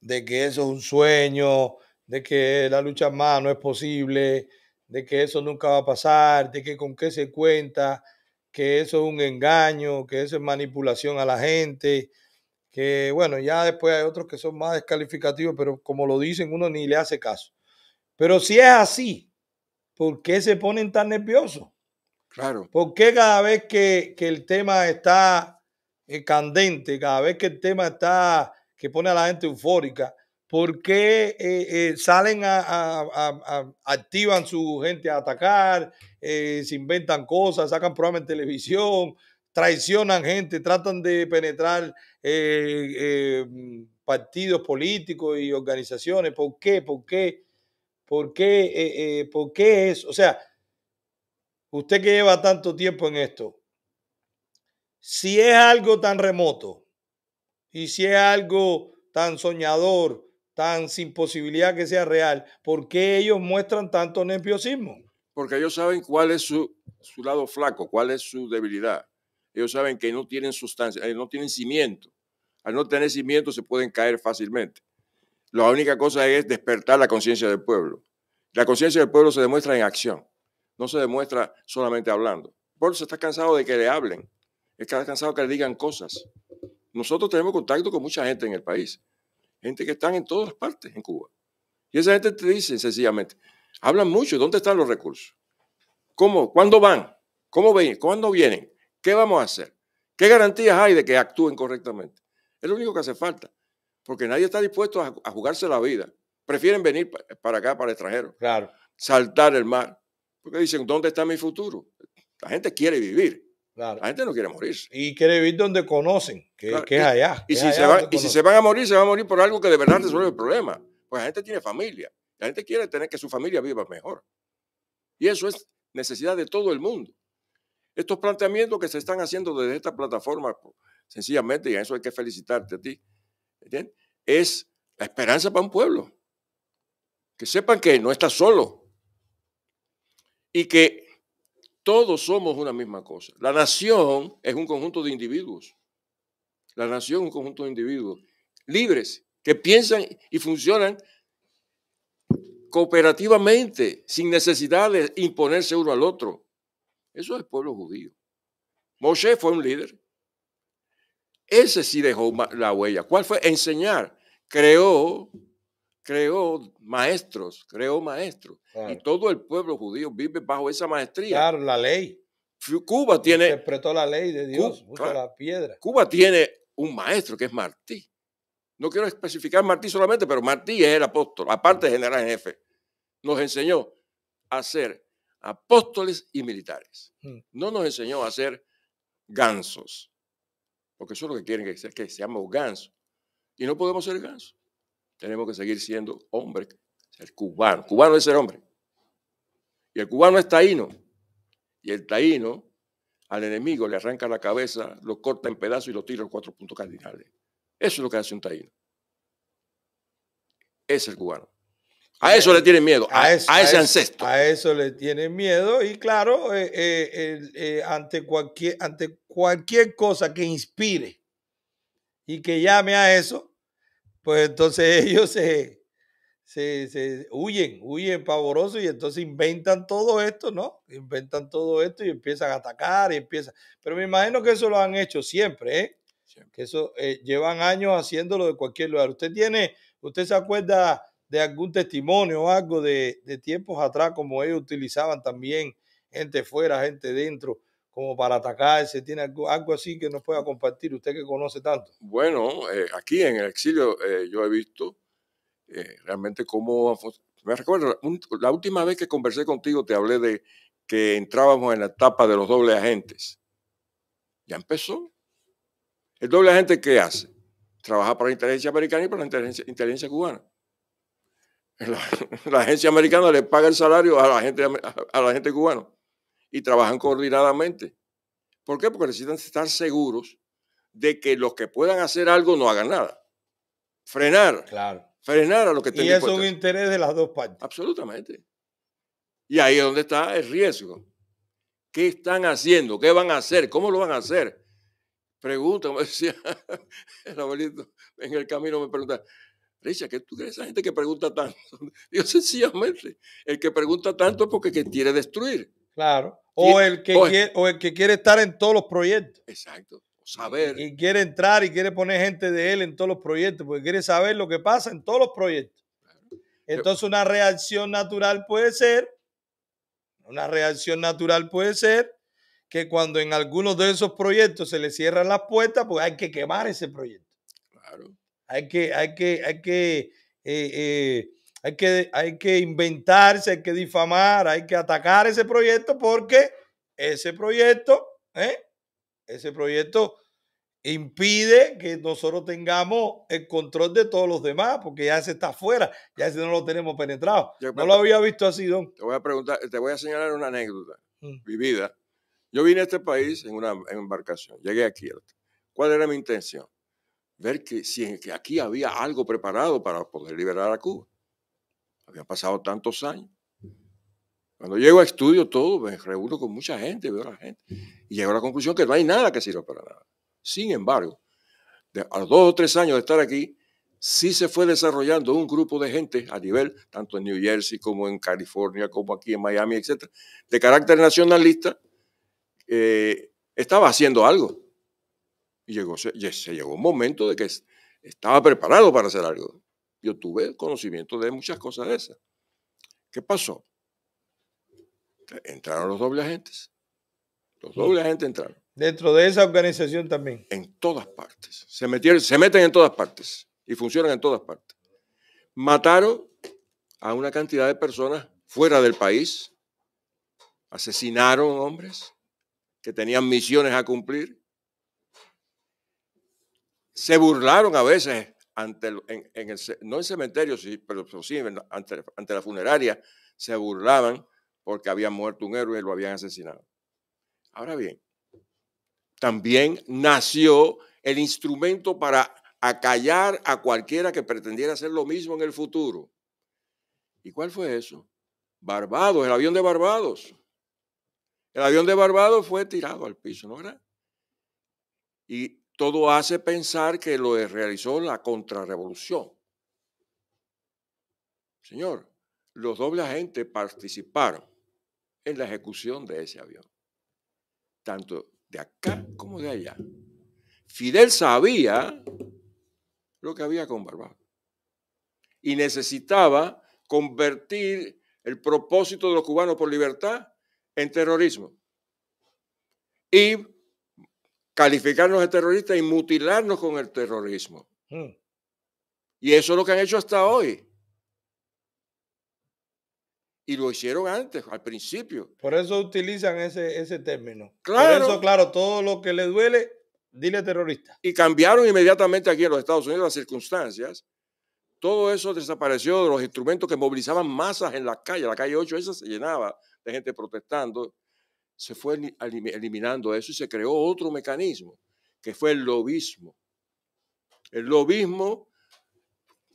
de que eso es un sueño, de que la lucha más no es posible, de que eso nunca va a pasar, de que con qué se cuenta, que eso es un engaño, que eso es manipulación a la gente, que bueno, ya después hay otros que son más descalificativos, pero como lo dicen, uno ni le hace caso. Pero si es así, ¿por qué se ponen tan nerviosos? Claro. ¿Por qué cada vez que, el tema está eh, candente, cada vez que el tema está que pone a la gente eufórica, ¿por qué eh, eh, salen a, activan su gente a atacar, se inventan cosas, sacan programas en televisión, traicionan gente, tratan de penetrar eh, eh, partidos políticos y organizaciones. ¿Por qué? ¿Por qué? ¿Por qué, eh, ¿Por qué es? O sea, usted que lleva tanto tiempo en esto, si es algo tan remoto y si es algo tan soñador, tan sin posibilidad que sea real, ¿por qué ellos muestran tanto nepiosismo? Porque ellos saben cuál es su lado flaco, cuál es su debilidad ellos saben que no tienen sustancia, eh, no tienen cimiento. Al no tener cimiento se pueden caer fácilmente. La única cosa es despertar la conciencia del pueblo. La conciencia del pueblo se demuestra en acción, no se demuestra solamente hablando. El pueblo se está cansado de que le hablen, está cansado de que le digan cosas. Nosotros tenemos contacto con mucha gente en el país, gente que están en todas partes en Cuba. Y esa gente te dice sencillamente, hablan mucho, ¿dónde están los recursos? ¿Cómo? ¿Cuándo van? ¿Cómo ven? ¿Cuándo vienen? ¿Qué vamos a hacer? ¿Qué garantías hay de que actúen correctamente? Es lo único que hace falta, porque nadie está dispuesto a, jugarse la vida. Prefieren venir para acá, para el extranjero. Claro. Saltar el mar. Porque dicen, ¿dónde está mi futuro? La gente quiere vivir. La gente no quiere morir. Y quiere vivir donde conocen, que, es allá. y, si, se y si se van a morir, se van a morir por algo que de verdad resuelve el problema. Pues la gente tiene familia. La gente quiere tener que su familia viva mejor. Y eso es necesidad de todo el mundo estos planteamientos que se están haciendo desde esta plataforma, sencillamente, y a eso hay que felicitarte a ti, es la esperanza para un pueblo. Que sepan que no está solo y que todos somos una misma cosa. La nación es un conjunto de individuos. La nación es un conjunto de individuos libres que piensan y funcionan cooperativamente, sin necesidad de imponerse uno al otro. Eso es el pueblo judío. Moshe fue un líder. Ese sí dejó la huella. ¿Cuál fue? Enseñar. Creó, creó maestros, creó maestros. Y todo el pueblo judío vive bajo esa maestría. Claro, la ley. Cuba tiene... Interpretó la ley de Dios, Cuba, la piedra. Cuba tiene un maestro que es Martí. No quiero especificar Martí solamente, pero Martí es el apóstol, aparte de general jefe. Nos enseñó a ser apóstoles y militares. Hmm. No nos enseñó a ser gansos, porque eso es lo que quieren que, que seamos gansos. Y no podemos ser gansos. Tenemos que seguir siendo hombres, ser cubano, Cubano es ser hombre. Y el cubano es taíno. Y el taíno al enemigo le arranca la cabeza, lo corta en pedazos y lo tira en cuatro puntos cardinales. Eso es lo que hace un taíno. Es el cubano. A eso le tienen miedo, a, ese ancestro. A eso le tienen miedo y claro, eh, eh, eh, ante, cualquier, ante cualquier cosa que inspire y que llame a eso, pues entonces [laughs] ellos se, se, huyen, huyen pavorosos y entonces inventan todo esto, ¿no? Inventan todo esto y empiezan a atacar y empiezan. Pero me imagino que eso lo han hecho siempre, ¿eh? Que eso llevan años haciéndolo de cualquier lugar. Usted tiene, usted se acuerda de algún testimonio o algo de, tiempos atrás, como ellos utilizaban también gente fuera, gente dentro, como para atacarse? ¿Tiene algo, algo así que nos pueda compartir usted que conoce tanto? Bueno, eh, aquí en el exilio eh, yo he visto eh, realmente cómo... Me recuerdo, la última vez que conversé contigo te hablé de que entrábamos en la etapa de los dobles agentes. Ya empezó. ¿El doble agente qué hace? Trabaja para la inteligencia americana y para la inteligencia cubana. [laughs] La, agencia americana le paga el salario a la gente, a gente cubana y trabajan coordinadamente. ¿Por qué? Porque necesitan estar seguros de que los que puedan hacer algo no hagan nada. Frenar. Frenar a los que y Y es un interés de las dos partes. Absolutamente. Y ahí es donde está el riesgo. ¿Qué están haciendo? ¿Qué van a hacer? ¿Cómo lo van a hacer? Pregunta, me decía [laughs] el abuelito en el camino, me preguntaba, ¿qué tú crees esa gente que pregunta tanto? Yo [laughs] sencillamente, el que pregunta tanto es porque quiere destruir. Claro. O el, que quiere, estar en todos los proyectos. Exacto. Saber. Y quiere entrar y quiere poner gente de él en todos los proyectos, porque quiere saber lo que pasa en todos los proyectos. Entonces una reacción natural puede ser, una reacción natural puede ser que cuando en algunos de esos proyectos se le cierran las puertas, pues hay que quemar ese proyecto hay que, hay que, hay que, eh, eh, hay que, hay que inventarse, hay que difamar, hay que atacar ese proyecto porque ese proyecto, ¿eh? ese proyecto impide que nosotros tengamos el control de todos los demás, porque ya se está afuera, ya ese no lo tenemos penetrado. no lo había visto así, Don. Te voy a preguntar, te voy a señalar una anécdota vivida. Mm. Yo vine a este país en una embarcación, llegué aquí. ¿Cuál era mi intención? ver que si que aquí había algo preparado para poder liberar a Cuba. Había pasado tantos años. Cuando llego a estudio todo, me reúno con mucha gente, veo a la gente, y llego a la conclusión que no hay nada que sirva para nada. Sin embargo, a los dos o tres años de estar aquí, sí se fue desarrollando un grupo de gente a nivel, tanto en New Jersey como en California, como aquí en Miami, etc., de carácter nacionalista, eh, estaba haciendo algo. Y llegó, se, llegó un momento de que estaba preparado para hacer algo. Yo tuve conocimiento de muchas cosas de esas. ¿Qué pasó? Entraron los dobles agentes. Los mm. dobles agentes entraron. Dentro de esa organización también. En todas partes. Se, metieron, se meten en todas partes y funcionan en todas partes. Mataron a una cantidad de personas fuera del país. Asesinaron hombres que tenían misiones a cumplir se burlaron a veces ante en, el, no en cementerio, pero, sí, ante, ante, la funeraria, se burlaban porque había muerto un héroe y lo habían asesinado. Ahora bien, también nació el instrumento para acallar a cualquiera que pretendiera hacer lo mismo en el futuro. ¿Y cuál fue eso? Barbados, el avión de Barbados. El avión de Barbados fue tirado al piso, ¿no era? Y todo hace pensar que lo realizó la contrarrevolución. Señor, los dobles agentes participaron en la ejecución de ese avión, tanto de acá como de allá. Fidel sabía lo que había con Barbados y necesitaba convertir el propósito de los cubanos por libertad en terrorismo. Y calificarnos de terroristas y mutilarnos con el terrorismo. Hmm. Y eso es lo que han hecho hasta hoy. Y lo hicieron antes, al principio. Por eso utilizan ese, ese término. Claro. Por eso, claro, todo lo que le duele, dile terrorista. Y cambiaron inmediatamente aquí en los Estados Unidos las circunstancias. Todo eso desapareció de los instrumentos que movilizaban masas en la calle. La calle 8 esa se llenaba de gente protestando se fue eliminando eso y se creó otro mecanismo, que fue el lobismo. El lobismo,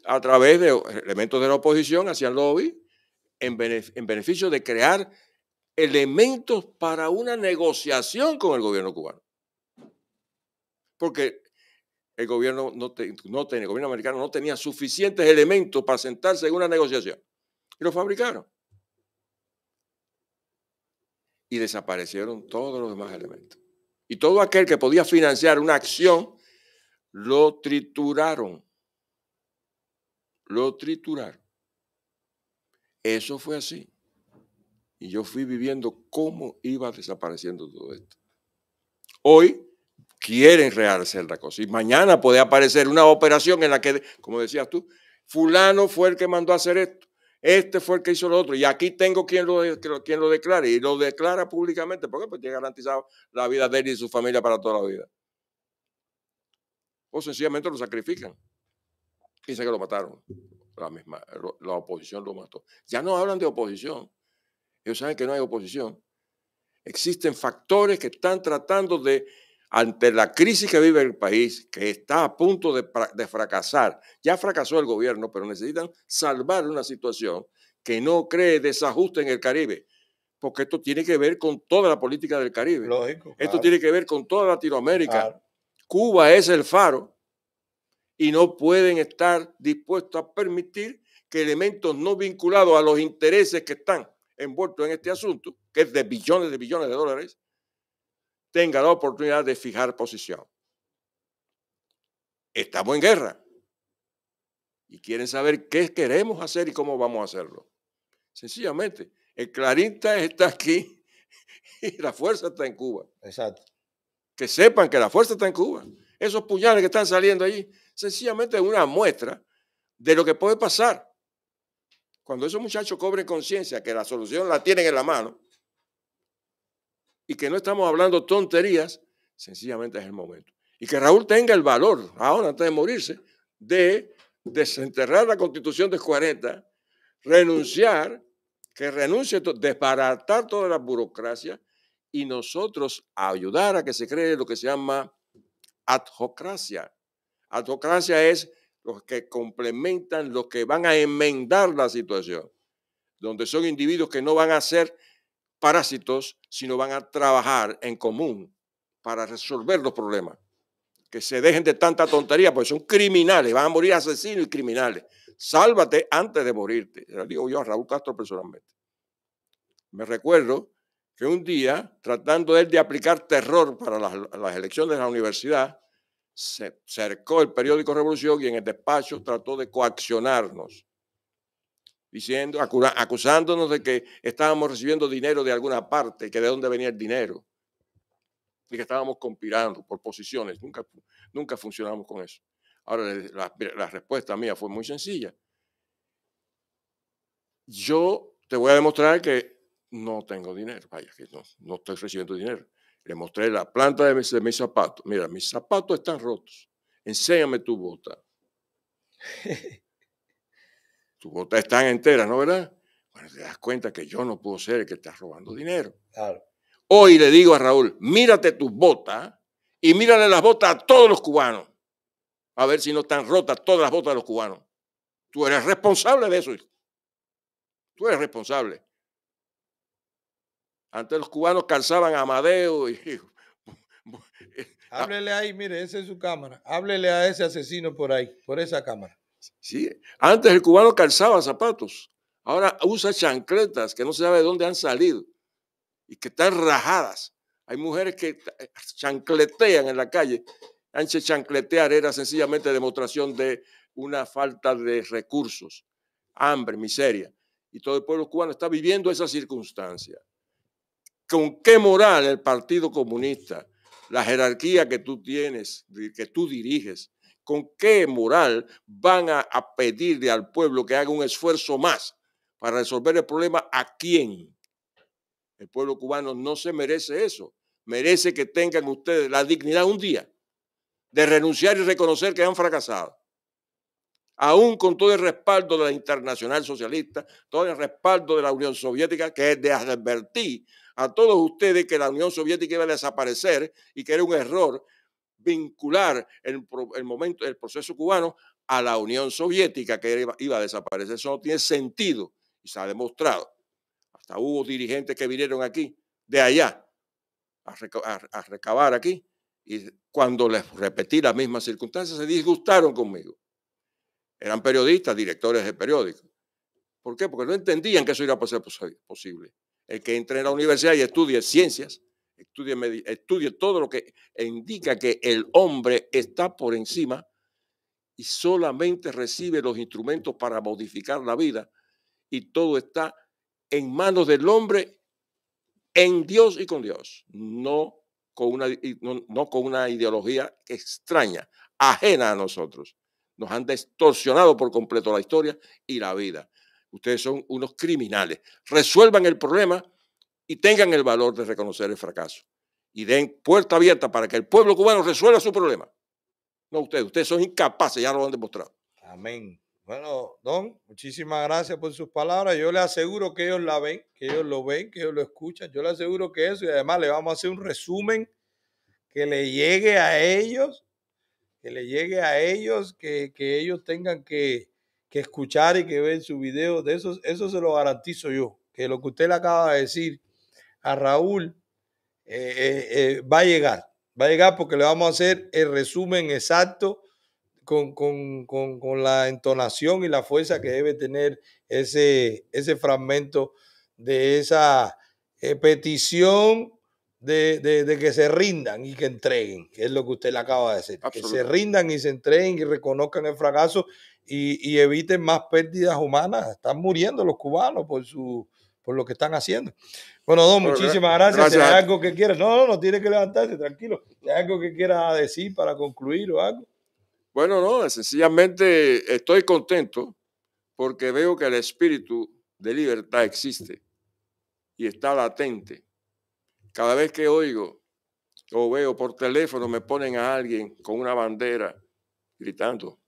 a través de elementos de la oposición, el lobby en, beneficio de crear elementos para una negociación con el gobierno cubano. Porque el gobierno, no, el gobierno americano no tenía suficientes elementos para sentarse en una negociación. Y lo fabricaron y desaparecieron todos los demás elementos. Y todo aquel que podía financiar una acción, lo trituraron. Lo trituraron. Eso fue así. Y yo fui viviendo cómo iba desapareciendo todo esto. Hoy quieren rehacer la cosa. Y mañana puede aparecer una operación en la que, como decías tú, fulano fue el que mandó a hacer esto. Este fue el que hizo lo otro. Y aquí tengo quien lo, quien lo declare. Y lo declara públicamente. porque Pues tiene garantizado la vida de él y su familia para toda la vida. O sencillamente lo sacrifican. Dice que lo mataron. La, misma, la oposición lo mató. Ya no hablan de oposición. Ellos saben que no hay oposición. Existen factores que están tratando de ante la crisis que vive el país, que está a punto de, fracasar, ya fracasó el gobierno, pero necesitan salvar una situación que no cree desajuste en el Caribe, porque esto tiene que ver con toda la política del Caribe. esto tiene que ver con toda Latinoamérica. Cuba es el faro y no pueden estar dispuestos a permitir que elementos no vinculados a los intereses que están envueltos en este asunto, que es de billones de billones de dólares, tenga la oportunidad de fijar posición. Estamos en guerra y quieren saber qué queremos hacer y cómo vamos a hacerlo. Sencillamente, el Clarista está aquí [laughs] y la fuerza está en Cuba. Exacto. Que sepan que la fuerza está en Cuba. Esos puñales que están saliendo ahí, sencillamente es una muestra de lo que puede pasar. Cuando esos muchachos cobren conciencia que la solución la tienen en la mano, y que no estamos hablando tonterías, sencillamente es el momento. Y que Raúl tenga el valor, ahora antes de morirse, de desenterrar la constitución de 40, renunciar, que renuncie, desbaratar toda la burocracia y nosotros ayudar a que se cree lo que se llama adjocracia. Adjocracia es los que complementan, los que van a enmendar la situación, donde son individuos que no van a ser parásitos, sino van a trabajar en común para resolver los problemas. Que se dejen de tanta tontería, porque son criminales, van a morir asesinos y criminales. Sálvate antes de morirte. Le digo yo a Raúl Castro personalmente. Me recuerdo que un día, tratando él de aplicar terror para las, las elecciones de la universidad, se cercó el periódico Revolución y en el despacho trató de coaccionarnos diciendo, acusándonos de que estábamos recibiendo dinero de alguna parte, que de dónde venía el dinero, y que estábamos conspirando por posiciones. Nunca, nunca funcionamos con eso. Ahora, la, respuesta mía fue muy sencilla. Yo te voy a demostrar que no tengo dinero, vaya, que no, no estoy recibiendo dinero. Le mostré la planta de mis, de mis zapatos. Mira, mis zapatos están rotos. Enséñame tu bota. [laughs] tus botas están enteras, ¿no verdad? Bueno, te das cuenta que yo no puedo ser el que estás robando mm, dinero. Hoy le digo a Raúl, mírate tus botas y mírale las botas a todos los cubanos. A ver si no están rotas todas las botas de los cubanos. Tú eres responsable de eso. Tú eres responsable. Antes los cubanos calzaban a Amadeo y... [laughs] Eh, ah. Háblele ahí, mire, esa es su cámara. Háblele a ese asesino por ahí, por esa cámara. ¿sí? Antes el cubano calzaba zapatos, ahora usa chancletas que no se sabe de dónde han salido y que están rajadas. Hay mujeres que eh, chancletean en la calle. Antes chancletear era sencillamente demostración de una falta de recursos, hambre, miseria. Y todo el pueblo cubano está viviendo esa circunstancia. ¿Con qué moral el Partido Comunista, la jerarquía que tú tienes, que tú diriges, ¿Con qué moral van a, pedirle al pueblo que haga un esfuerzo más para resolver el problema? ¿A quién? El pueblo cubano no se merece eso. Merece que tengan ustedes la dignidad un día de renunciar y reconocer que han fracasado. Aún con todo el respaldo de la Internacional Socialista, todo el respaldo de la Unión Soviética, que es de advertir a todos ustedes que la Unión Soviética iba a desaparecer y que era un error vincular el, momento, del proceso cubano a la Unión Soviética que iba, a desaparecer. Eso no tiene sentido y se ha demostrado. Hasta hubo dirigentes que vinieron aquí, de allá, a, recabar aquí y cuando les repetí las mismas circunstancias se disgustaron conmigo. Eran periodistas, directores de periódicos. ¿Por qué? Porque no entendían que eso iba a ser posible. El que entre en la universidad y estudie ciencias estudie, todo lo que e indica que el hombre está por encima y solamente recibe los instrumentos para modificar la vida y todo está en manos del hombre, en Dios y con Dios, no con una, no con una ideología extraña, ajena a nosotros. Nos han distorsionado por completo la historia y la vida. Ustedes son unos criminales. Resuelvan el problema y tengan el valor de reconocer el fracaso y den puerta abierta para que el pueblo cubano resuelva su problema. No ustedes, ustedes son incapaces, ya lo han demostrado. Amén. Bueno, don, muchísimas gracias por sus palabras. Yo le aseguro que ellos la ven, que ellos lo ven, que ellos lo escuchan. Yo le aseguro que eso y además le vamos a hacer un resumen que le llegue a ellos, que le llegue a ellos, que, ellos tengan que, escuchar y que ver su video. De eso se lo garantizo yo, que lo que usted le acaba de decir a Raúl, eh, eh, eh, va a llegar. Va a llegar porque le vamos a hacer el resumen exacto con, la entonación y la fuerza que debe tener ese, ese fragmento de esa petición de, que se rindan y que entreguen, que es lo que usted le acaba de decir. Que se rindan y se entreguen y reconozcan el fracaso y, eviten más pérdidas humanas. Están muriendo los cubanos por su, por lo que están haciendo. Bueno, Don, muchísimas gracias. Si hay algo que quieras, no, no, no tiene que levantarse, tranquilo. hay algo que quiera decir para concluir o algo. Bueno, no, sencillamente estoy contento porque veo que el espíritu de libertad existe y está latente. Cada vez que oigo o veo por teléfono me ponen a alguien con una bandera gritando,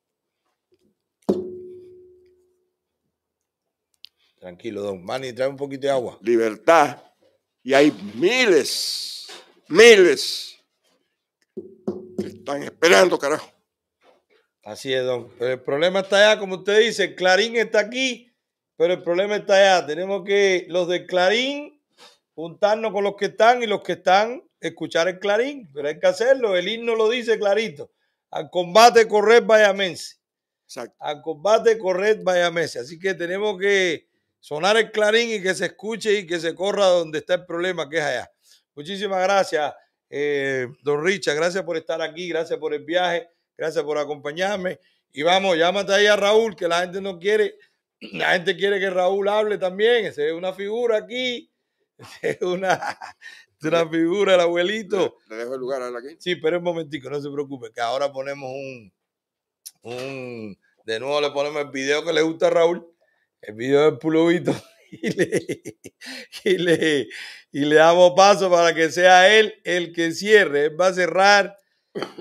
Tranquilo, don Manny, trae un poquito de agua. Libertad. Y hay miles, miles que están esperando, carajo. Así es, don. el problema está allá, como usted dice, Clarín está aquí, pero el problema está allá. Tenemos que los de Clarín juntarnos con los que están y los que están escuchar el Clarín, pero hay que hacerlo. El himno lo dice clarito. Al combate correr vayamense. Exacto. Al combate correr vayamense. Así que tenemos que sonar el clarín y que se escuche y que se corra donde está el problema, que es allá. Muchísimas gracias, eh, don Richard. Gracias por estar aquí, gracias por el viaje, gracias por acompañarme. Y vamos, llámate ahí a Raúl, que la gente no quiere, [clears throat] la gente quiere que Raúl hable también. es una figura aquí, [laughs] es una, una figura, el abuelito. Le, dejo el lugar aquí. Sí, pero un momentico, no se preocupe, que ahora ponemos un, un, de nuevo le ponemos el video que le gusta a Raúl el video del pulubito [laughs] y le, y le, damos paso para que sea él el que cierre. Él va a cerrar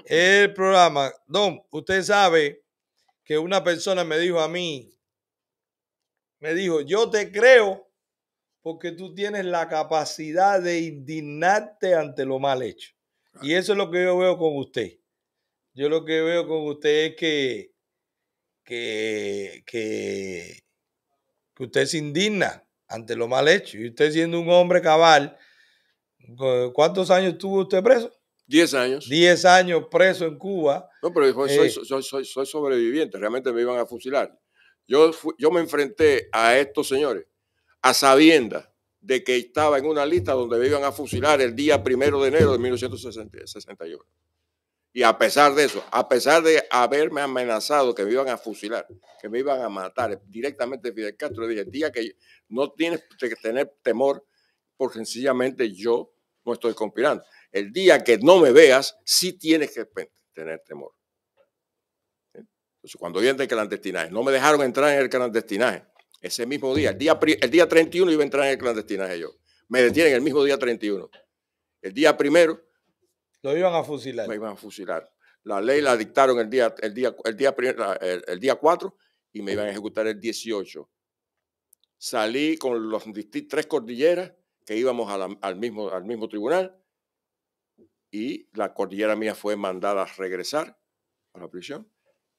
el programa. Don, usted sabe que una persona me dijo a mí, me dijo, yo te creo porque tú tienes la capacidad de indignarte ante lo mal hecho. Y eso es lo que yo veo con usted. Yo lo que veo con usted es que, que usted se indigna ante lo mal hecho. Y usted siendo un hombre cabal, ¿cuántos años tuvo usted preso? Diez años. Diez años preso en Cuba. No, pero eh, soy, sobreviviente, realmente me iban a fusilar. Yo, yo me enfrenté a estos señores a sabiendas de que estaba en una lista donde me iban a fusilar el día primero de enero de 1961. Y a pesar de eso, a pesar de haberme amenazado que me iban a fusilar, que me iban a matar directamente Fidel Castro, dije, día que no tienes que tener temor, porque sencillamente yo no estoy conspirando. El día que no me veas, sí tienes que tener temor. ¿Eh? Entonces, cuando vienen el clandestinaje, no me dejaron entrar en el clandestinaje. Ese mismo día, el día, el día 31 iba a entrar en el clandestinaje yo. Me detienen el mismo día 31. El día primero lo iban a fusilar. Me iban a fusilar. La ley la dictaron el día, el día, el día, el, día 4 y me iban a ejecutar el 18. Salí con los tres cordilleras que íbamos al, mismo, al mismo tribunal y la cordillera mía fue mandada a regresar a la prisión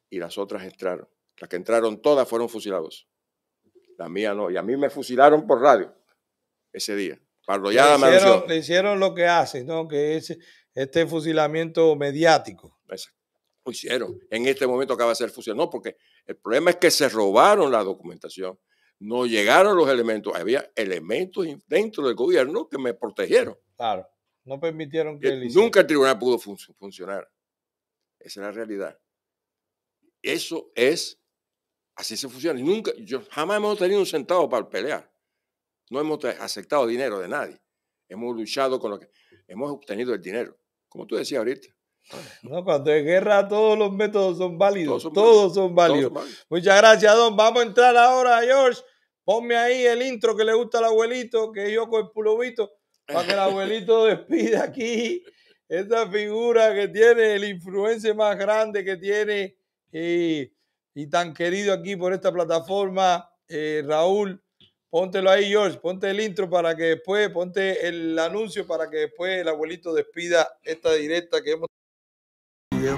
y las otras entraron. Las que entraron todas fueron fusilados. La mía no. Y a mí me fusilaron por radio ese día. Pablo ya le, hicieron, le hicieron lo que hacen, ¿no? Que ese este fusilamiento mediático. Lo hicieron. En este momento acaba de ser fusilado. No, porque el problema es que se robaron la documentación. No llegaron los elementos. Había elementos dentro del gobierno que me protegieron. Claro. No permitieron que... Eh, nunca el tribunal pudo funcionar. Esa es la realidad. Eso es... Así se funciona. nunca, yo, jamás hemos tenido un centavo para pelear. No hemos aceptado dinero de nadie. Hemos luchado con lo que... Hemos obtenido el dinero como tú decías ahorita. No, cuando es guerra todos los métodos son válidos. Todos son, válidos. Muchas gracias, Don. Vamos a entrar ahora, George. Ponme ahí el intro que le gusta al abuelito, que yo con el pulovito, para que el abuelito [laughs] despida aquí esa figura que tiene, el influencia más grande que tiene y tan querido aquí por esta plataforma, eh, Raúl Póntelo ahí, George. Ponte el intro para que después, ponte el anuncio para que después el abuelito despida esta directa que hemos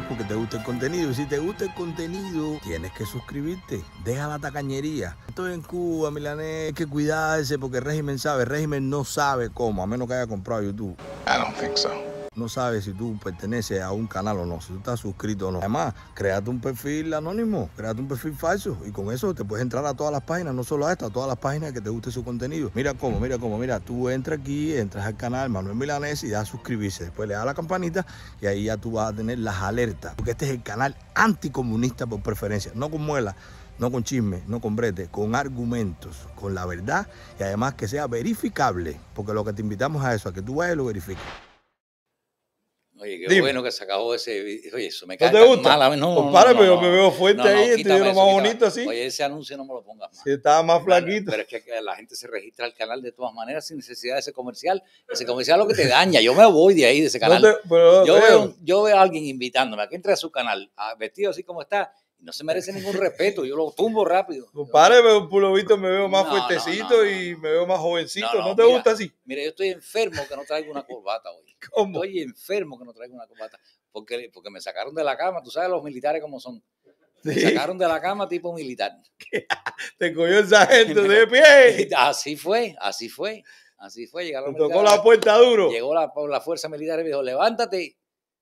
porque te gusta el contenido. Y si te gusta el contenido, tienes que suscribirte. Deja la tacañería. Estoy en Cuba, Milanés. Hay que cuidarse porque el régimen sabe. El régimen no sabe cómo, a menos que haya comprado YouTube. I don't think so. No sabes si tú perteneces a un canal o no, si tú estás suscrito o no. Además, créate un perfil anónimo, créate un perfil falso y con eso te puedes entrar a todas las páginas, no solo a esta, a todas las páginas que te guste su contenido. Mira cómo, mira cómo, mira, tú entras aquí, entras al canal Manuel Milanés y das suscribirse. Después le das la campanita y ahí ya tú vas a tener las alertas. Porque este es el canal anticomunista por preferencia, no con muela no con chisme, no con brete, con argumentos, con la verdad y además que sea verificable, porque lo que te invitamos a eso, a que tú vayas y lo verifiques. Oye, qué bueno que se acabó ese Oye, eso me cae ¿No te gusta? Mal. No, para, no, pero me veo fuerte ahí, estoy lo más bonito así. Oye, ese anuncio no me lo pongas más. Si estaba más flaquito. Pero es que la gente se registra al canal de todas maneras sin necesidad de ese comercial. Ese comercial es lo que te daña. Yo me voy de ahí, de ese canal. yo, veo, yo, veo, a alguien invitándome a que entre a su canal, vestido así como está, no se merece ningún respeto, yo lo tumbo [laughs] rápido. Compadre, pulovito me veo más fuertecito y me veo más jovencito, ¿no, te gusta así? Mira, yo estoy enfermo que no traigo una corbata hoy. [laughs] ¿Cómo? Estoy enfermo que no traigo una corbata, porque, porque me sacaron de la cama, tú sabes los militares como son. Me sacaron de la cama tipo militar. [laughs] Te cogió el sargento de pie. Así fue, así fue, así fue. Llegaron tocó la puerta duro. Llegó la, la fuerza militar y me dijo, levántate.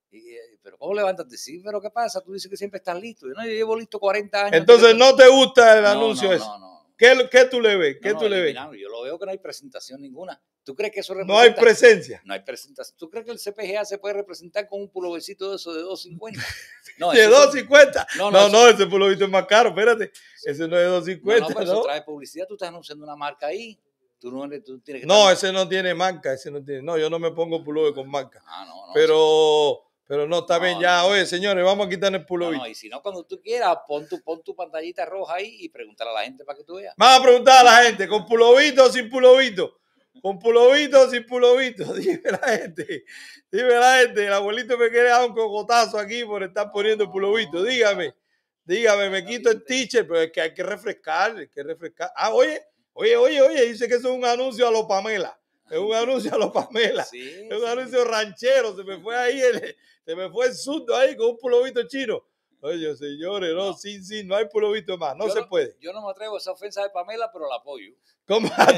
Y, eh, pero ¿cómo levántate? Sí, pero ¿qué pasa? Tú dices que siempre estás listo. Yo, no, yo llevo listo 40 años. Entonces, ¿no te gusta el anuncio no, ese? No, no. ¿Qué, ¿Qué, tú le ves? ¿Qué tú le ves? yo lo veo que no hay presentación ninguna. ¿Tú crees que eso representa? No hay presencia. No hay presentación. ¿Tú crees que el CPGA se puede representar con un pulovecito [laughs] de eso de 2.50? No, ¿De 2.50? No, no, no, no ese pulovecito es más caro, espérate. Ese no es de 2.50. No, no, pero eso trae publicidad, tú estás anunciando una marca ahí. Tú no, tú tienes que no, ese no tiene marca, ese no tiene. No, yo no me pongo pulove con marca. Ah, no, no. Pero pero no, está bien, ya, oye, señores, vamos a quitar el pulovito No, y si no, cuando tú quieras, pon tu, pon tu pantallita roja ahí y preguntar a la gente para que tú veas. Vamos a preguntar a la gente, ¿con pulovito o sin pulovito? ¿Con pulovito o sin pulovito? [laughs] Dime la gente, dime la gente, el abuelito me quiere dar un cocotazo aquí por estar poniendo pulovito, dígame, dígame, me quito el teacher, pero es que hay que refrescar, hay que refrescar. Ah, oye, oye, oye, oye, dice que eso es un anuncio a los Pamela. Es un anuncio a los Pamela. es un anuncio ranchero. Se me fue ahí, se me fue el susto ahí con un pulovito chino. Oye, señores, no, sí, sí, no hay pulovito más, no se puede. Yo no me atrevo a esa ofensa de Pamela, pero la apoyo. ¿Cómo? [laughs] Ah,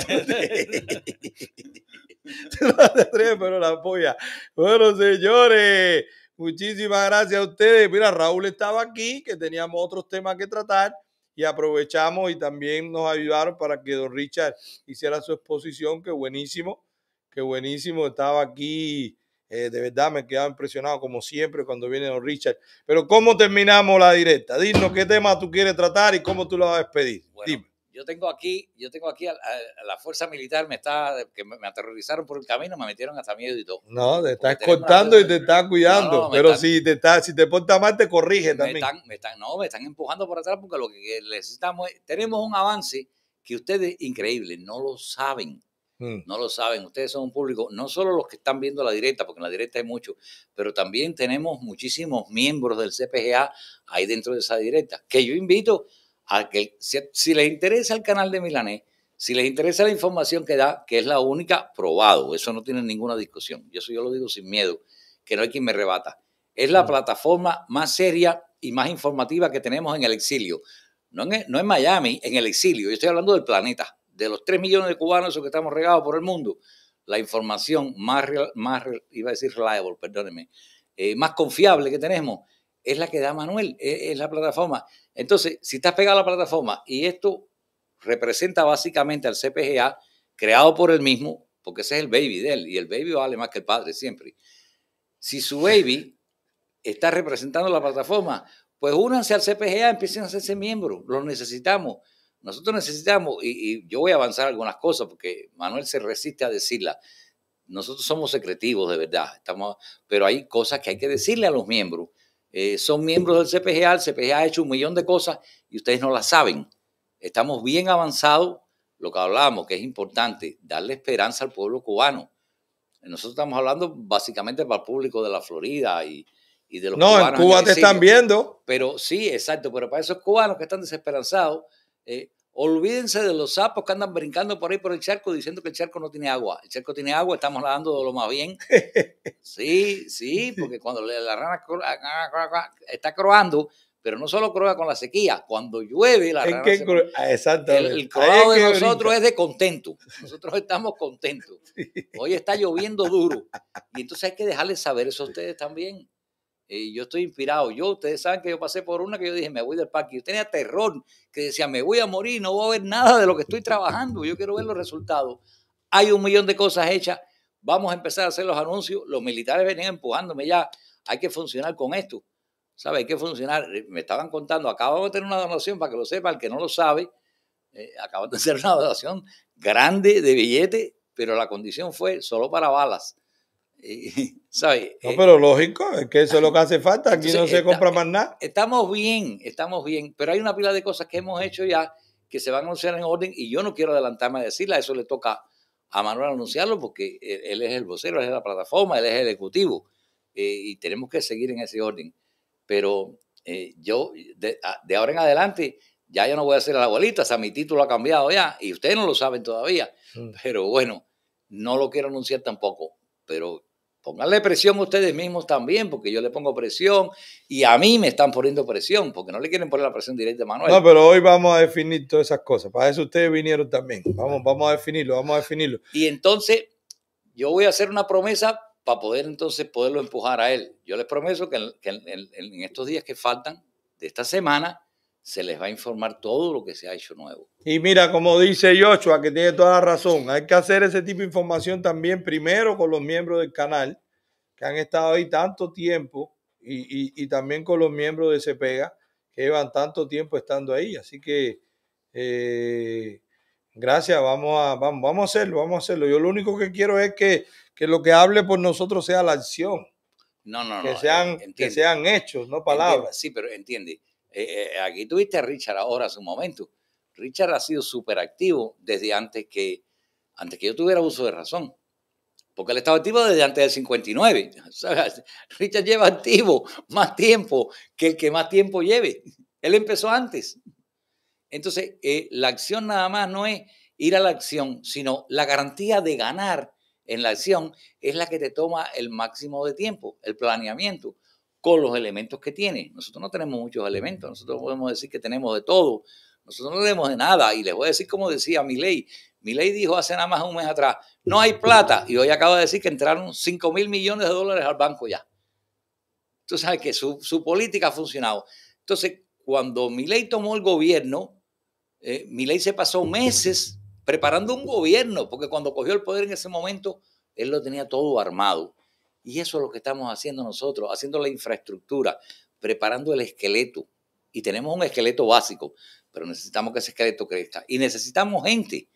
[laughs] no te atreves, pero la apoya. Bueno, señores, muchísimas gracias a ustedes. Mira, Raúl estaba aquí, que teníamos otros temas que tratar y aprovechamos y también nos ayudaron para que don Richard hiciera su exposición, que buenísimo, que buenísimo, estaba aquí, eh, de verdad me quedaba impresionado como siempre cuando viene don Richard. Pero ¿cómo terminamos la directa? Dinos qué tema tú quieres tratar y cómo tú lo vas a despedir. Dime yo tengo aquí, yo tengo aquí a, la fuerza militar, me está, que me, aterrorizaron por el camino, me metieron hasta miedo y todo. No, te estás cortando y te estás cuidando, pero si te está, si te portas mal te corrigen también. me están, no, me están empujando por atrás porque lo que necesitamos es, tenemos un avance que ustedes, increíble, no lo saben. Mm. No lo saben, ustedes son un público, no solo los que están viendo la directa, porque en la directa hay mucho, pero también tenemos muchísimos miembros del CPGA ahí dentro de esa directa, que yo invito si, les interesa el canal de Milanés, si les interesa la información que da, que es la única, probado, eso no tiene ninguna discusión. Y eso yo lo digo sin miedo, que no hay quien me rebata. Es la plataforma más seria y más informativa que tenemos en el exilio. No en, no Miami, en el exilio. Yo estoy hablando del planeta, de los 3 millones de cubanos que estamos regados por el mundo. La información más, real, más iba a decir reliable, perdónenme, eh, más confiable que tenemos es la que da Manuel, e, es, la plataforma. Entonces, si estás pegado a la plataforma y esto representa básicamente al CPGA creado por él mismo, porque ese es el baby de él y el baby vale más que el padre siempre. Si su baby está representando la plataforma, pues únanse al CPGA, empiecen a hacerse miembro. Lo necesitamos. Nosotros necesitamos, y, yo voy a avanzar algunas cosas porque Manuel se resiste a decirlas. Nosotros somos secretivos de verdad, estamos, pero hay cosas que hay que decirle a los miembros eh, son miembros del CPGA, el CPGA ha hecho un millón de cosas y ustedes no las saben. Estamos bien avanzados, lo que hablábamos, que es importante, darle esperanza al pueblo cubano. Nosotros estamos hablando básicamente para el público de la Florida y, y de los no, cubanos. No, en Cuba te están viendo. Pero sí, exacto, pero para esos cubanos que están desesperanzados, eh, Olvídense de los sapos que andan brincando por ahí por el charco diciendo que el charco no tiene agua. El charco tiene agua, estamos de lo más bien. [laughs] Sí, sí, porque cuando la rana ah, ah, ah, está croando, pero no solo croa con la sequía, cuando llueve la rana El, croado de nosotros es de contento. Nosotros estamos contentos. [laughs] Hoy está lloviendo duro. Y entonces hay que dejarles saber eso a ustedes también. Y eh, yo estoy inspirado. Yo, ustedes saben que yo pasé por una que yo dije, me voy del parque. Yo tenía terror, que decía, me voy a morir, no voy a ver nada de lo que estoy trabajando. Yo quiero ver los resultados. Hay un millón de cosas hechas. Vamos a empezar a hacer los anuncios. Los militares venían empujándome ya. Hay que funcionar con esto. ¿Sabe? Hay que funcionar. Eh, me estaban contando, acabamos de tener una donación, para que lo sepa, el que no lo sabe, eh, de [laughs] hacer una donación grande de billetes, pero la condición fue solo para balas. [laughs] No, eh, pero lógico, es que eso es lo que hace falta, aquí no se compra más eh, nada. Estamos bien, estamos bien, pero hay una pila de cosas que hemos hecho ya que se van a anunciar en orden y yo no quiero adelantarme a decirla, eso le toca a Manuel anunciarlo porque él, es el vocero, él es la plataforma, él es el ejecutivo eh, y tenemos que seguir en ese orden. Pero yo, de, ahora en adelante, ya yo no voy a ser la abuelita, o sea, mi título ha cambiado ya y ustedes no lo saben todavía, mm. pero bueno, no lo quiero anunciar tampoco, pero Pónganle presión ustedes mismos también, porque yo le pongo presión y a mí me están poniendo presión, porque no le quieren poner la presión directa a Manuel. No, pero hoy vamos a definir todas esas cosas. Para eso ustedes vinieron también. Vamos, vamos a definirlo, vamos a definirlo. Y entonces yo voy a hacer una promesa para poder entonces poderlo empujar a él. Yo les prometo que en estos días que faltan de esta semana, se les va a informar todo lo que se ha hecho nuevo. Y mira, como dice Joshua, que tiene toda la razón, hay que hacer ese tipo de información también primero con los miembros del canal, que han estado ahí tanto tiempo, y, también con los miembros de Cepega, que llevan tanto tiempo estando ahí. Así que, eh, gracias, vamos a, vamos, a hacerlo, vamos a hacerlo. Yo lo único que quiero es que, lo que hable por nosotros sea la acción. No, no, que Sean, que sean hechos, no palabras. Sí, pero entiende eh, eh, eh, aquí tuviste a Richard ahora hace un momento. Richard ha sido súper activo desde antes que, antes que yo tuviera uso de razón. Porque él estaba activo desde antes del 59. [laughs] Richard lleva activo más tiempo que el que más tiempo lleve. Él empezó antes. Entonces, la acción nada más no es ir a la acción, sino la garantía de ganar en la acción es la que te toma el máximo de tiempo, el planeamiento con los elementos que tiene. Nosotros no tenemos muchos elementos, nosotros podemos decir que tenemos de todo, nosotros no tenemos de nada. Y les voy a decir como decía mi ley. Mi ley dijo hace nada más un mes atrás, no hay plata. Y hoy acaba de decir que entraron 5 mil millones de dólares al banco ya. Tú sabes que su, política ha funcionado. Entonces, cuando mi ley tomó el gobierno, eh, mi ley se pasó meses preparando un gobierno, porque cuando cogió el poder en ese momento, él lo tenía todo armado. Y eso es lo que estamos haciendo nosotros, haciendo la infraestructura, preparando el esqueleto. Y tenemos un esqueleto básico, pero necesitamos que ese esqueleto crezca. Y necesitamos gente.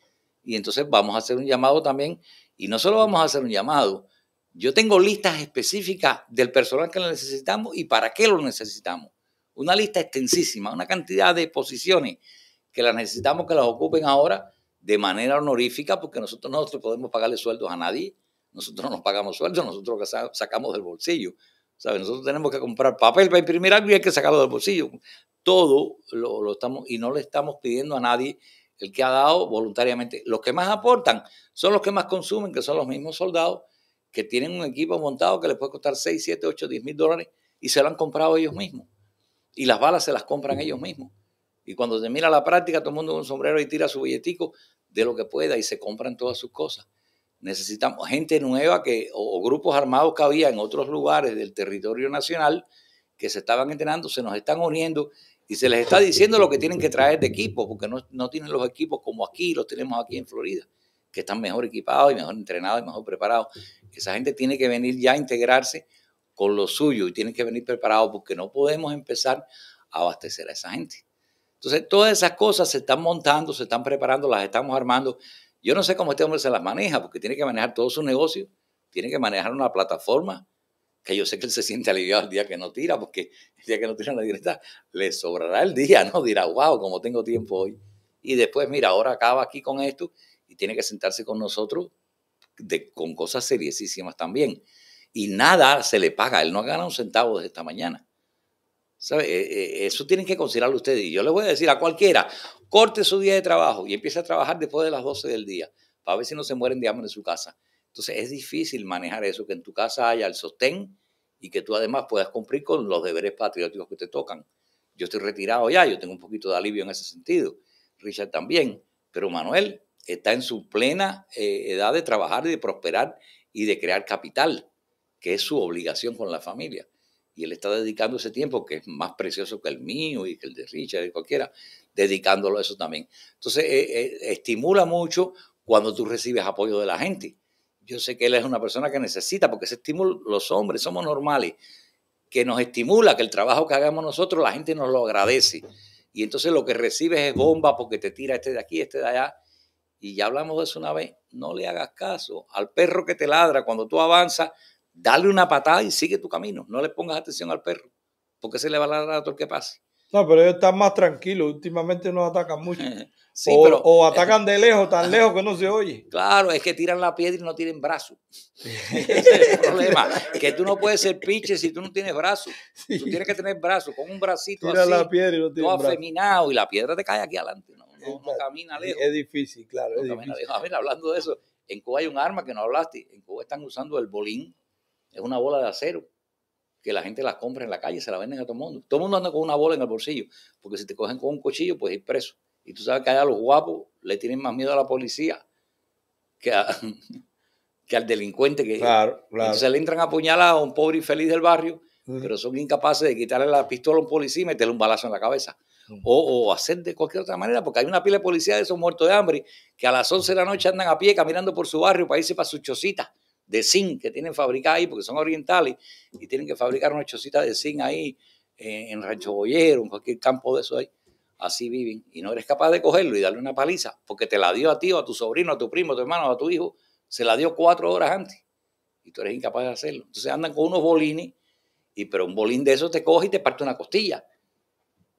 Y entonces vamos a hacer un llamado también. Y no solo vamos a hacer un llamado, yo tengo listas específicas del personal que lo necesitamos y para qué lo necesitamos. Una lista extensísima, una cantidad de posiciones que las necesitamos que las ocupen ahora de manera honorífica, porque nosotros no podemos pagarle sueldos a nadie. Nosotros nos pagamos sueldo, nosotros sacamos del bolsillo. ¿sabes? Nosotros tenemos que comprar papel para imprimir algo y hay que sacarlo del bolsillo. Todo lo, estamos y no le estamos pidiendo a nadie el que ha dado voluntariamente. Los que más aportan son los que más consumen, que son los mismos soldados que tienen un equipo montado que les puede costar 6, 7, 8, 10 mil dólares y se lo han comprado ellos mismos. Y las balas se las compran ellos mismos. Y cuando se mira la práctica, todo el mundo un sombrero y tira su billetico de lo que pueda y se compran todas sus cosas. Necesitamos gente nueva que, o, grupos armados que había en otros lugares del territorio nacional que se estaban entrenando, se nos están uniendo y se les está diciendo lo que tienen que traer de equipo, porque no, no tienen los equipos como aquí, los tenemos aquí en Florida, que están mejor equipados y mejor entrenados y mejor preparados. Esa gente tiene que venir ya a integrarse con lo suyo y tienen que venir preparados porque no podemos empezar a abastecer a esa gente. Entonces, todas esas cosas se están montando, se están preparando, las estamos armando. Yo no sé cómo este hombre se las maneja, porque tiene que manejar todos sus negocios, tiene que manejar una plataforma, que yo sé que él se siente aliviado el día que no tira, porque el día que no tira la directa le sobrará el día, ¿no? Dirá, wow, como tengo tiempo hoy. Y después, mira, ahora acaba aquí con esto y tiene que sentarse con nosotros de, con cosas seriesísimas también. Y nada se le paga, él no ha ganado un centavo desde esta mañana. E, e, eso tienen que considerarlo ustedes. Y yo les voy a decir a cualquiera, corte su día de trabajo y empiece a trabajar después de las 12 del día, para ver si no se mueren de hambre en su casa. Entonces es difícil manejar eso, que en tu casa haya el sostén y que tú además puedas cumplir con los deberes patrióticos que te tocan. Yo estoy retirado ya, yo tengo un poquito de alivio en ese sentido. Richard también, pero Manuel está en su plena eh, edad de trabajar y de prosperar y de crear capital, que es su obligación con la familia y él está dedicando ese tiempo que es más precioso que el mío y que el de Richard y cualquiera, dedicándolo a eso también. Entonces, eh, eh, estimula mucho cuando tú recibes apoyo de la gente. Yo sé que él es una persona que necesita, porque ese estímulo, los hombres somos normales, que nos estimula, que el trabajo que hagamos nosotros, la gente nos lo agradece. Y entonces lo que recibes es bomba porque te tira este de aquí, este de allá. Y ya hablamos de eso una vez, no le hagas caso. Al perro que te ladra cuando tú avanzas, dale una patada y sigue tu camino. No le pongas atención al perro, porque se le va a dar a todo el que pase. No, pero ellos están más tranquilos. Últimamente no atacan mucho. [laughs] o, atacan de lejos, tan [laughs] lejos que no se oye. Claro, es que tiran la piedra y no tienen brazo. [laughs] Ese es el problema. que tú no puedes ser pinche si tú no tienes brazo Tú tienes que tener brazo, con un bracito Tira la piedra y no tienes todo afeminado y la piedra te cae aquí adelante. No, camina lejos. Es difícil, claro. A ver, hablando de eso, en Cuba hay un arma que no hablaste. En Cuba están usando el bolín es una bola de acero que la gente las compra en la calle, se la venden a todo el mundo. Todo el mundo anda con una bola en el bolsillo, porque si te cogen con un cuchillo, pues ir preso. Y tú sabes que allá los guapos le tienen más miedo a la policía que, [laughs] que al delincuente. Que, se Entonces le entran a apuñalar a un pobre infeliz del barrio, pero son incapaces de quitarle la pistola a un policía y meterle un balazo en la cabeza. o, hacer de cualquier otra manera, porque hay una pila de policías de esos muertos de hambre que a las 11 de la noche andan a pie caminando por su barrio para irse para su chocitas de zinc que tienen fabricada ahí, porque son orientales, y tienen que fabricar una chocita de zinc ahí, eh, en Rancho Boyero, en cualquier campo de eso ahí. Así viven. Y no eres capaz de cogerlo y darle una paliza, porque te la dio a ti, o a tu sobrino, a tu primo, a tu hermano, a tu hijo, se la dio cuatro horas antes. Y tú eres incapaz de hacerlo. Entonces andan con unos bolines, y pero un bolín de eso te coge y te parte una costilla.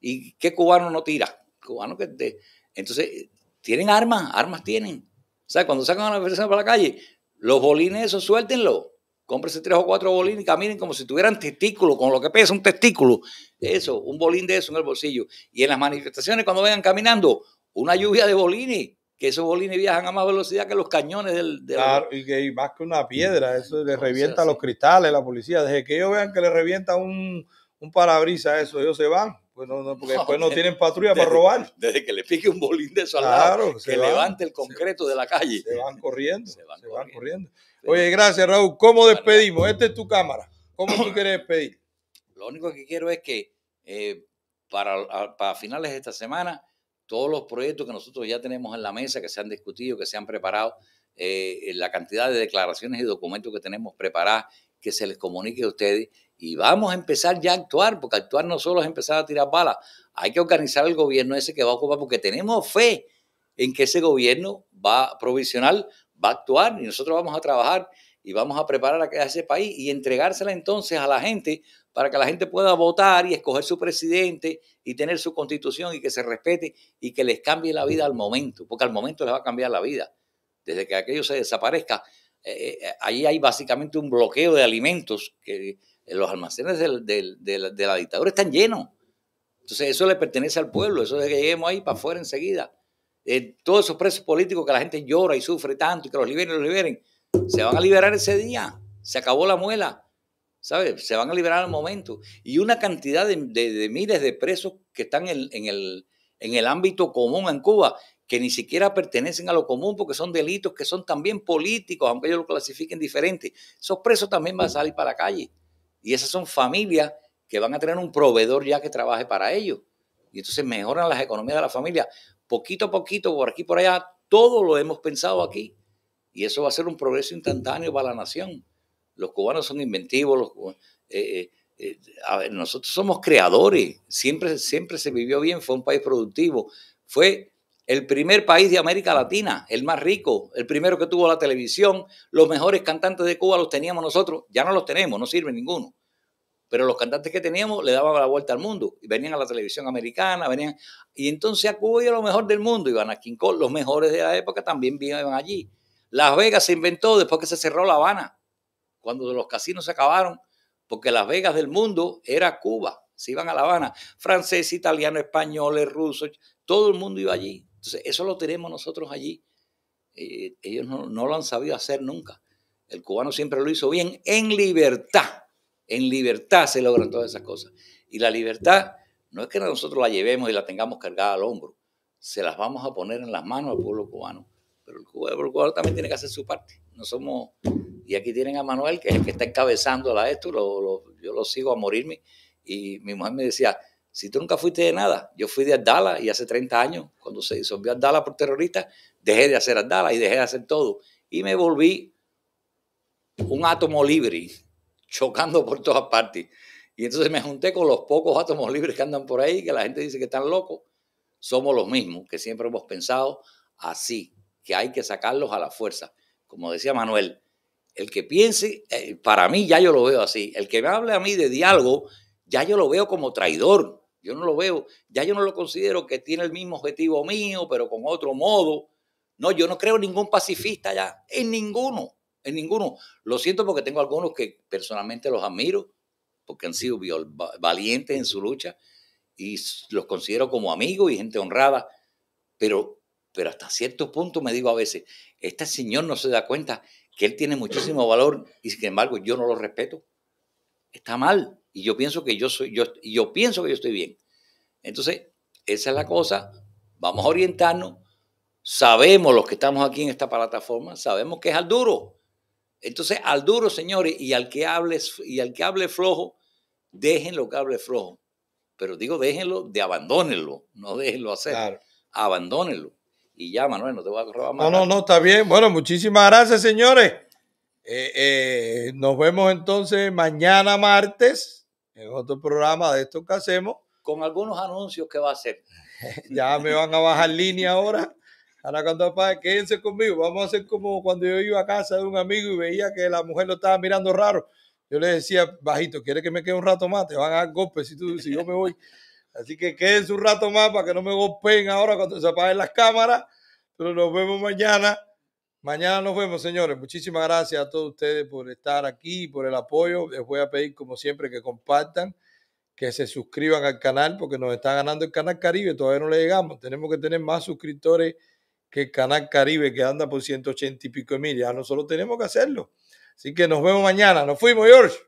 ¿Y qué cubano no tira? Cubano que te... Entonces, eh, tienen armas, armas tienen. O sea, cuando sacan a la persona para la calle, los bolines esos, suéltenlo. Cómprese tres o cuatro bolines y caminen como si tuvieran testículos, con lo que pesa un testículo. Eso, un bolín de eso en el bolsillo. Y en las manifestaciones, cuando vengan caminando, una lluvia de bolines que esos bolines viajan a más velocidad que los cañones del... Claro, y que más que una piedra, eso le revienta los cristales, la policía. Desde que ellos vean que le revienta un, un parabrisas, eso, ellos se van. Pues no, porque [laughs] después no tienen patrulla para robar. Desde que le pique un bolín de eso que levante el concreto de la calle. Se van corriendo. Se van, Oye, gracias, Raúl. ¿Cómo despedimos? Esta es tu cámara. ¿Cómo tú [clears throat] quieres despedir? Lo único que quiero es que eh, para, para finales de esta semana, todos los proyectos que nosotros ya tenemos en la mesa, que se han discutido, que se han preparado, eh, eh, la cantidad de declaraciones y documentos que tenemos preparados, que se les comunique a ustedes y vamos a empezar ya a actuar, porque actuar no solo es empezar a tirar balas, hay que organizar el gobierno ese que va a ocupar, porque tenemos fe en que ese gobierno va provisional, va a actuar y nosotros vamos a trabajar y vamos a preparar a ese país y entregársela entonces a la gente para que la gente pueda votar y escoger su presidente y tener su constitución y que se respete y que les cambie la vida al momento, porque al momento les va a cambiar la vida. Desde que aquello se desaparezca, eh, eh, ahí hay básicamente un bloqueo de alimentos que eh, los almacenes de, la, dictadura están llenos. Entonces eso le pertenece al pueblo, eso es que lleguemos ahí para afuera enseguida. Eh, todos esos presos políticos que la gente llora y sufre tanto y que los liberen y los liberen, se van a liberar ese día, se acabó la muela, ¿sabes? Se van a liberar al momento. Y una cantidad de, miles de presos que están en, el, en el ámbito común en Cuba, que ni siquiera pertenecen a lo común porque son delitos que son también políticos, aunque ellos lo clasifiquen diferente. Esos presos también van a salir para la calle. Y esas son familias que van a tener un proveedor ya que trabaje para ellos. Y entonces mejoran las economías de la familia. Poquito a poquito, por aquí, por allá, todo lo hemos pensado aquí. Y eso va a ser un progreso instantáneo para la nación. Los cubanos son inventivos, los eh, eh, eh, nosotros somos creadores. Siempre, siempre se vivió bien, fue un país productivo. Fue el primer país de América Latina, el más rico, el primero que tuvo la televisión, los mejores cantantes de Cuba los teníamos nosotros, ya no los tenemos, no sirve ninguno pero los cantantes que teníamos le daban la vuelta al mundo. Y venían a la televisión americana, venían. Y entonces a Cuba iba lo mejor del mundo. Iban a King los mejores de la época también iban allí. Las Vegas se inventó después que se cerró La Habana, cuando los casinos se acabaron, porque Las Vegas del mundo era Cuba. Se iban a La Habana. francés, italiano, españoles, rusos, todo el mundo iba allí. Entonces, eso lo tenemos nosotros allí. Eh, ellos no, no lo han sabido hacer nunca. El cubano siempre lo hizo bien, en libertad en libertad se logran todas esas cosas. Y la libertad no es que nosotros la llevemos y la tengamos cargada al hombro. Se las vamos a poner en las manos al pueblo cubano. Pero el pueblo cubano también tiene que hacer su parte. somos. Y aquí tienen a Manuel, que es el que está encabezando la esto. yo lo sigo a morirme. Y mi mujer me decía, si tú nunca fuiste de nada, yo fui de Adala y hace 30 años, cuando se disolvió Adala por terrorista, dejé de hacer Adala y dejé de hacer todo. Y me volví un átomo libre chocando por todas partes. Y entonces me junté con los pocos átomos [laughs] libres que andan por ahí, que la gente dice que están locos. Somos los mismos, que siempre hemos pensado así, que hay que sacarlos a la fuerza. Como decía Manuel, el que piense, eh, para mí ya yo lo veo así, el que me hable a mí de diálogo, ya yo lo veo como traidor. Yo no lo veo, ya yo no lo considero que tiene el mismo objetivo mío, pero con otro modo. No, yo no creo en ningún pacifista ya, en ninguno en ninguno. Lo siento porque tengo algunos que personalmente los admiro, porque han sido valientes en su lucha y los considero como amigos y gente honrada, pero, pero hasta cierto punto me digo a veces, este señor no se da cuenta que él tiene muchísimo [clears throat] valor y sin embargo yo no lo respeto. Está mal y yo pienso que yo soy yo yo pienso que yo estoy bien. Entonces, esa es la cosa, vamos a orientarnos. Sabemos los que estamos aquí en esta plataforma, sabemos que es al duro entonces, al duro, señores, y al que hable, y al que hable flojo, déjenlo que hable flojo. Pero digo, déjenlo de abandónenlo, no déjenlo hacer. Abandónenlo. Y ya, Manuel, no te voy a robar más. No, no, no, está bien. Bueno, muchísimas gracias, señores. Eh, eh, nos vemos entonces mañana martes en otro programa de esto que hacemos. Con algunos anuncios que va a hacer. [laughs] ya me van a bajar línea ahora. Ahora cuando apague quédense conmigo, vamos a hacer como cuando yo iba a casa de un amigo y veía que la mujer lo estaba mirando raro. Yo le decía, bajito, ¿quiere que me quede un rato más? Te van a dar golpes si, tú, si yo me voy. Así que quédense un rato más para que no me golpeen ahora cuando se apaguen las cámaras. Pero nos vemos mañana. Mañana nos vemos, señores. Muchísimas gracias a todos ustedes por estar aquí, por el apoyo. Les voy a pedir, como siempre, que compartan, que se suscriban al canal, porque nos está ganando el canal Caribe. Todavía no le llegamos. Tenemos que tener más suscriptores que Canal Caribe, que anda por 180 y pico de millas. Nosotros tenemos que hacerlo. Así que nos vemos mañana. Nos fuimos, George.